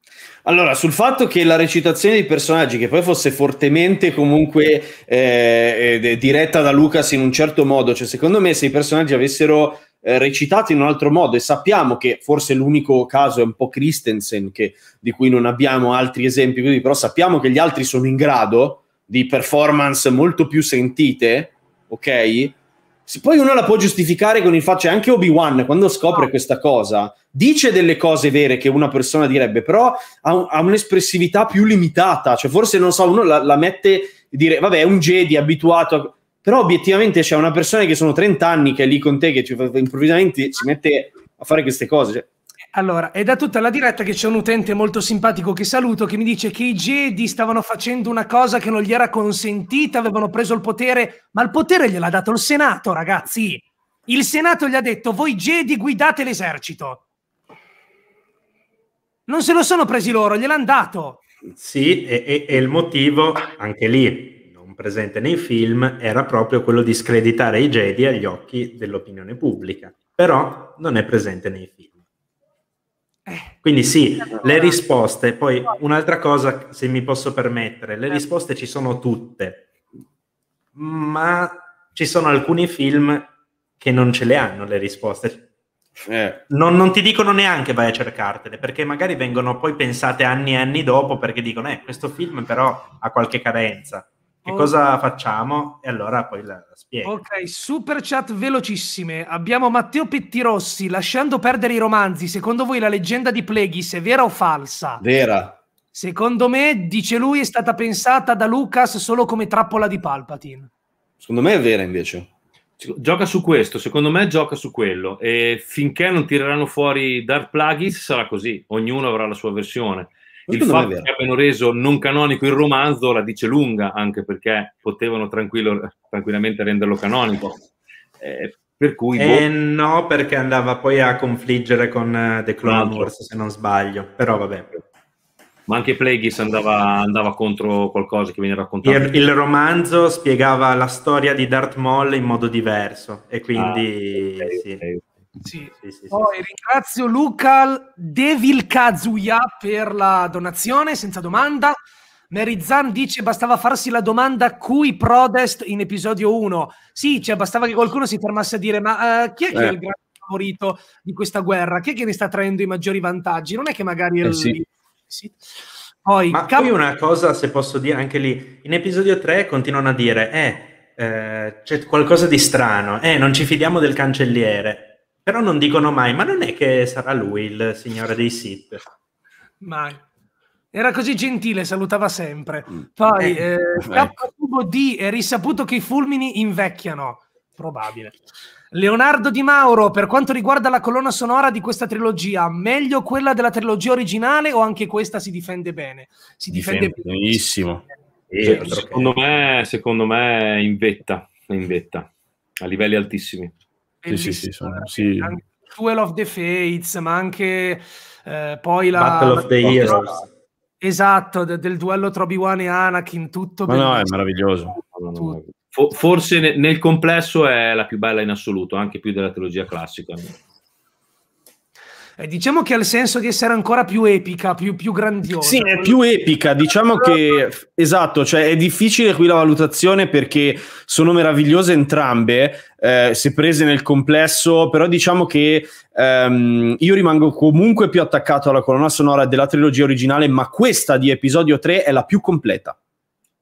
Allora, sul fatto che la recitazione dei personaggi, che poi fosse fortemente comunque eh, eh diretta da Lucas in un certo modo, cioè secondo me se i personaggi avessero eh, recitato in un altro modo e sappiamo che forse l'unico caso è un po' Christensen, che, di cui non abbiamo altri esempi, quindi, però sappiamo che gli altri sono in grado di performance molto più sentite, ok? Se poi uno la può giustificare con il fatto, cioè anche Obi-Wan quando scopre ah. questa cosa, dice delle cose vere che una persona direbbe, però ha, un, ha un'espressività più limitata, cioè forse non so, uno la, la mette dire, vabbè, è un Jedi abituato, a... però obiettivamente c'è cioè, una persona che sono 30 anni che è lì con te, che improvvisamente si mette a fare queste cose. Cioè, allora, è da tutta la diretta che c'è un utente molto simpatico che saluto che mi dice che i Jedi stavano facendo una cosa che non gli era consentita, avevano preso il potere, ma il potere gliel'ha dato il Senato, ragazzi. Il Senato gli ha detto "Voi Jedi guidate l'esercito". Non se lo sono presi loro, gliel'hanno dato. Sì, e, e il motivo anche lì non presente nei film era proprio quello di screditare i Jedi agli occhi dell'opinione pubblica, però non è presente nei film. Quindi sì, eh. le risposte, poi un'altra cosa, se mi posso permettere, le eh. risposte ci sono tutte, ma ci sono alcuni film che non ce le hanno le risposte. Eh. Non, non, ti dicono neanche vai a cercartele perché magari vengono poi pensate anni e anni dopo perché dicono eh questo film però ha qualche carenza che oh. cosa facciamo? E allora poi la, la spiego. Ok, super chat velocissime. Abbiamo Matteo Pettirossi, lasciando perdere i romanzi, secondo voi la leggenda di Pleghis è vera o falsa? Vera. Secondo me, dice lui, è stata pensata da Lucas solo come trappola di Palpatine. Secondo me è vera invece. Gioca su questo, secondo me gioca su quello. E finché non tireranno fuori Dark Plagueis sarà così, ognuno avrà la sua versione il fatto che abbiano reso non canonico il romanzo la dice lunga, anche perché potevano tranquillamente renderlo canonico. Eh, per cui eh, boh... no, perché andava poi a confliggere con eh, The Clone Wars, se non sbaglio, però vabbè. Ma anche Plagueis andava, andava contro qualcosa che viene raccontato. Il, il, romanzo spiegava la storia di Darth Maul in modo diverso e quindi ah, okay, sì. okay. Sì. Sì, sì, Poi ringrazio Luca Devil Kazuya per la donazione senza domanda. Mary Zan dice bastava farsi la domanda cui Prodest in episodio 1. Sì, cioè bastava che qualcuno si fermasse a dire ma uh, chi è, eh. che è il eh. grande favorito di questa guerra? Chi è che ne sta traendo i maggiori vantaggi? Non è che magari... Eh, il... Poi, ma cap- poi una cosa, se posso dire anche lì, in episodio 3 continuano a dire eh, eh c'è qualcosa di strano, eh non ci fidiamo del cancelliere però non dicono mai, ma non è che sarà lui il signore dei Sith? Mai. Era così gentile, salutava sempre. Mm. Poi, eh, k eh, eh. d è risaputo che i fulmini invecchiano. Probabile. Leonardo Di Mauro, per quanto riguarda la colonna sonora di questa trilogia, meglio quella della trilogia originale o anche questa si difende bene? Si difende, difende benissimo. Sì, cioè, secondo, me, secondo me, in vetta, in vetta, a livelli altissimi. Sì, sì, sì, sono, eh, sì. Duel of the Fates, ma anche eh, poi la... Battle of the Heroes. Esatto, del, del duello tra Obi-Wan e Anakin, tutto ma No, è meraviglioso. Tutto. Forse nel complesso è la più bella in assoluto, anche più della trilogia classica. Eh, diciamo che ha il senso di essere ancora più epica, più, più grandiosa. Sì, è più epica, diciamo che esatto, cioè è difficile qui la valutazione perché sono meravigliose entrambe, eh, se prese nel complesso, però diciamo che ehm, io rimango comunque più attaccato alla colonna sonora della trilogia originale, ma questa di episodio 3 è la più completa.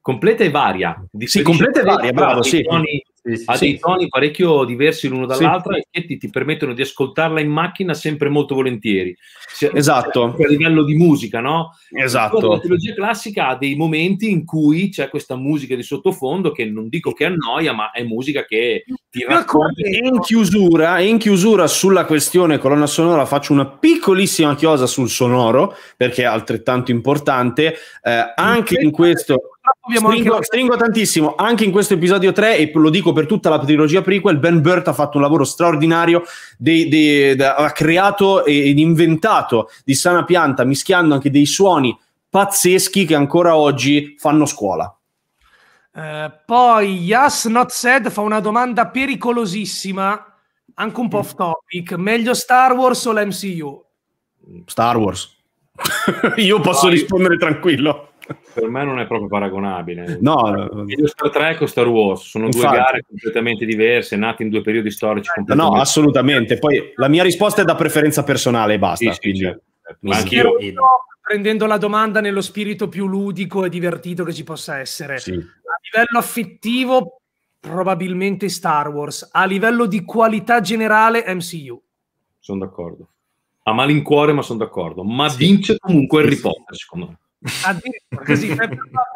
Completa e varia. Sì, completa e varia, bravo, sì. Toni sì, sì, ha dei toni parecchio diversi l'uno dall'altro e ti, ti, permettono di ascoltarla in macchina sempre molto volentieri. Cioè, esatto. A livello di musica, no? Esatto. La trilogia classica ha dei momenti in cui c'è questa musica di sottofondo che non dico che annoia, ma è musica che ti racconti. In chiusura, in chiusura sulla questione colonna sonora faccio una piccolissima chiosa sul sonoro, perché è altrettanto importante. Eh, anche in questo... Stringo, stringo, tantissimo anche in questo episodio 3 e lo dico per tutta la trilogia prequel Ben Burt ha fatto un lavoro straordinario de, de, de, ha creato ed inventato di sana pianta mischiando anche dei suoni pazzeschi che ancora oggi fanno scuola eh, poi Yas Not Said fa una domanda pericolosissima, anche un po' mm. off topic. Meglio Star Wars o l'MCU? Star Wars. Io posso no, rispondere tranquillo. Per me non è proprio paragonabile. No, Io Star eh, Trek o Star Wars sono infatti. due gare completamente diverse, nate in due periodi storici. No, assolutamente. Poi la mia risposta è da preferenza personale e basta. Sì, sì, certo. Mi anch'io prendendo la domanda nello spirito più ludico e divertito che ci possa essere. Sì. A livello affettivo, probabilmente Star Wars. A livello di qualità generale, MCU. Sono d'accordo. A malincuore, ma sono d'accordo. Ma sì. vince comunque Harry Potter, secondo me. Così,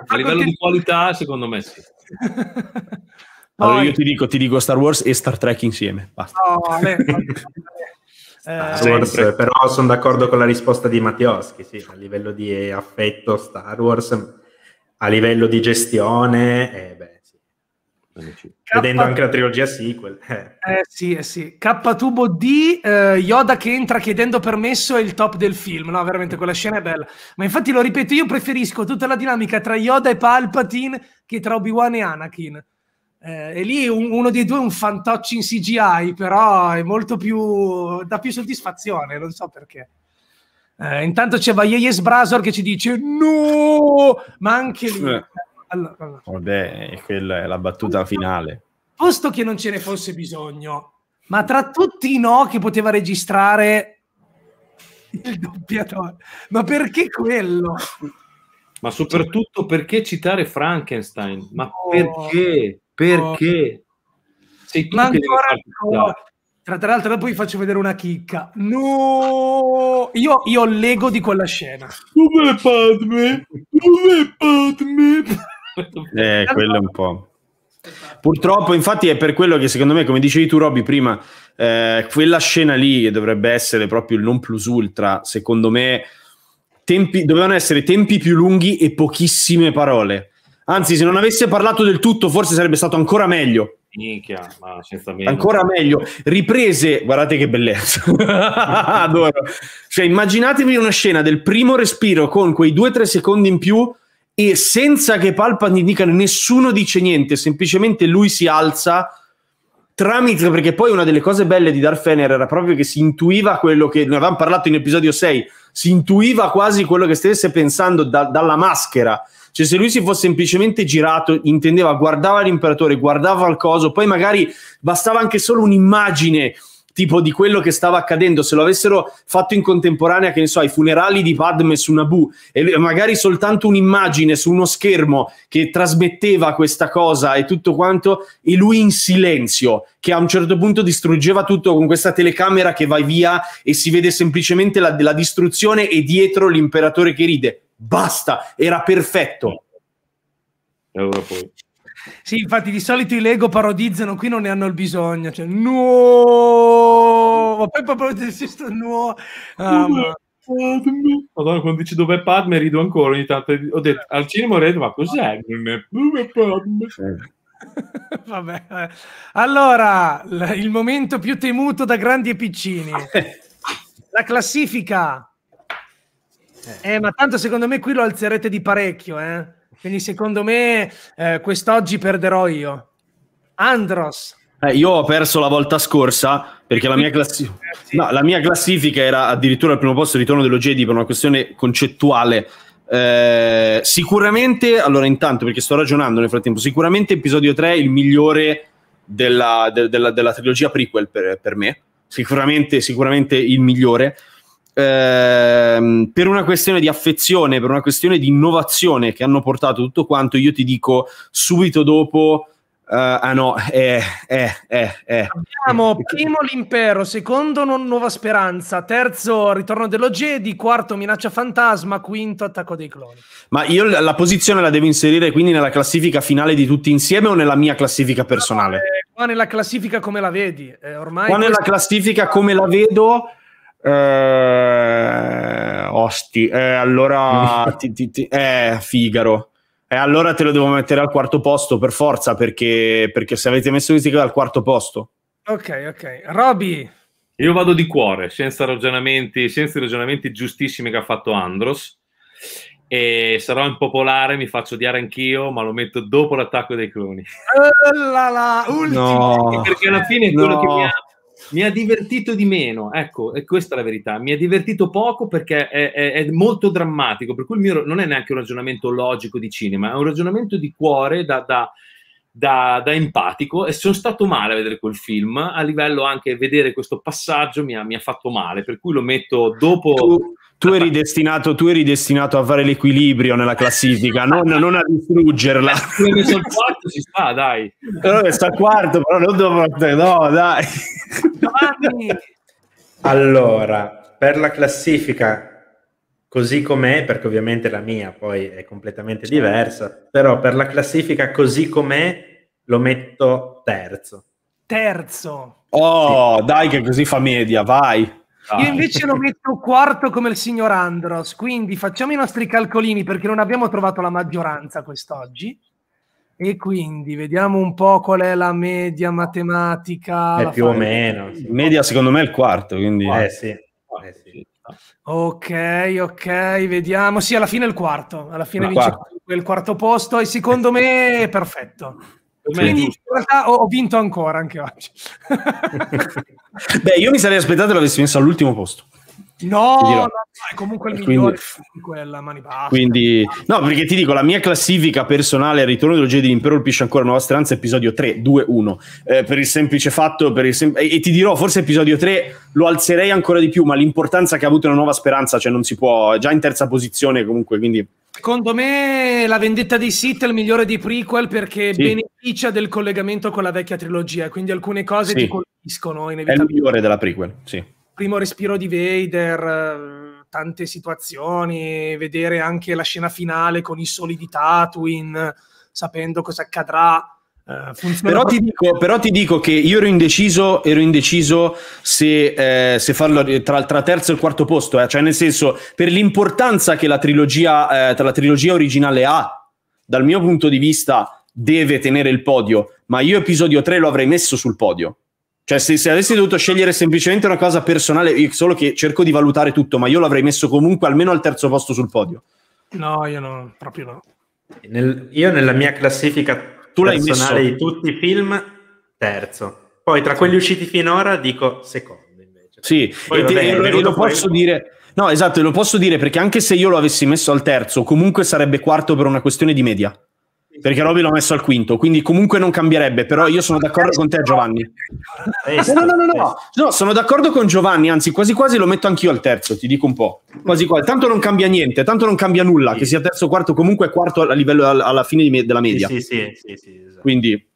a livello di qualità, secondo me sì. Allora io ti dico, ti dico Star Wars e Star Trek insieme. Basta. No, Eh, ah, Star Wars, però sono d'accordo con la risposta di Mattioschi, sì, a livello di eh, affetto Star Wars, mm, a livello di gestione, eh, beh, sì. K- Vedendo anche la trilogia sequel. Eh, eh sì, eh sì. K-Tubo D, eh, Yoda che entra chiedendo permesso è il top del film, no? Veramente, quella scena è bella. Ma infatti lo ripeto, io preferisco tutta la dinamica tra Yoda e Palpatine che tra Obi-Wan e Anakin eh, e lì un, uno dei due è un fantoccio in CGI, però è molto più... dà più soddisfazione, non so perché. Eh, intanto c'è Vajejes Brasor che ci dice no, ma anche lì... Eh. Allora, allora. Vabbè, quella è la battuta finale. Posto che non ce ne fosse bisogno, ma tra tutti i no che poteva registrare il doppiatore, ma perché quello? Ma soprattutto perché citare Frankenstein? Ma oh. perché? Perché? Sei Ma ancora tra, tra l'altro poi vi faccio vedere una chicca. No! Io, io ho l'ego di quella scena. Dove Padme? Dove Padme? Eh, quello è un po'. Purtroppo, infatti, è per quello che secondo me, come dicevi tu, Robby, prima, eh, quella scena lì che dovrebbe essere proprio il non plus ultra, secondo me, tempi, dovevano essere tempi più lunghi e pochissime parole. Anzi, se non avesse parlato del tutto, forse sarebbe stato ancora meglio. Minchia, ma senza meno. Ancora meglio. Riprese, guardate che bellezza. Adoro. Cioè, immaginatevi una scena del primo respiro con quei due o tre secondi in più e senza che Palpatine dica nessuno dice niente, semplicemente lui si alza tramite, perché poi una delle cose belle di Darth Fener era proprio che si intuiva quello che, ne avevamo parlato in episodio 6, si intuiva quasi quello che stesse pensando da, dalla maschera cioè, se lui si fosse semplicemente girato, intendeva, guardava l'imperatore, guardava il coso, poi magari bastava anche solo un'immagine tipo di quello che stava accadendo, se lo avessero fatto in contemporanea, che ne so, ai funerali di Padme su Naboo, e magari soltanto un'immagine su uno schermo che trasmetteva questa cosa e tutto quanto, e lui in silenzio, che a un certo punto distruggeva tutto con questa telecamera che vai via e si vede semplicemente la, la distruzione e dietro l'imperatore che ride. Basta, era perfetto. E allora poi. Sì, infatti di solito i Lego parodizzano, qui non ne hanno il bisogno. Cioè, no! Poi proprio questo no. Um, Madonna, quando dici dov'è Padme rido ancora ogni tanto. Ho detto al cinema ho detto, ma cos'è? Non dov'è Padme? Eh. Vabbè, vabbè, eh. allora il momento più temuto da grandi e piccini. La classifica eh, ma tanto secondo me qui lo alzerete di parecchio, eh? Quindi secondo me eh, quest'oggi perderò io. Andros. Eh, io ho perso la volta scorsa perché la mia, classi- eh, no, la mia classifica era addirittura al primo posto ritorno dello Jedi per una questione concettuale. Eh, sicuramente, allora intanto perché sto ragionando nel frattempo, sicuramente episodio 3 è il migliore della, de, della, della trilogia prequel per, per me, sicuramente, sicuramente il migliore eh, per una questione di affezione, per una questione di innovazione che hanno portato tutto quanto, io ti dico subito dopo. Uh, ah no, eh, eh, eh, eh, abbiamo primo l'impero, secondo non nuova speranza, terzo ritorno dello Jedi, quarto minaccia fantasma, quinto attacco dei cloni. Ma io la posizione la devo inserire quindi nella classifica finale di tutti insieme o nella mia classifica personale? Eh, qua nella classifica come la vedi? ormai qua nella classifica come la vedo eh, osti, eh, allora mm. ti, ti, ti, eh, Figaro. E eh, allora te lo devo mettere al quarto posto per forza, perché, perché se avete messo questi qua al quarto posto. Ok, ok. Robby. Io vado di cuore, senza ragionamenti, senza i ragionamenti giustissimi che ha fatto Andros. E sarò impopolare, mi faccio odiare anch'io, ma lo metto dopo l'attacco dei cloni. Uh, la, la, ultimo. No, perché alla fine è quello no. che mi ha mi ha divertito di meno, ecco, e questa è la verità. Mi ha divertito poco perché è, è, è molto drammatico, per cui il mio non è neanche un ragionamento logico di cinema, è un ragionamento di cuore da, da da, da, empatico e sono stato male a vedere quel film. A livello anche vedere questo passaggio mi ha, mi ha fatto male, per cui lo metto dopo. Tu, tu eri, destinato, tu eri destinato a fare l'equilibrio nella classifica, non, non a distruggerla. Mi eh, messo quarto, ci sta, dai. Però messo al quarto, però non dopo... No, dai. Allora, per la classifica così com'è, perché ovviamente la mia poi è completamente certo. diversa, però per la classifica così com'è lo metto terzo. Terzo. Oh, sì. dai che così fa media, vai. Ah. Io invece lo metto quarto come il signor Andros, quindi facciamo i nostri calcolini perché non abbiamo trovato la maggioranza quest'oggi. E quindi vediamo un po' qual è la media matematica. La più o meno. Media secondo me è il quarto, quindi... Quarto. Eh, sì. Ok, ok, vediamo. Sì, alla fine è il quarto. Alla fine Ma vince quarto. il quarto posto e secondo me è perfetto. Quindi in realtà ho vinto ancora anche oggi. Beh, io mi sarei aspettato che l'avessi messo all'ultimo posto. No, no, no, è comunque il migliore quindi, quella mani basse. Quindi, no, perché ti dico, la mia classifica personale al ritorno dello Jedi dell'Impero colpisce ancora Nuova Stranza, episodio 3, 2, 1. Eh, per il semplice fatto, il sem- e, e, ti dirò, forse episodio 3 lo alzerei ancora di più, ma l'importanza che ha avuto una Nuova Speranza, cioè non si può, è già in terza posizione comunque, quindi Secondo me la vendetta dei Sith è il migliore dei prequel perché sì. beneficia del collegamento con la vecchia trilogia, quindi alcune cose sì. ti colpiscono inevitabilmente. È il migliore della prequel, sì. Primo respiro di Vader, eh, tante situazioni, vedere anche la scena finale con i soli di Tatooine, sapendo cosa accadrà eh, però ti, dico, però ti, dico, che io ero indeciso, ero indeciso se, eh, se, farlo eh, tra, tra terzo e quarto posto, eh. cioè nel senso per l'importanza che la trilogia, eh, tra la trilogia originale ha, dal mio punto di vista deve tenere il podio, ma io episodio 3 lo avrei messo sul podio. Cioè se, se avessi dovuto scegliere semplicemente una cosa personale, solo che cerco di valutare tutto, ma io l'avrei messo comunque almeno al terzo posto sul podio. No, io no, proprio no. Nel, io nella mia classifica tu l'hai messo... di tutti i film, terzo. Poi tra quelli usciti finora dico secondo invece. Sì, Poi, e, vabbè, te, e lo posso dire... No, esatto, lo posso dire perché anche se io lo avessi messo al terzo, comunque sarebbe quarto per una questione di media perché Roby l'ho messo al quinto, quindi comunque non cambierebbe, però io sono d'accordo con te Giovanni. No, no, no, no, no, sono d'accordo con Giovanni, anzi quasi quasi lo metto anch'io al terzo, ti dico un po'. Quasi quasi, tanto non cambia niente, tanto non cambia nulla, che sia terzo o quarto, comunque quarto a livello alla fine della media. Sì, sì, sì, esatto. Quindi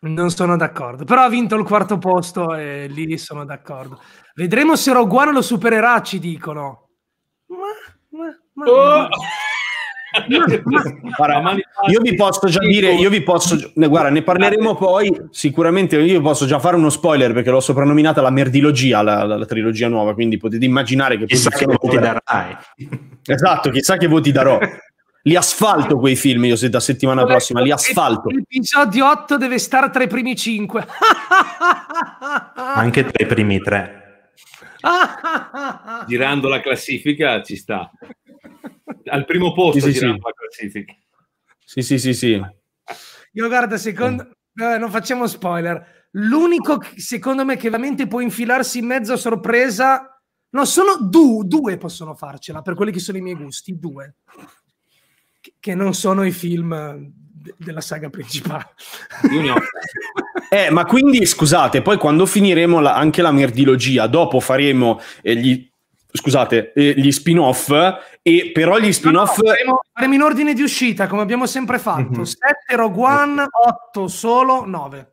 non sono d'accordo, però ha vinto il quarto posto e lì sono d'accordo. Vedremo se Roguano lo supererà, ci dicono. Ma, ma, ma, oh! Guarda, io vi posso già dire, io vi posso, guarda, ne parleremo poi. Sicuramente io posso già fare uno spoiler perché l'ho soprannominata la merdilogia, la, la, la trilogia nuova. Quindi potete immaginare che chissà che voti darà. darai. Esatto, chissà che voti darò. Li asfalto quei film io se da settimana Vabbè, prossima, li asfalto. L'episodio 8 deve stare tra i primi 5. Anche tra i primi 3. Girando la classifica ci sta al primo posto sì, sì, la classifica. Sì, sì, sì, sì. Io guarda, secondo... Eh, non facciamo spoiler. L'unico, secondo me, che veramente può infilarsi in mezzo a sorpresa... No, sono due, due possono farcela, per quelli che sono i miei gusti, due. Che, non sono i film della saga principale. eh, ma quindi scusate, poi quando finiremo la, anche la merdilogia, dopo faremo eh, gli, scusate, eh, gli spin-off, e però gli spin-off... No, no, faremo, in ordine di uscita, come abbiamo sempre fatto. Mm-hmm. 7 Rogue One, 8 solo, 9.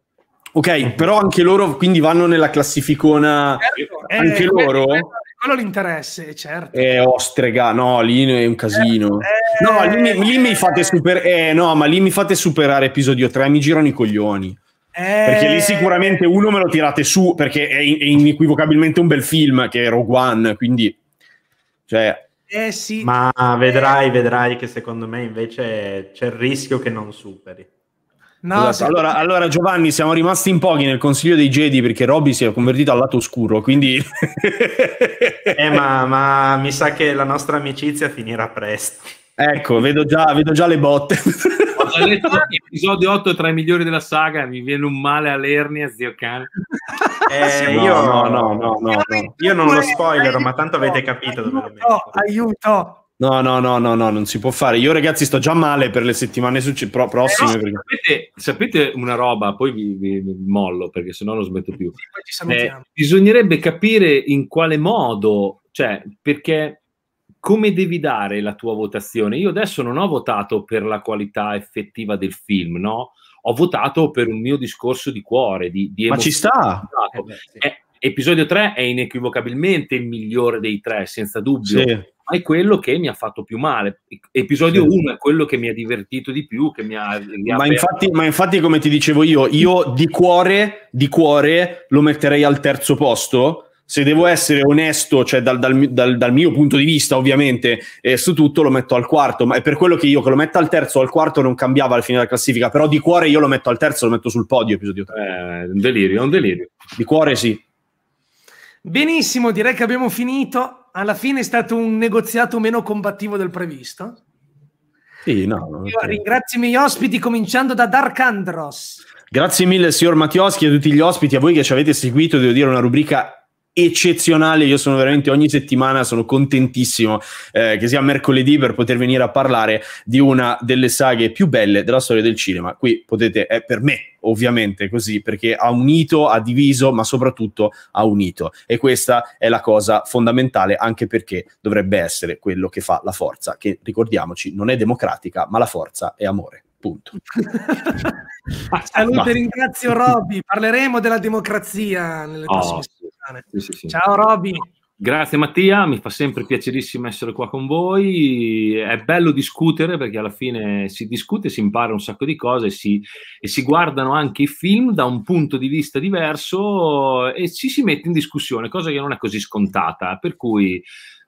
Ok, mhm. però anche loro quindi vanno nella classificona, certo, eh, anche eh, loro... Eh, quello, quello l'interesse, eh, certo. Eh, ostrega, no, lì è un casino. Eh, no, lì, lì mi fate superare... Eh, no, ma lì mi fate superare episodio 3, mi girano i coglioni. Eh... Perché lì eh. sicuramente uno me lo tirate su perché è, in- è inequivocabilmente un bel film che è Rogue One, quindi... Cioè... Eh sì. Ma vedrai, vedrai che secondo me invece c'è il rischio che non superi. No, esatto. allora, allora, Giovanni, siamo rimasti in pochi nel consiglio dei Jedi perché Robby si è convertito al lato oscuro, quindi... eh, ma, ma, mi sa che la nostra amicizia finirà presto. Ecco, vedo già, vedo già le botte. ho letto l'episodio esatto. 8 tra i migliori della saga, mi viene un male all'ernia, zio cane. Eh, no, eh, io no, no, no, no, Io non lo spoilerò, ma tanto avete capito dove lo Aiuto! No, no, no, no, no, non si può fare. Io, ragazzi, sto già male per le settimane succe- pro- prossime. Eh, no, sapete, sapete, una roba, poi vi, vi, vi mollo perché sennò non smetto più. Eh, bisognerebbe capire in quale modo, cioè, perché come devi dare la tua votazione? Io adesso non ho votato per la qualità effettiva del film, no? Ho votato per un mio discorso di cuore, di, di Ma ci sta! è, esatto. eh eh, episodio 3 è inequivocabilmente il migliore dei tre, senza dubbio. Sì ma è quello che mi ha fatto più male. Episodio 1 è quello che mi ha divertito di più, che mi ha... Mi ha ma, infatti, ma, infatti, come ti dicevo io, io di cuore, di cuore lo metterei al terzo posto se devo essere onesto, cioè dal, dal, dal, dal mio punto di vista ovviamente, eh, su tutto lo metto al quarto, ma è per quello che io che lo metto al terzo o al quarto non cambiava alla fine della classifica, però di cuore io lo metto al terzo, lo metto sul podio episodio 3. Eh, un delirio, un delirio. Di cuore sì. Benissimo, direi che abbiamo finito. Alla fine è stato un negoziato meno combattivo del previsto. Sì, no. Io ringrazio i miei ospiti, cominciando da Dark Andros. Grazie mille, signor Mattioschi, a tutti gli ospiti, a voi che ci avete seguito, devo dire, una rubrica eccezionale. Io sono veramente ogni settimana sono contentissimo eh, che sia mercoledì per poter venire a parlare di una delle saghe più belle della storia del cinema. Qui potete, è per me ovviamente così, perché ha unito, ha diviso, ma soprattutto ha unito. E questa è la cosa fondamentale, anche perché dovrebbe essere quello che fa la forza, che ricordiamoci non è democratica, ma la forza è amore. Punto. Saluto e ringrazio Robby. Parleremo della democrazia nelle oh, prossime settimane. Sì, sì, sì. Ciao Robby. Grazie Mattia, mi fa sempre piacerissimo essere qua con voi. È bello discutere perché alla fine si discute, si impara un sacco di cose si, e si guardano anche i film da un punto di vista diverso e ci si mette in discussione, cosa che non è così scontata. Per cui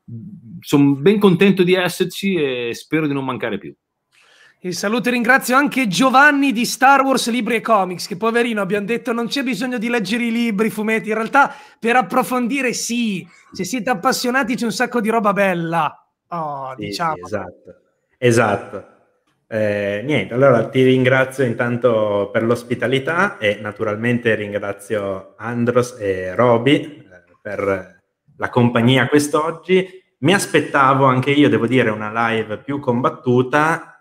mm, sono ben contento di esserci e spero di non mancare più. Il saluto e ringrazio anche Giovanni di Star Wars Libri e Comics, che poverino abbiamo detto non c'è bisogno di leggere i libri, i fumetti. In realtà per approfondire sì, se siete appassionati c'è un sacco di roba bella. Oh, sì, diciamo. Sì, esatto. esatto. Eh, niente, allora ti ringrazio intanto per l'ospitalità e naturalmente ringrazio Andros e Roby eh, per la compagnia quest'oggi. Mi aspettavo anche io, devo dire, una live più combattuta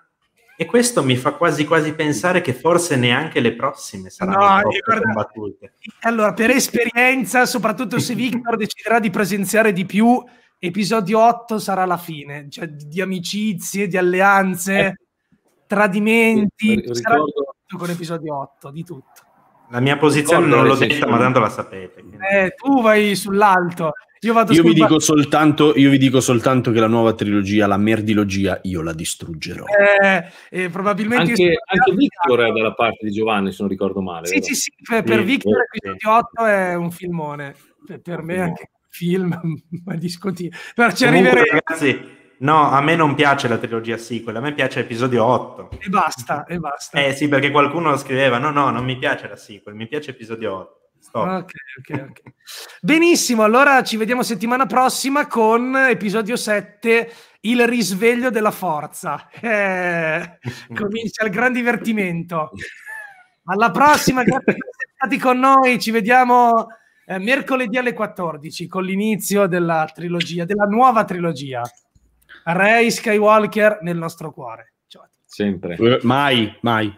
e questo mi fa quasi quasi pensare che forse neanche le prossime saranno no, guarda, combattute. Allora, per esperienza, soprattutto se Victor deciderà di presenziare di più, episodio 8 sarà la fine, cioè di amicizie, di alleanze, eh, tradimenti, ricordo, sarà tutto con episodio 8, di tutto. La mia posizione non l'ho detta, ma tanto la sapete. Eh, tu vai sull'alto. Io, vado io, vi dico soltanto, io vi dico soltanto che la nuova trilogia, la merdilogia, io la distruggerò. Eh, eh, probabilmente anche, anche Victor è dalla parte di Giovanni, se non ricordo male. Sì, però. sì, sì, per, per Victor eh, episodio 8 è un filmone. Per, per me è anche un film, ma discontinuo. Però ci arriveremo. Ragazzi, No, a me non piace la trilogia sequel, a me piace l'episodio 8. E basta, e basta. Eh sì, perché qualcuno scriveva, no, no, non mi piace la sequel, mi piace l'episodio 8. Ok, ok, ok. Benissimo, allora ci vediamo settimana prossima con episodio 7, il risveglio della forza. Eh, comincia il gran divertimento. Alla prossima, grazie per essere stati con noi, ci vediamo eh, mercoledì alle 14 con l'inizio della trilogia, della nuova trilogia. Ray Skywalker nel nostro cuore. Ciao. Sempre. Eh, mai, mai.